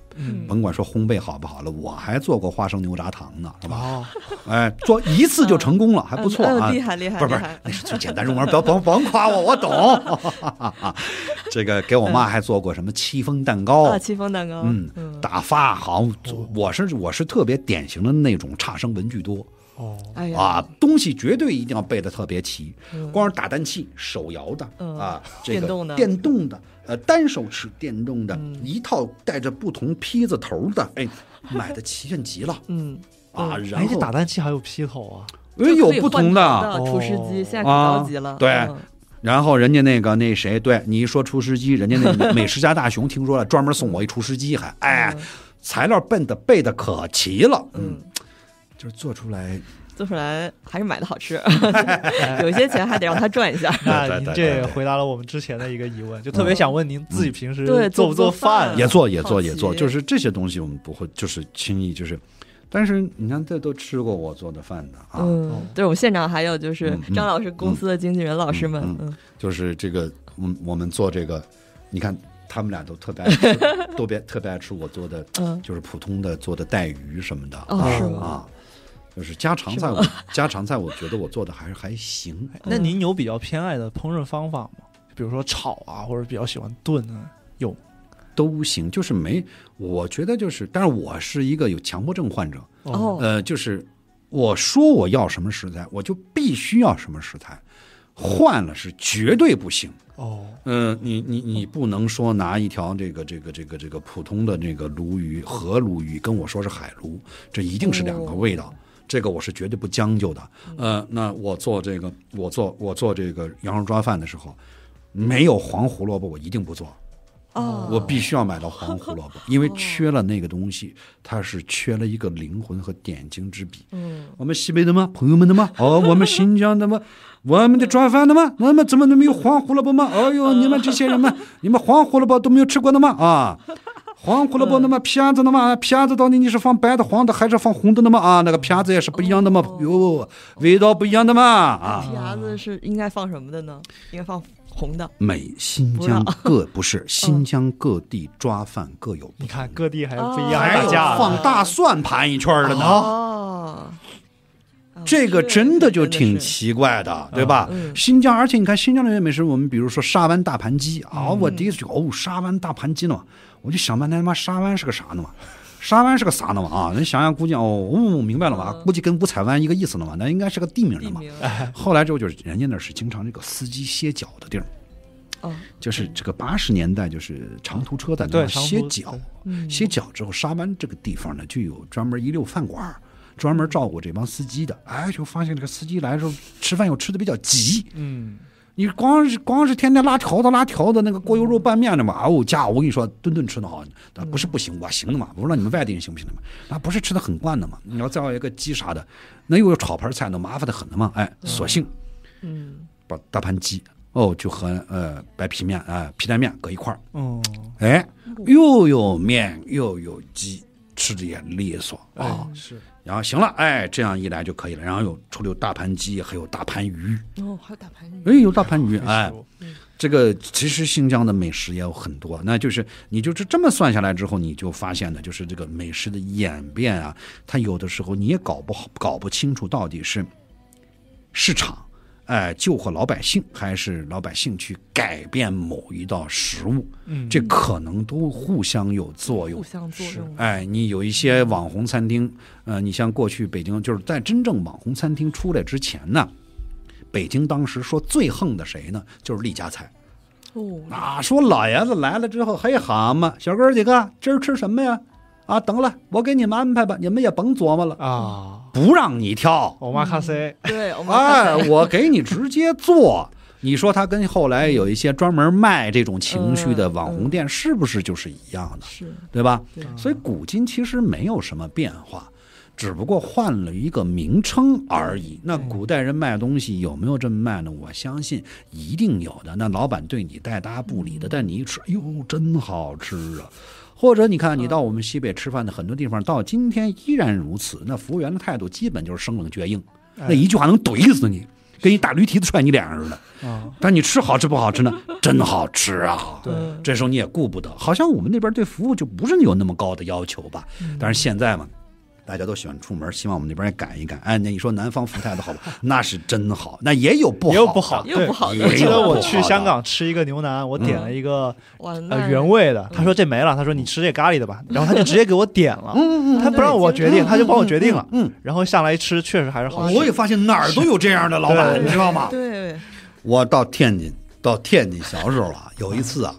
甭管说烘焙好不好了，我还做过花生牛轧糖呢，是吧？哎，做一次就成功了，还不错啊，厉害厉害！不是不是，最简单入门，甭甭甭夸我，我懂。这个给我妈还做过什么戚风蛋糕？戚风蛋糕，嗯，打发好我是我是特别典型的那种差生，文具多。哎呀，东西绝对一定要备的特别齐，光是打蛋器手摇的啊，这个电动的，呃，单手持电动的一套带着不同批子头的，哎，买的齐全极了，嗯，啊，然后打蛋器还有批头啊，因为有不同的厨师机，现在着急了，对，然后人家那个那谁，对你一说厨师机，人家那美食家大熊听说了，专门送我一厨师机，还，哎，材料备的备的可齐了，嗯。就是做出来，做出来还是买的好吃，有些钱还得让他赚一下。那您这回答了我们之前的一个疑问，就特别想问您自己平时做不做饭？也做，也做，也做，就是这些东西我们不会，就是轻易就是。但是你看，这都吃过我做的饭的啊。对我们现场还有就是张老师公司的经纪人老师们，就是这个，我我们做这个，你看他们俩都特别，爱都别特别爱吃我做的，就是普通的做的带鱼什么的啊。就是家常菜，家常菜，我觉得我做的还是还行。那您有比较偏爱的烹饪方法吗？比如说炒啊，或者比较喜欢炖啊？有，都行。就是没，我觉得就是，但是我是一个有强迫症患者。哦，呃，就是我说我要什么食材，我就必须要什么食材，换了是绝对不行。哦，嗯，你你你不能说拿一条这个这个这个这个普通的这个鲈鱼河鲈鱼跟我说是海鲈，这一定是两个味道。这个我是绝对不将就的，呃，那我做这个，我做我做这个羊肉抓饭的时候，没有黄胡萝卜，我一定不做。哦，我必须要买到黄胡萝卜，因为缺了那个东西，它是缺了一个灵魂和点睛之笔。嗯，我们西北的吗？朋友们的吗？哦，我们新疆的吗？我们的抓饭的吗？那么怎么能没有黄胡萝卜吗？哎呦，你们这些人们，你们黄胡萝卜都没有吃过的吗？啊？黄胡萝卜那么片子呢嘛？片子到底你是放白的、黄的，还是放红的呢嘛？啊，那个片子也是不一样的嘛，哟，味道不一样的嘛。啊，片子是应该放什么的呢？应该放红的。美新疆各不是新疆各地抓饭各有，你看各地还不一样。还有放大蒜盘一圈的呢。哦，这个真的就挺奇怪的，对吧？新疆，而且你看新疆那边美食，我们比如说沙湾大盘鸡啊，我第一次去，哦，沙湾大盘鸡呢。我就想半天，他妈沙湾是个啥呢嘛？沙湾是个啥呢嘛？啊，人想想，估计哦，哦，明白了吧？估计跟五彩湾一个意思呢嘛。那应该是个地名的嘛。后来之后就是，人家那是经常这个司机歇脚的地儿。嗯。就是这个八十年代，就是长途车在那歇脚，歇脚之后，沙湾这个地方呢，就有专门一溜饭馆，专门照顾这帮司机的。哎，就发现这个司机来的时候吃饭又吃的比较急。嗯。你光是光是天天拉条子拉条子那个锅油肉拌面的嘛，哦家我跟你说，顿顿吃的好，但不是不行，我行的嘛。我说那你们外地人行不行的嘛？那不是吃的很惯的嘛。你要再要一个鸡啥的，那又有炒盘菜，那麻烦的很的嘛。哎，索性，嗯，把大盘鸡哦，就和呃白皮面啊皮蛋面搁一块儿，哦，哎，又有面又有鸡，吃着也利索啊。是。然后行了，哎，这样一来就可以了。然后有出溜大盘鸡，还有大盘鱼哦，还有大盘鱼，哎，有大盘鱼 哎，这个其实新疆的美食也有很多。那就是你就是这么算下来之后，你就发现呢，就是这个美食的演变啊，它有的时候你也搞不好、搞不清楚到底是市场。哎，救活老百姓，还是老百姓去改变某一道食物，嗯，这可能都互相有作用，互相作用。哎，你有一些网红餐厅，呃，你像过去北京，就是在真正网红餐厅出来之前呢，北京当时说最横的谁呢？就是利家菜，哦，啊，说老爷子来了之后，嘿，蛤蟆，小哥几个今儿吃什么呀？啊，等了，我给你们安排吧，你们也甭琢磨了啊，不让你跳，欧玛咖啡对，哎，我给你直接做。你说他跟后来有一些专门卖这种情绪的网红店，是不是就是一样的？是，对吧？对。所以古今其实没有什么变化，只不过换了一个名称而已。那古代人卖东西有没有这么卖呢？我相信一定有的。那老板对你带搭不理的，但你一吃，哎呦，真好吃啊！或者你看，你到我们西北吃饭的很多地方，到今天依然如此。那服务员的态度基本就是生冷倔硬，那一句话能怼死你，跟一大驴蹄子踹你脸上似的。但你吃好吃不好吃呢？真好吃啊！对，这时候你也顾不得。好像我们那边对服务就不是有那么高的要求吧？但是现在嘛。大家都喜欢出门，希望我们那边也改一改。哎，那你说南方福泰的好不？那是真好，那也有不好，有不好，又不好。记得我去香港吃一个牛腩，我点了一个呃原味的，他说这没了，他说你吃这咖喱的吧，然后他就直接给我点了，他不让我决定，他就帮我决定了。然后下来吃，确实还是好。吃。我也发现哪儿都有这样的老板，你知道吗？对。我到天津，到天津小时候啊，有一次啊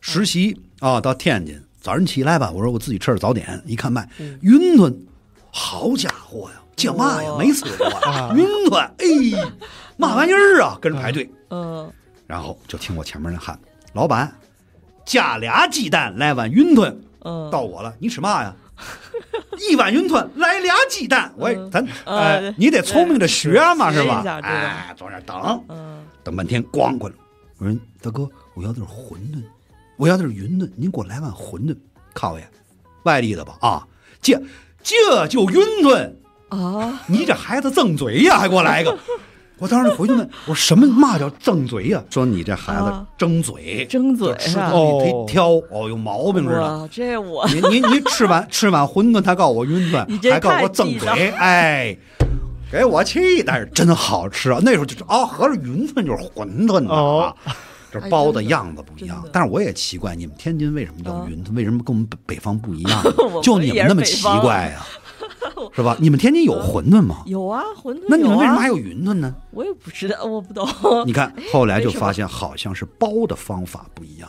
实习啊，到天津，早上起来吧，我说我自己吃点早点，一看卖云吞。好家伙呀，叫嘛呀？没死吧？云吞，哎，嘛玩意儿啊？跟着排队，嗯，然后就听我前面那喊：“老板，加俩鸡蛋，来碗云吞。”嗯，到我了，你吃嘛呀？一碗云吞来俩鸡蛋，我咱哎，你得聪明着学嘛，是吧？哎，坐那等等半天，咣咣，我说：“大哥，我要点馄饨，我要点云吞，您给我来碗馄饨，看我眼，外地的吧？啊，这。”这就晕顿啊！你这孩子争嘴呀，还给我来一个！我当时回去问，我说什么嘛叫争嘴呀？说你这孩子争嘴，争嘴你忒挑哦，有毛病似的。这我，你你你吃完 吃完馄饨，他告诉我晕顿，还告诉我争嘴，哎，给我气！但是真好吃啊！那时候就是哦，合着云吞就是馄饨呢啊。这包的样子不一样，但是我也奇怪，你们天津为什么叫云？吞，为什么跟我们北北方不一样？就你们那么奇怪呀，是吧？你们天津有馄饨吗？有啊，馄饨。那你们为什么还有云吞呢？我也不知道，我不懂。你看，后来就发现好像是包的方法不一样，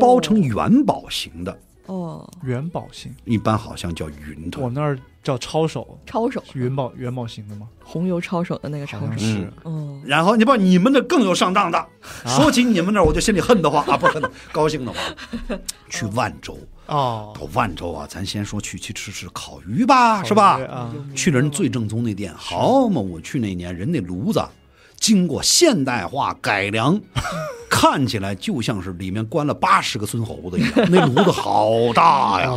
包成元宝型的。哦，元宝型一般好像叫云头。我那儿叫抄手，抄手元宝元宝型的吗？红油抄手的那个抄手是，嗯。然后你把你们那更有上当的，说起你们那我就心里恨的话啊，不恨，高兴的话，去万州哦，到万州啊，咱先说去去吃吃烤鱼吧，是吧？去人最正宗那店，好嘛，我去那年人那炉子。经过现代化改良，看起来就像是里面关了八十个孙猴子一样。那炉子好大呀，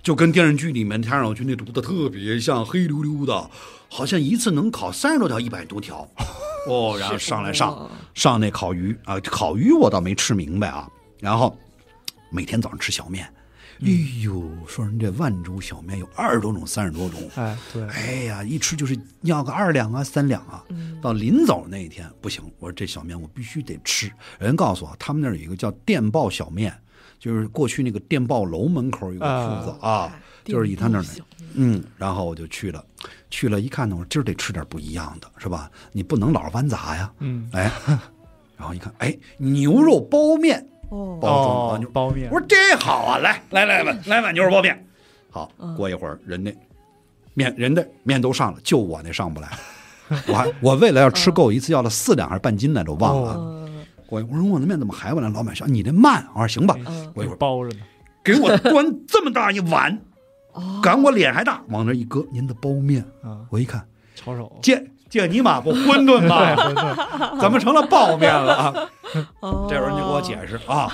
就跟电视剧里面《天朝军》那炉子特别像，黑溜溜的，好像一次能烤三十多条、一百多条。哦，然后上来上上那烤鱼啊，烤鱼我倒没吃明白啊。然后每天早上吃小面。哎呦，说人这万州小面有二十多种、三十多种，哎，对，哎呀，一吃就是要个二两啊、三两啊。到临走那一天不行，我说这小面我必须得吃。人告诉我他们那儿有一个叫电报小面，就是过去那个电报楼门口有个铺子啊，就是以他那儿，嗯，然后我就去了，去了一看呢，我说今儿得吃点不一样的，是吧？你不能老是弯杂呀，嗯，哎，然后一看，哎，牛肉包面。包哦，包面，我说这好啊！来来来碗，来碗牛肉包面。好，过一会儿人那面，人的面都上了，就我那上不来。我还我为了要吃够一次，要了四两还是半斤来着，忘了。我我说我的面怎么还不来？老板说你那慢。我说行吧。我一会儿包着呢，给我端这么大一碗，赶我脸还大，往那一搁，您的包面。我一看，瞅手。见。这尼玛不馄饨吗？怎么成了包面了？这时候你给我解释啊！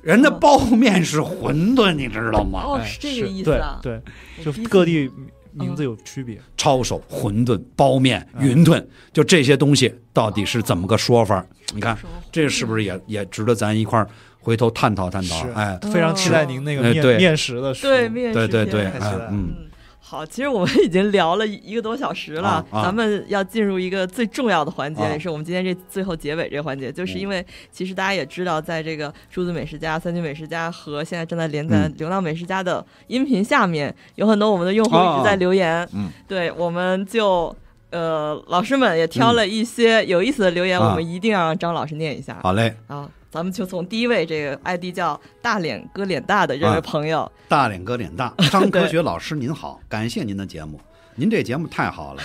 人家包面是馄饨，你知道吗？哦，是这个意思啊！对，就各地名字有区别，抄手、馄饨、包面、云吞，就这些东西到底是怎么个说法？你看，这是不是也也值得咱一块儿回头探讨探讨？哎，非常期待您那个面面食的书，对，对，对，嗯。好，其实我们 已经聊了一个多小时了，咱们要进入一个最重要的环节，也是我们今天这最后结尾这个环节，就是因为其实大家也知道，在这个数字美食家、三军美食家和现在正在连载《流浪美食家》的音频下面，有很多我们的用户一直在留言，对，我们就呃老师们也挑了一些有意思的留言，我们一定要让张老师念一下。好嘞，啊。咱们就从第一位这个 ID 叫“大脸哥脸大”的这位朋友，“大脸哥脸大”，张科学老师您好，感谢您的节目，您这节目太好了。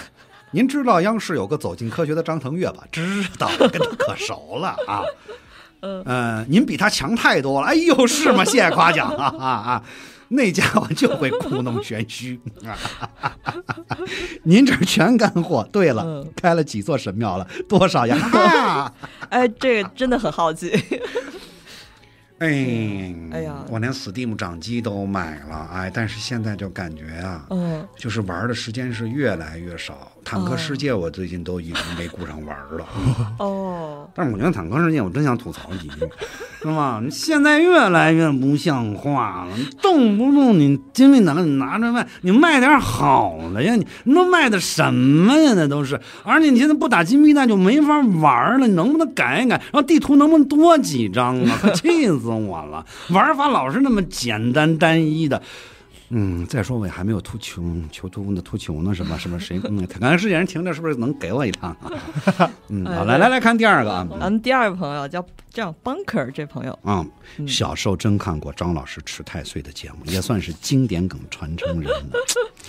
您知道央视有个《走进科学》的张腾岳吧？知道，跟他可熟了啊。嗯，您比他强太多了。哎呦，是吗？谢谢夸奖啊啊 啊！那家伙就会故弄玄虚，您这全干货。对了，开了几座神庙了？多少呀？哎，这个真的很好奇。哎，哎呀，我连 Steam 掌机都买了，哎，但是现在就感觉啊，嗯，就是玩的时间是越来越少。坦克世界，我最近都一直没顾上玩了。哦，但是我觉得坦克世界，我真想吐槽几句，是吗？你现在越来越不像话了，动不动你金币拿你拿着卖，你卖点好的呀？你那卖的什么呀？那都是。而且你现在不打金币那就没法玩了，你能不能改一改？然后地图能不能多几张啊？可气死我了！玩法老是那么简单单一的。嗯，再说我还没有图球，求图呢，图球呢，什么什么谁？嗯，看看世界人听着是不是能给我一趟啊？嗯，好，来来来看第二个啊。咱们第二个朋友叫叫 Bunker 这朋友。嗯，小时候真看过张老师吃太岁的节目，也算是经典梗传承人。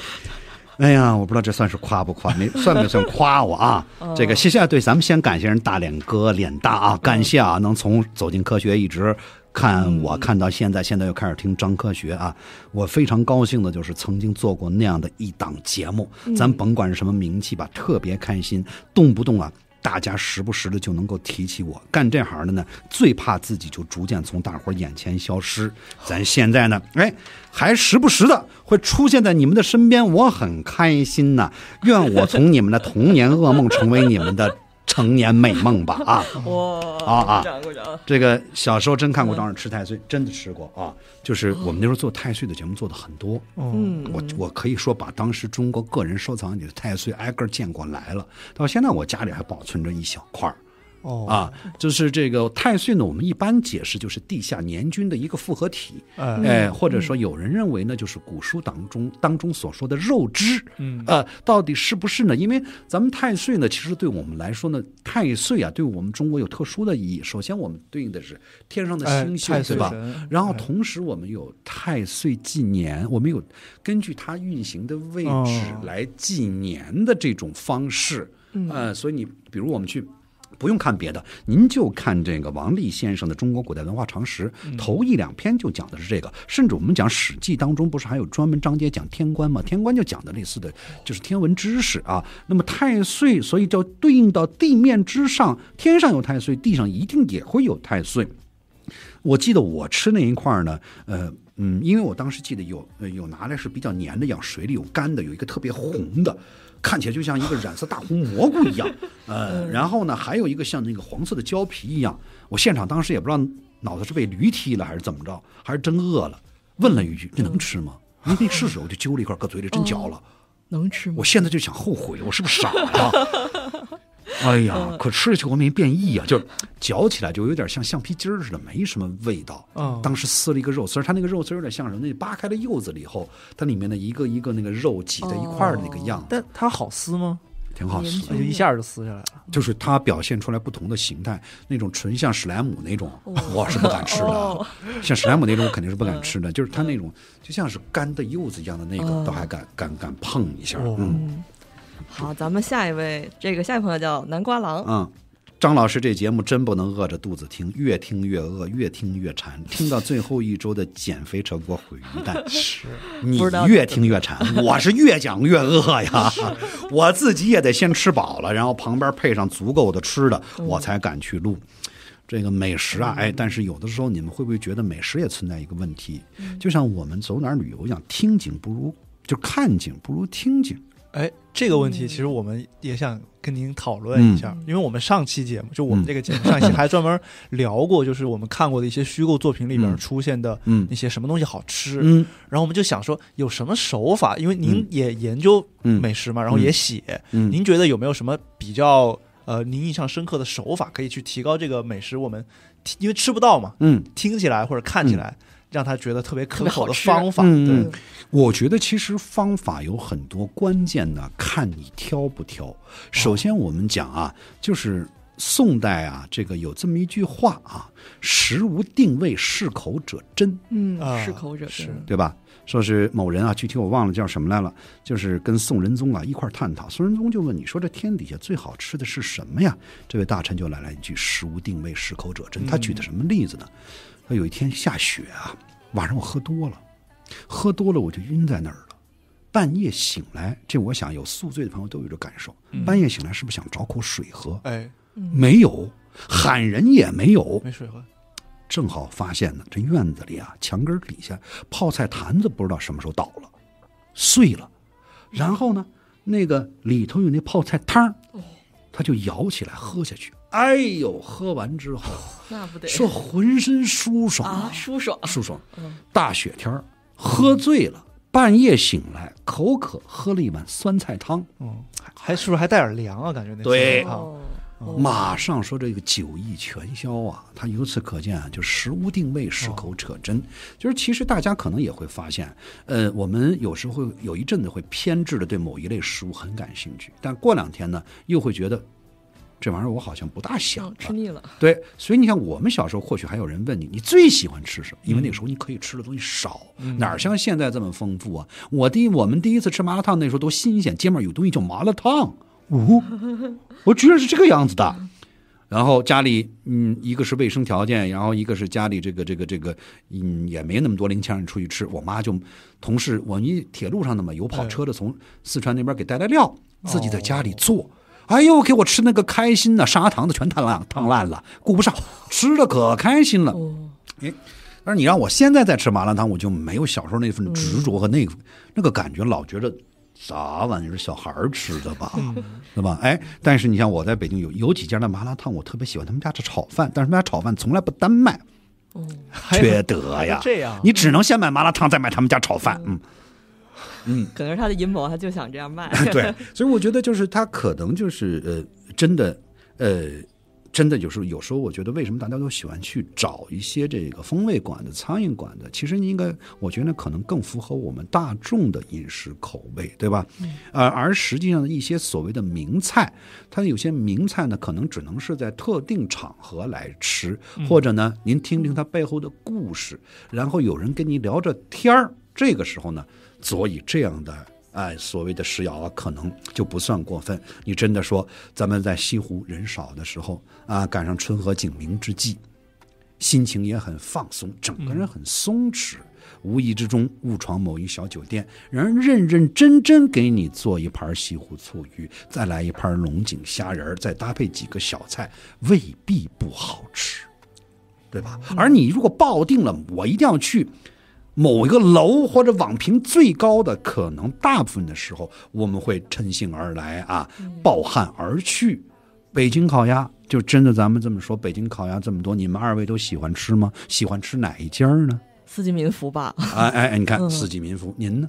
哎呀，我不知道这算是夸不夸，没算不算夸我啊？这个谢谢对，咱们先感谢人大脸哥脸大啊，感谢啊能从走进科学一直。看我看到现在，现在又开始听张科学啊！我非常高兴的就是曾经做过那样的一档节目，咱甭管是什么名气吧，特别开心。动不动啊，大家时不时的就能够提起我。干这行的呢，最怕自己就逐渐从大伙眼前消失。咱现在呢，哎，还时不时的会出现在你们的身边，我很开心呐。愿我从你们的童年噩梦成为你们的。成年美梦吧啊！哇啊啊！这个小时候真看过，当时吃太岁真的吃过啊！就是我们那时候做太岁的节目做的很多，嗯，我我可以说把当时中国个人收藏里的太岁挨个见过来了，到现在我家里还保存着一小块儿。哦啊，就是这个太岁呢，我们一般解释就是地下年均的一个复合体，哎，或者说有人认为呢，就是古书当中当中所说的肉汁，嗯，呃，到底是不是呢？因为咱们太岁呢，其实对我们来说呢，太岁啊，对我们中国有特殊的意。义。首先，我们对应的是天上的星星，对、吧。然后，同时我们有太岁纪年，我们有根据它运行的位置来纪年的这种方式，嗯，所以你比如我们去。不用看别的，您就看这个王立先生的《中国古代文化常识》，头一两篇就讲的是这个。甚至我们讲《史记》当中，不是还有专门章节讲天官吗？天官就讲的类似的就是天文知识啊。那么太岁，所以叫对应到地面之上，天上有太岁，地上一定也会有太岁。我记得我吃那一块儿呢，呃，嗯，因为我当时记得有有拿来是比较黏的，养水里有干的，有一个特别红的。看起来就像一个染色大红蘑菇一样，呃，然后呢，还有一个像那个黄色的胶皮一样。我现场当时也不知道脑子是被驴踢了还是怎么着，还是真饿了，问了一句：“这能吃吗？”试试，我就揪了一块搁嘴里，真嚼了。能吃吗？我现在就想后悔，我是不是傻？哎呀，可吃下去我没变异啊，就是嚼起来就有点像橡皮筋儿似的，没什么味道。当时撕了一个肉丝儿，它那个肉丝儿有点像什么？那扒开了柚子了以后，它里面的一个一个那个肉挤在一块儿的那个样子。但它好撕吗？挺好撕，就一下就撕下来了。就是它表现出来不同的形态，那种纯像史莱姆那种，我是不敢吃的。像史莱姆那种肯定是不敢吃的，就是它那种就像是干的柚子一样的那个，倒还敢敢敢碰一下。嗯。好，咱们下一位，这个下一位朋友叫南瓜狼。嗯，张老师，这节目真不能饿着肚子听，越听越饿，越听越馋，听到最后一周的减肥成果毁于一旦 是，你越听越馋，我是越讲越饿呀。我自己也得先吃饱了，然后旁边配上足够的吃的，我才敢去录这个美食啊。哎，但是有的时候你们会不会觉得美食也存在一个问题？就像我们走哪儿旅游一样，听景不如就看景不如听景。哎，这个问题其实我们也想跟您讨论一下，因为我们上期节目，就我们这个节目上一期 还专门聊过，就是我们看过的一些虚构作品里边出现的那些什么东西好吃。然后我们就想说，有什么手法？因为您也研究美食嘛，然后也写，您觉得有没有什么比较呃您印象深刻的手法，可以去提高这个美食？我们因为吃不到嘛，嗯，听起来或者看起来。让他觉得特别可口的方法，嗯，我觉得其实方法有很多，关键呢看你挑不挑。首先我们讲啊，就是宋代啊，这个有这么一句话啊：“食无定位，适口者真。”嗯，适口者是对吧？说是某人啊，具体我忘了叫什么来了，就是跟宋仁宗啊一块儿探讨。宋仁宗就问：“你说这天底下最好吃的是什么呀？”这位大臣就来了一句：“食无定位，适口者真。”他举的什么例子呢？他有一天下雪啊。晚上我喝多了，喝多了我就晕在那儿了。半夜醒来，这我想有宿醉的朋友都有这感受。半夜醒来是不是想找口水喝？哎，没有，喊人也没有，没水喝。正好发现呢，这院子里啊，墙根底下泡菜坛子不知道什么时候倒了，碎了。然后呢，那个里头有那泡菜汤他就舀起来喝下去。哎呦，喝完之后，那不得说浑身舒爽啊，舒爽，舒爽。大雪天儿喝醉了，半夜醒来口渴，喝了一碗酸菜汤，嗯，还是不是还带点凉啊？感觉那对，马上说这个酒意全消啊。他由此可见啊，就食物定位，食口扯真，就是其实大家可能也会发现，呃，我们有时候有一阵子会偏执的对某一类食物很感兴趣，但过两天呢，又会觉得。这玩意儿我好像不大想吃腻了。对，所以你看，我们小时候或许还有人问你，你最喜欢吃什么？因为那时候你可以吃的东西少，哪像现在这么丰富啊！我第我们第一次吃麻辣烫那时候多新鲜，街面有东西叫麻辣烫，哦，我居然是这个样子的。然后家里，嗯，一个是卫生条件，然后一个是家里这个这个这个，嗯，也没那么多零钱让你出去吃，我妈就同事，我你铁路上的嘛，有跑车的从四川那边给带来料，自己在家里做。哎呦，给我吃那个开心呐，砂糖的全烫烂烫烂了，顾不上，吃的可开心了。哎，但是你让我现在再吃麻辣烫，我就没有小时候那份执着和那个、那个感觉，老觉得啥玩意儿小孩吃的吧，对吧？哎，但是你像我在北京有有几家的麻辣烫，我特别喜欢他们家的炒饭，但是他们家炒饭从来不单卖，缺德呀！这样，你只能先买麻辣烫，再买他们家炒饭，嗯。嗯，可能是他的阴谋，他就想这样卖。对，所以我觉得就是他可能就是呃，真的，呃，真的有时候有时候，我觉得为什么大家都喜欢去找一些这个风味馆的、苍蝇馆的？其实你应该，我觉得可能更符合我们大众的饮食口味，对吧？而而实际上的一些所谓的名菜，它有些名菜呢，可能只能是在特定场合来吃，或者呢，您听听它背后的故事，然后有人跟你聊着天儿，这个时候呢。所以，这样的哎，所谓的食谣啊，可能就不算过分。你真的说，咱们在西湖人少的时候啊，赶上春和景明之际，心情也很放松，整个人很松弛，无意之中误闯某一小酒店，然而认认真真给你做一盘西湖醋鱼，再来一盘龙井虾仁儿，再搭配几个小菜，未必不好吃，对吧？而你如果抱定了我一定要去。某一个楼或者网评最高的，可能大部分的时候我们会乘兴而来啊，抱憾而去。北京烤鸭就真的咱们这么说，北京烤鸭这么多，你们二位都喜欢吃吗？喜欢吃哪一家呢？四季民福吧。哎哎，你看四季民福，您呢？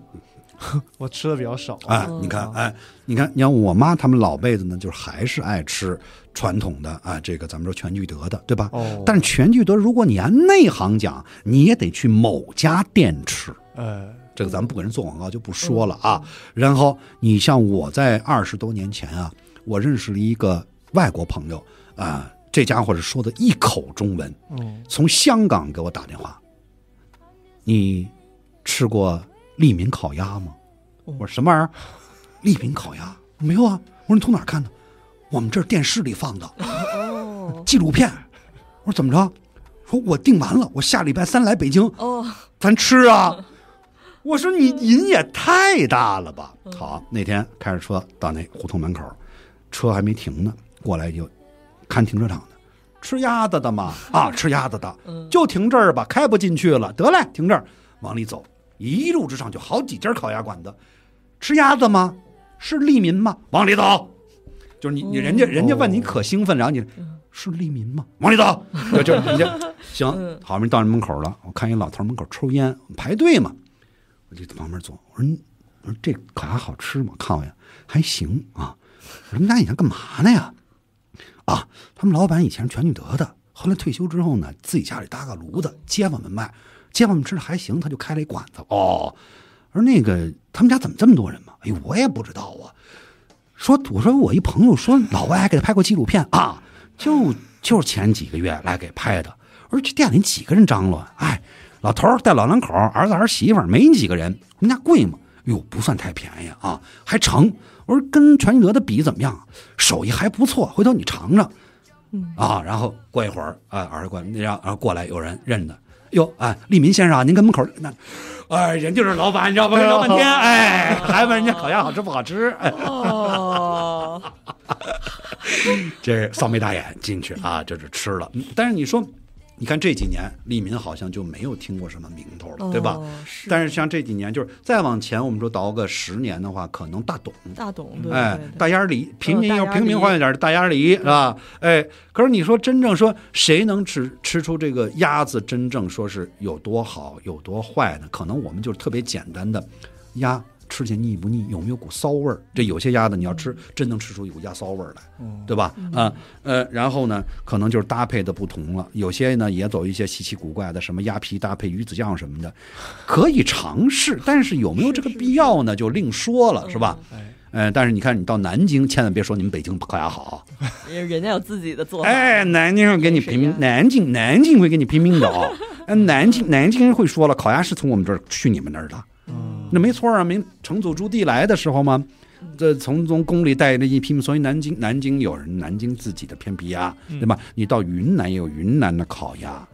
我吃的比较少啊，你看，哎，你看，你看我妈他们老辈子呢，就是还是爱吃传统的啊，这个咱们说全聚德的，对吧？哦，但是全聚德，如果你按内行讲，你也得去某家店吃，呃，这个咱们不给人做广告就不说了啊。然后你像我在二十多年前啊，我认识了一个外国朋友啊，这家伙是说的一口中文，从香港给我打电话，你吃过？利民烤鸭吗？我说什么玩意儿？利民烤鸭没有啊？我说你从哪儿看的？我们这电视里放的哦，纪录片。我说怎么着？说我订完了，我下礼拜三来北京哦，咱吃啊。我说你瘾也太大了吧？好，那天开着车到那胡同门口，车还没停呢，过来就看停车场的吃鸭子的嘛 啊，吃鸭子的就停这儿吧，开不进去了，得嘞，停这儿，往里走。一路之上就好几家烤鸭馆子，吃鸭子吗？是利民吗？往里走，就是你你人家人家问你可兴奋，然后你，是利民吗？往里走，就是人家行，好，人到人门口了，我看一老头门口抽烟排队嘛，我就旁边坐，我说我说这烤鸭好吃吗？看我呀，还行啊，说你俩以前干嘛呢呀？啊，他们老板以前是全聚德的，后来退休之后呢，自己家里搭个炉子，街坊们卖。见我们吃的还行，他就开了一馆子哦。我说那个他们家怎么这么多人嘛？哎呦，我也不知道啊。说我说我一朋友说老外还给他拍过纪录片啊，就就是前几个月来给拍的。我说这店里几个人张罗？哎，老头带老两口儿、子儿媳妇没几个人。我们家贵吗？哟，呦，不算太便宜啊，还成。我说跟全聚德的比怎么样？手艺还不错，回头你尝尝啊。然后过一会儿啊，儿子过，来，然后过来有人认的。哟，哎，利民先生啊，您跟门口那，哎，人就是老板，你知道吧？聊半天，哎，还问人家烤鸭好吃不好吃，哎，这扫眉大眼进去啊，就是吃了。但是你说。你看这几年，利民好像就没有听过什么名头了，对吧？是。但是像这几年，就是再往前，我们说倒个十年的话，可能大董、大董，哎，大鸭梨，平民要平民化一点，大鸭梨是吧？哎，可是你说真正说，谁能吃吃出这个鸭子真正说是有多好有多坏呢？可能我们就特别简单的，鸭。吃起来腻不腻？有没有股骚味儿？这有些鸭子你要吃，真能吃出一股鸭骚味儿来，对吧？啊，呃，然后呢，可能就是搭配的不同了。有些呢也走一些稀奇古怪的，什么鸭皮搭配鱼子酱什么的，可以尝试。但是有没有这个必要呢？就另说了，是吧？哎，但是你看，你到南京，千万别说你们北京烤鸭好，人家有自己的做法。哎，南京给你拼命，南京南京会给你拼命的啊！南京南京人会说了，烤鸭是从我们这儿去你们那儿的。那没错啊，明成祖朱棣来的时候嘛，这从从宫里带了一批。所以南京，南京有人南京自己的偏皮鸭，对吧？你到云南也有云南的烤鸭。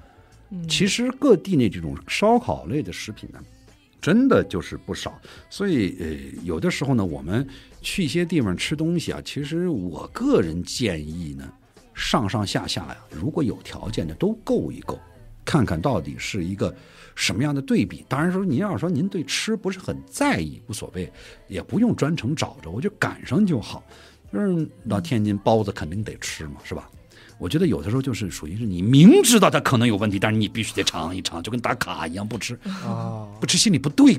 其实各地那这种烧烤类的食品呢，真的就是不少。所以呃，有的时候呢，我们去一些地方吃东西啊，其实我个人建议呢，上上下下呀，如果有条件的都够一够，看看到底是一个。什么样的对比？当然说，您要说您对吃不是很在意，无所谓，也不用专程找着，我就赶上就好。就是到天津包子肯定得吃嘛，是吧？我觉得有的时候就是属于是你明知道它可能有问题，但是你必须得尝一尝，就跟打卡一样，不吃啊，不吃心里不对。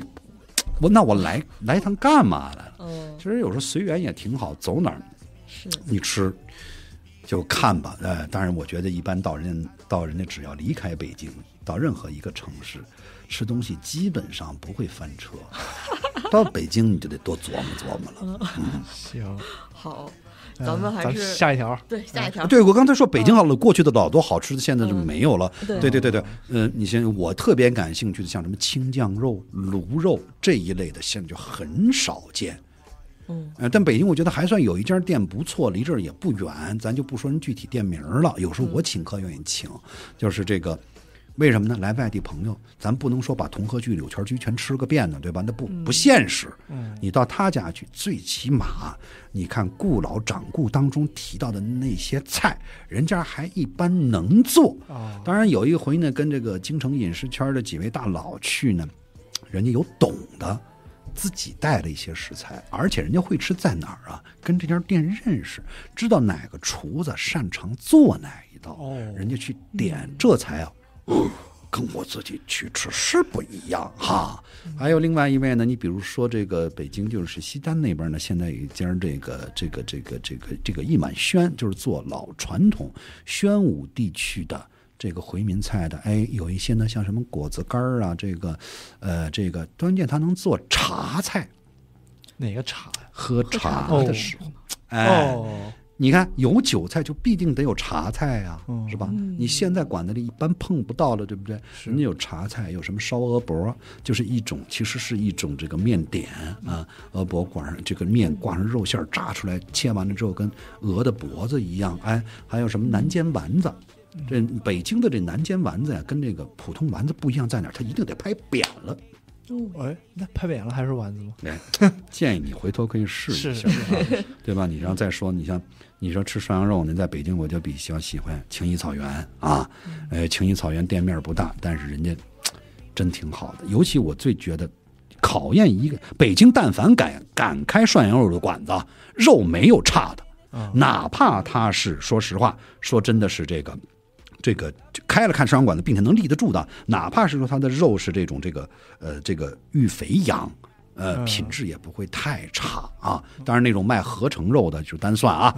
我那我来来一趟干嘛来？其实有时候随缘也挺好，走哪儿是，你吃。就看吧，呃，当然，我觉得一般到人家到人家只要离开北京，到任何一个城市，吃东西基本上不会翻车。到北京你就得多琢磨琢磨了。行，好，咱们还是下一条。对，下一条。对，我刚才说北京好了，过去的老多好吃的现在就没有了。对，对，对，对。嗯，你先，我特别感兴趣的像什么青酱肉、卤肉这一类的，现在就很少见。嗯，但北京我觉得还算有一家店不错，离这儿也不远，咱就不说人具体店名了。有时候我请客愿意请，就是这个，为什么呢？来外地朋友，咱不能说把同和居、柳泉居全吃个遍呢，对吧？那不不现实。你到他家去，最起码你看顾老掌故当中提到的那些菜，人家还一般能做啊。当然有一回呢，跟这个京城饮食圈的几位大佬去呢，人家有懂的。自己带了一些食材，而且人家会吃在哪儿啊？跟这家店认识，知道哪个厨子擅长做哪一道，人家去点，这才啊，跟我自己去吃是不一样哈。还有另外一位呢，你比如说这个北京就是西单那边呢，现在有一家这个这个这个这个这个益满轩，就是做老传统宣武地区的。这个回民菜的哎，有一些呢，像什么果子干儿啊，这个，呃，这个关键它能做茶菜，哪个茶？喝茶的时候，哎，你看有韭菜就必定得有茶菜呀，是吧？你现在馆子里一般碰不到了，对不对？人家有茶菜，有什么烧鹅脖，就是一种，其实是一种这个面点啊，鹅脖挂上这个面挂上肉馅炸出来，切完了之后跟鹅的脖子一样，哎，还有什么南煎丸子。这北京的这南煎丸子呀，跟这个普通丸子不一样在哪儿？它一定得拍扁了。哎，那拍扁了还是丸子吗？建议你回头可以试一对吧？你然后再说，你像你说吃涮羊肉，您在北京我就比较喜欢青衣草原啊。呃，青衣草原店面不大，但是人家真挺好的。尤其我最觉得考验一个北京，但凡敢敢开涮羊肉的馆子，肉没有差的。哪怕他是说实话，说真的是这个。这个开了看饲养管的，并且能立得住的，哪怕是说它的肉是这种这个呃这个育肥羊，呃品质也不会太差啊。当然那种卖合成肉的就单算啊。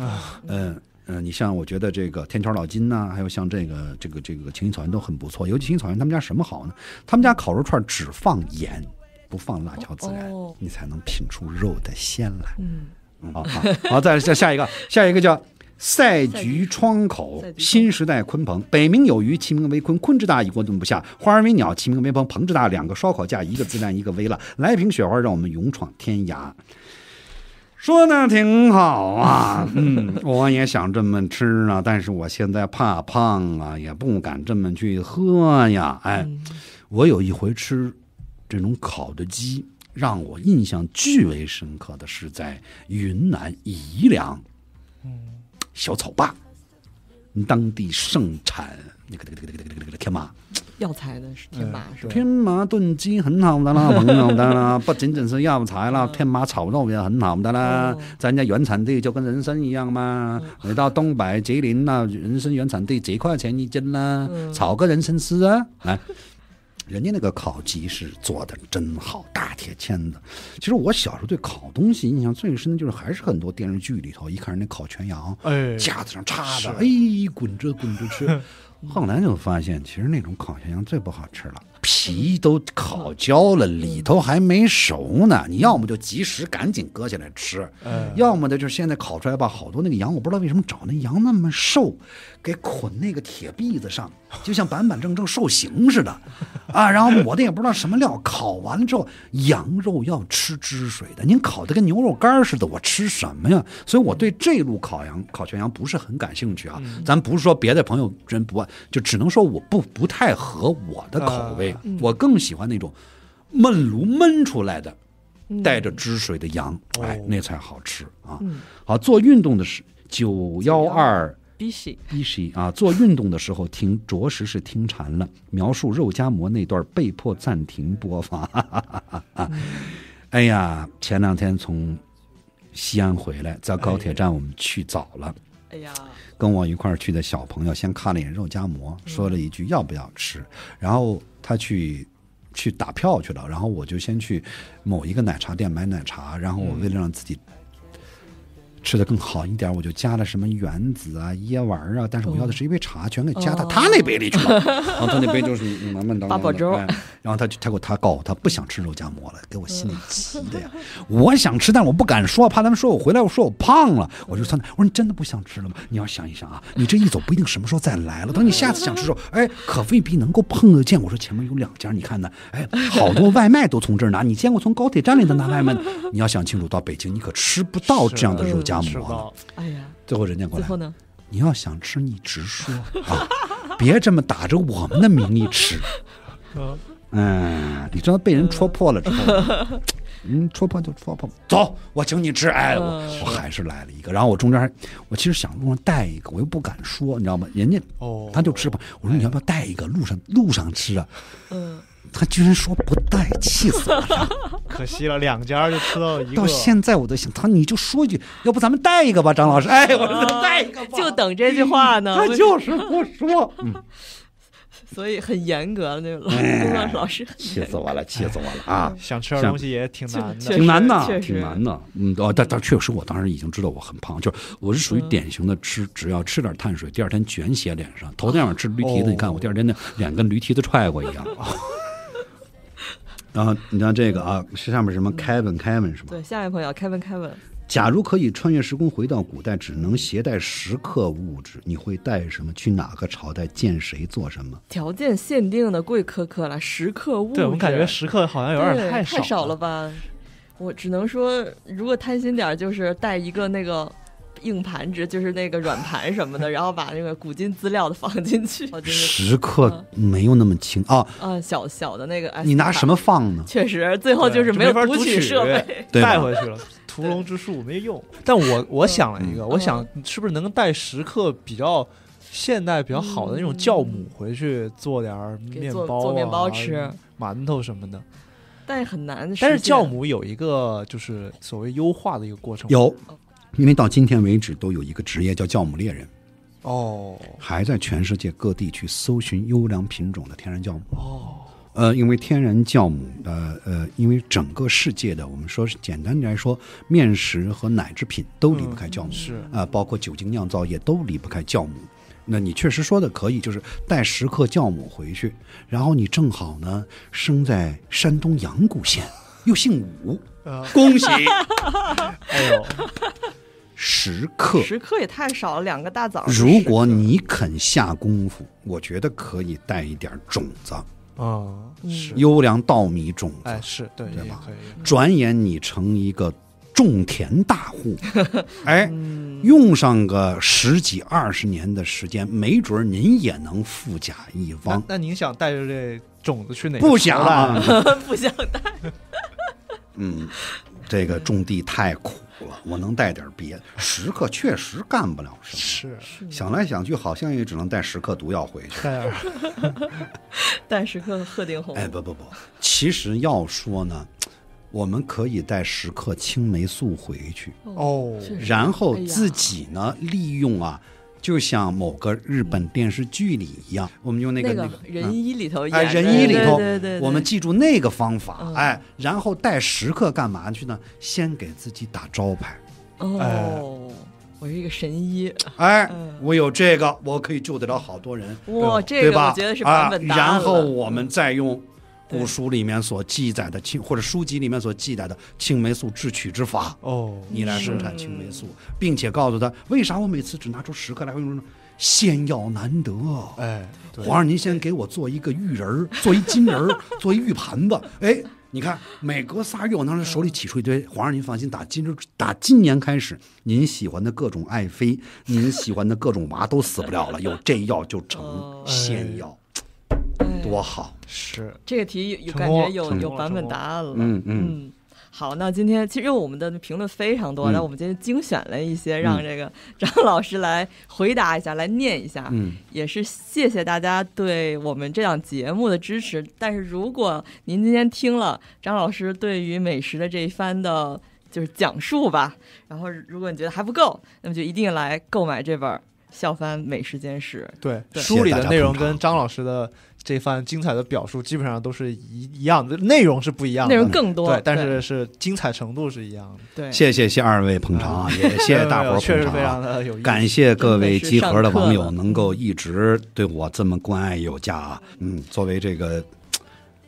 嗯嗯，你像我觉得这个天桥老金呢，还有像这个这个这个青草原都很不错。尤其青草原他们家什么好呢？他们家烤肉串只放盐，不放辣椒孜然，你才能品出肉的鲜来。嗯，好好，再再下一个，下一个叫。赛局窗口，新时代鲲鹏。北冥有鱼，其名为鲲。鲲之大，以国炖不下。化而为鸟，其名为鹏。鹏之大，两个烧烤架，一个鸡蛋，一个微辣。来瓶雪花，让我们勇闯天涯。说的挺好啊，我也想这么吃啊，但是我现在怕胖啊，也不敢这么去喝呀。哎，我有一回吃这种烤的鸡，让我印象最为深刻的是在云南宜良。小草坝，当地盛产那个那个那个那个那个天麻，药材的是天麻是吧？天麻炖鸡很好的啦，朋友的啦，不仅仅是药材啦，天麻炒肉也很好的啦。咱家原产地就跟人参一样嘛，你到东北吉林那人参原产地几块钱一斤啦，炒个人参丝啊，来。人家那个烤鸡是做的真好，大铁签子。其实我小时候对烤东西印象最深的就是还是很多电视剧里头，一看人家烤全羊，哎，架子上插的，哎，滚着滚着吃。后来就发现，其实那种烤全羊最不好吃了，皮都烤焦了，里头还没熟呢。你要么就及时赶紧割下来吃，要么呢就是现在烤出来吧。好多那个羊，我不知道为什么找那羊那么瘦，给捆那个铁篦子上，就像板板正正受刑似的，啊，然后抹的也不知道什么料，烤完了之后，羊肉要吃汁水的，您烤的跟牛肉干似的，我吃什么呀？所以我对这路烤羊烤全羊不是很感兴趣啊。咱不是说别的朋友真不爱。就只能说我不不太合我的口味，我更喜欢那种焖炉焖出来的，带着汁水的羊，哎，那才好吃啊！好做运动的是九幺二 i s h 啊，做运动的时候听着实是听馋了。描述肉夹馍那段被迫暂停播放，哎呀，前两天从西安回来，在高铁站我们去早了，哎呀。跟我一块儿去的小朋友先看了一眼肉夹馍，说了一句要不要吃，然后他去去打票去了，然后我就先去某一个奶茶店买奶茶，然后我为了让自己。吃的更好一点，我就加了什么原子啊、椰丸啊，但是我要的是一杯茶，全给加到他那杯里去了。然后他那杯就是满满当当八宝粥。然后他就他给我他告诉他不想吃肉夹馍了，给我心里急的呀。我想吃，但我不敢说，怕他们说我回来我说我胖了。我就算了，我说你真的不想吃了吗？你要想一想啊，你这一走不一定什么时候再来了。等你下次想吃肉，哎，可未必能够碰得见。我说前面有两家，你看呢？哎，好多外卖都从这儿拿。你见过从高铁站里的拿外卖的？你要想清楚，到北京你可吃不到这样的肉夹。母好，哎呀！最后人家过来，你要想吃，你直说 啊，别这么打着我们的名义吃。嗯，你知道被人戳破了之后，嗯，戳破就戳破，走，我请你吃。哎，我我还是来了一个，然后我中间还，我其实想路上带一个，我又不敢说，你知道吗？人家哦，他就吃吧。我说你要不要带一个路上路上吃啊？嗯。他居然说不带，气死我了！可惜了，两家就吃到一个。到现在我都想他，你就说一句，要不咱们带一个吧，张老师？哎，我说带一个吧。就等这句话呢。他就是不说。嗯、所以很严格，那个张老师。气死我了，气死我了啊！想吃点东西也挺难，挺难的，挺难的。嗯，哦，但但确实，我当时已经知道我很胖，就是我是属于典型的吃，只要吃点碳水，第二天全写脸上。头天晚上吃驴蹄子，你看我第二天的脸跟驴蹄子踹过一样。然后你像这个啊，是上面什么？Kevin Kevin 是吗？对，下位朋友 Kevin Kevin。假如可以穿越时空回到古代，只能携带十克物质，你会带什么？去哪个朝代见谁做什么？条件限定的贵苛刻了，十克物质。对，我感觉十克好像有点太少了吧？我只能说，如果贪心点就是带一个那个。硬盘，之，就是那个软盘什么的，然后把那个古今资料的放进去。十克没有那么轻啊！啊，小小的那个，你拿什么放呢？确实，最后就是没有读取设备带回去了，屠龙之术没用。但我我想了一个，我想是不是能带十克比较现代、比较好的那种酵母回去做点面包、做面包吃、馒头什么的？但是很难。但是酵母有一个就是所谓优化的一个过程，有。因为到今天为止，都有一个职业叫酵母猎人，哦，还在全世界各地去搜寻优良品种的天然酵母，哦，呃，因为天然酵母，呃，呃，因为整个世界的，我们说是简单来说，面食和奶制品都离不开酵母，是啊，包括酒精酿造业都离不开酵母。那你确实说的可以，就是带十克酵母回去，然后你正好呢生在山东阳谷县，又姓武，恭喜，哎呦。十克，十克也太少了，两个大枣。如果你肯下功夫，我觉得可以带一点种子啊，优良稻米种子。哎，是对，对吧？可以。转眼你成一个种田大户，哎，用上个十几二十年的时间，没准儿您也能富甲一方。那您想带着这种子去哪？不想啊。不想带。嗯，这个种地太苦。我我能带点别的。十克确实干不了什么，是想来想去好像也只能带十克毒药回去，带十克鹤顶红。哎不不不，其实要说呢，我们可以带十克青霉素回去哦，然后自己呢利用啊。就像某个日本电视剧里一样，我们用那个那个仁医里头，哎，仁医里头，对对我们记住那个方法，哎，然后带食客干嘛去呢？先给自己打招牌。哦，我是一个神医。哎，我有这个，我可以救得了好多人。哇，这个我觉得是版本啊，然后我们再用。古书里面所记载的青，或者书籍里面所记载的青霉素制取之法，哦，你来生产青霉素，并且告诉他为啥我每次只拿出十克来用呢？仙药难得，哎，皇上您先给我做一个玉人儿，做一金人儿，做一玉盘子，哎，你看每隔仨月我当时手里起出一堆，皇上您放心，打今，打今年开始，您喜欢的各种爱妃，您喜欢的各种娃都死不了了，有这药就成仙药。多好是这个题有感觉有有版本答案了嗯嗯好那今天其实因为我们的评论非常多，那我们今天精选了一些让这个张老师来回答一下，来念一下嗯也是谢谢大家对我们这档节目的支持。但是如果您今天听了张老师对于美食的这一番的，就是讲述吧，然后如果你觉得还不够，那么就一定来购买这本《笑翻美食简史》对书里的内容跟张老师的。这番精彩的表述基本上都是一一样的内容是不一样，内容更多，但是是精彩程度是一样的。对，谢谢谢二位捧场啊，也谢谢大伙捧场啊，感谢各位集合的网友能够一直对我这么关爱有加啊。嗯，作为这个，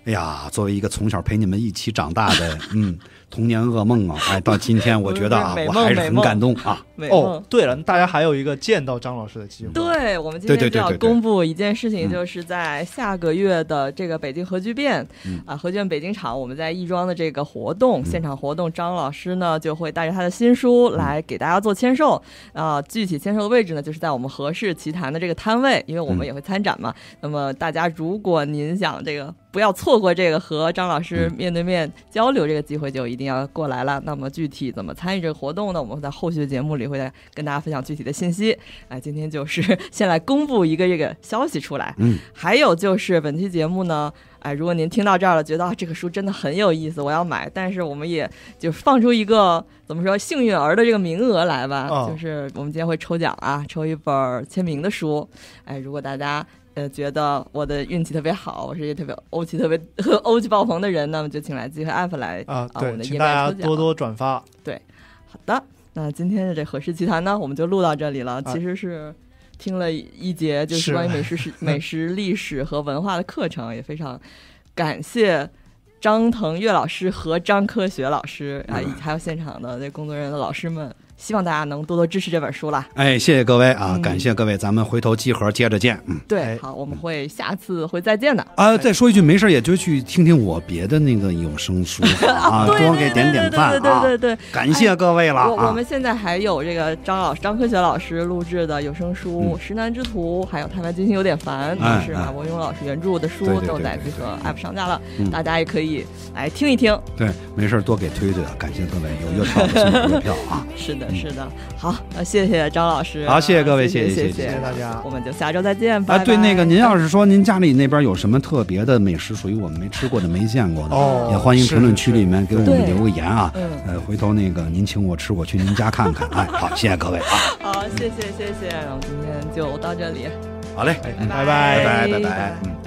哎呀，作为一个从小陪你们一起长大的，嗯。童年噩梦啊！哎，到今天我觉得啊，我还是很感动啊。哦，对了，大家还有一个见到张老师的机会。对我们今天就要公布一件事情，就是在下个月的这个北京核聚变啊，核聚变北京场，我们在亦庄的这个活动现场活动，张老师呢就会带着他的新书来给大家做签售啊。具体签售的位置呢，就是在我们和氏奇谈的这个摊位，因为我们也会参展嘛。那么大家如果您想这个。不要错过这个和张老师面对面交流这个机会，就一定要过来了。那么具体怎么参与这个活动呢？我们在后续的节目里会再跟大家分享具体的信息。哎，今天就是先来公布一个这个消息出来。嗯，还有就是本期节目呢，哎，如果您听到这儿了，觉得这个书真的很有意思，我要买。但是我们也就放出一个怎么说幸运儿的这个名额来吧，就是我们今天会抽奖啊，抽一本签名的书。哎，如果大家。呃，觉得我的运气特别好，我是一个特别欧气特别和 欧气爆棚的人，那么就请来自和艾弗来啊，对，请大家多多转发。对，好的，那今天的这和氏奇谈呢，我们就录到这里了。其实是听了一节就是关于美食史、美食历史和文化的课程，也非常感谢张腾岳老师和张科学老师啊，还有现场的这工作人员的老师们。希望大家能多多支持这本书了。哎，谢谢各位啊，感谢各位，咱们回头集合接着见。嗯，对，好，我们会下次会再见的。啊，再说一句，没事也就去听听我别的那个有声书啊，多给点点赞啊，对对对。感谢各位了。我我们现在还有这个张老师张科学老师录制的有声书《十难之徒》，还有《太白金星有点烦》，是马伯庸老师原著的书，都在这个 App 上架了，大家也可以来听一听。对，没事多给推推啊，感谢各位，有月票请月票啊。是的。是的，好，那谢谢张老师，好，谢谢各位，谢谢，谢谢大家，我们就下周再见，吧。拜。对，那个，您要是说您家里那边有什么特别的美食，属于我们没吃过的、没见过的，哦，也欢迎评论区里面给我们留个言啊，呃，回头那个您请我吃，我去您家看看，哎，好，谢谢各位啊，好，谢谢，谢谢，我们今天就到这里，好嘞，拜拜，拜拜，拜拜，嗯。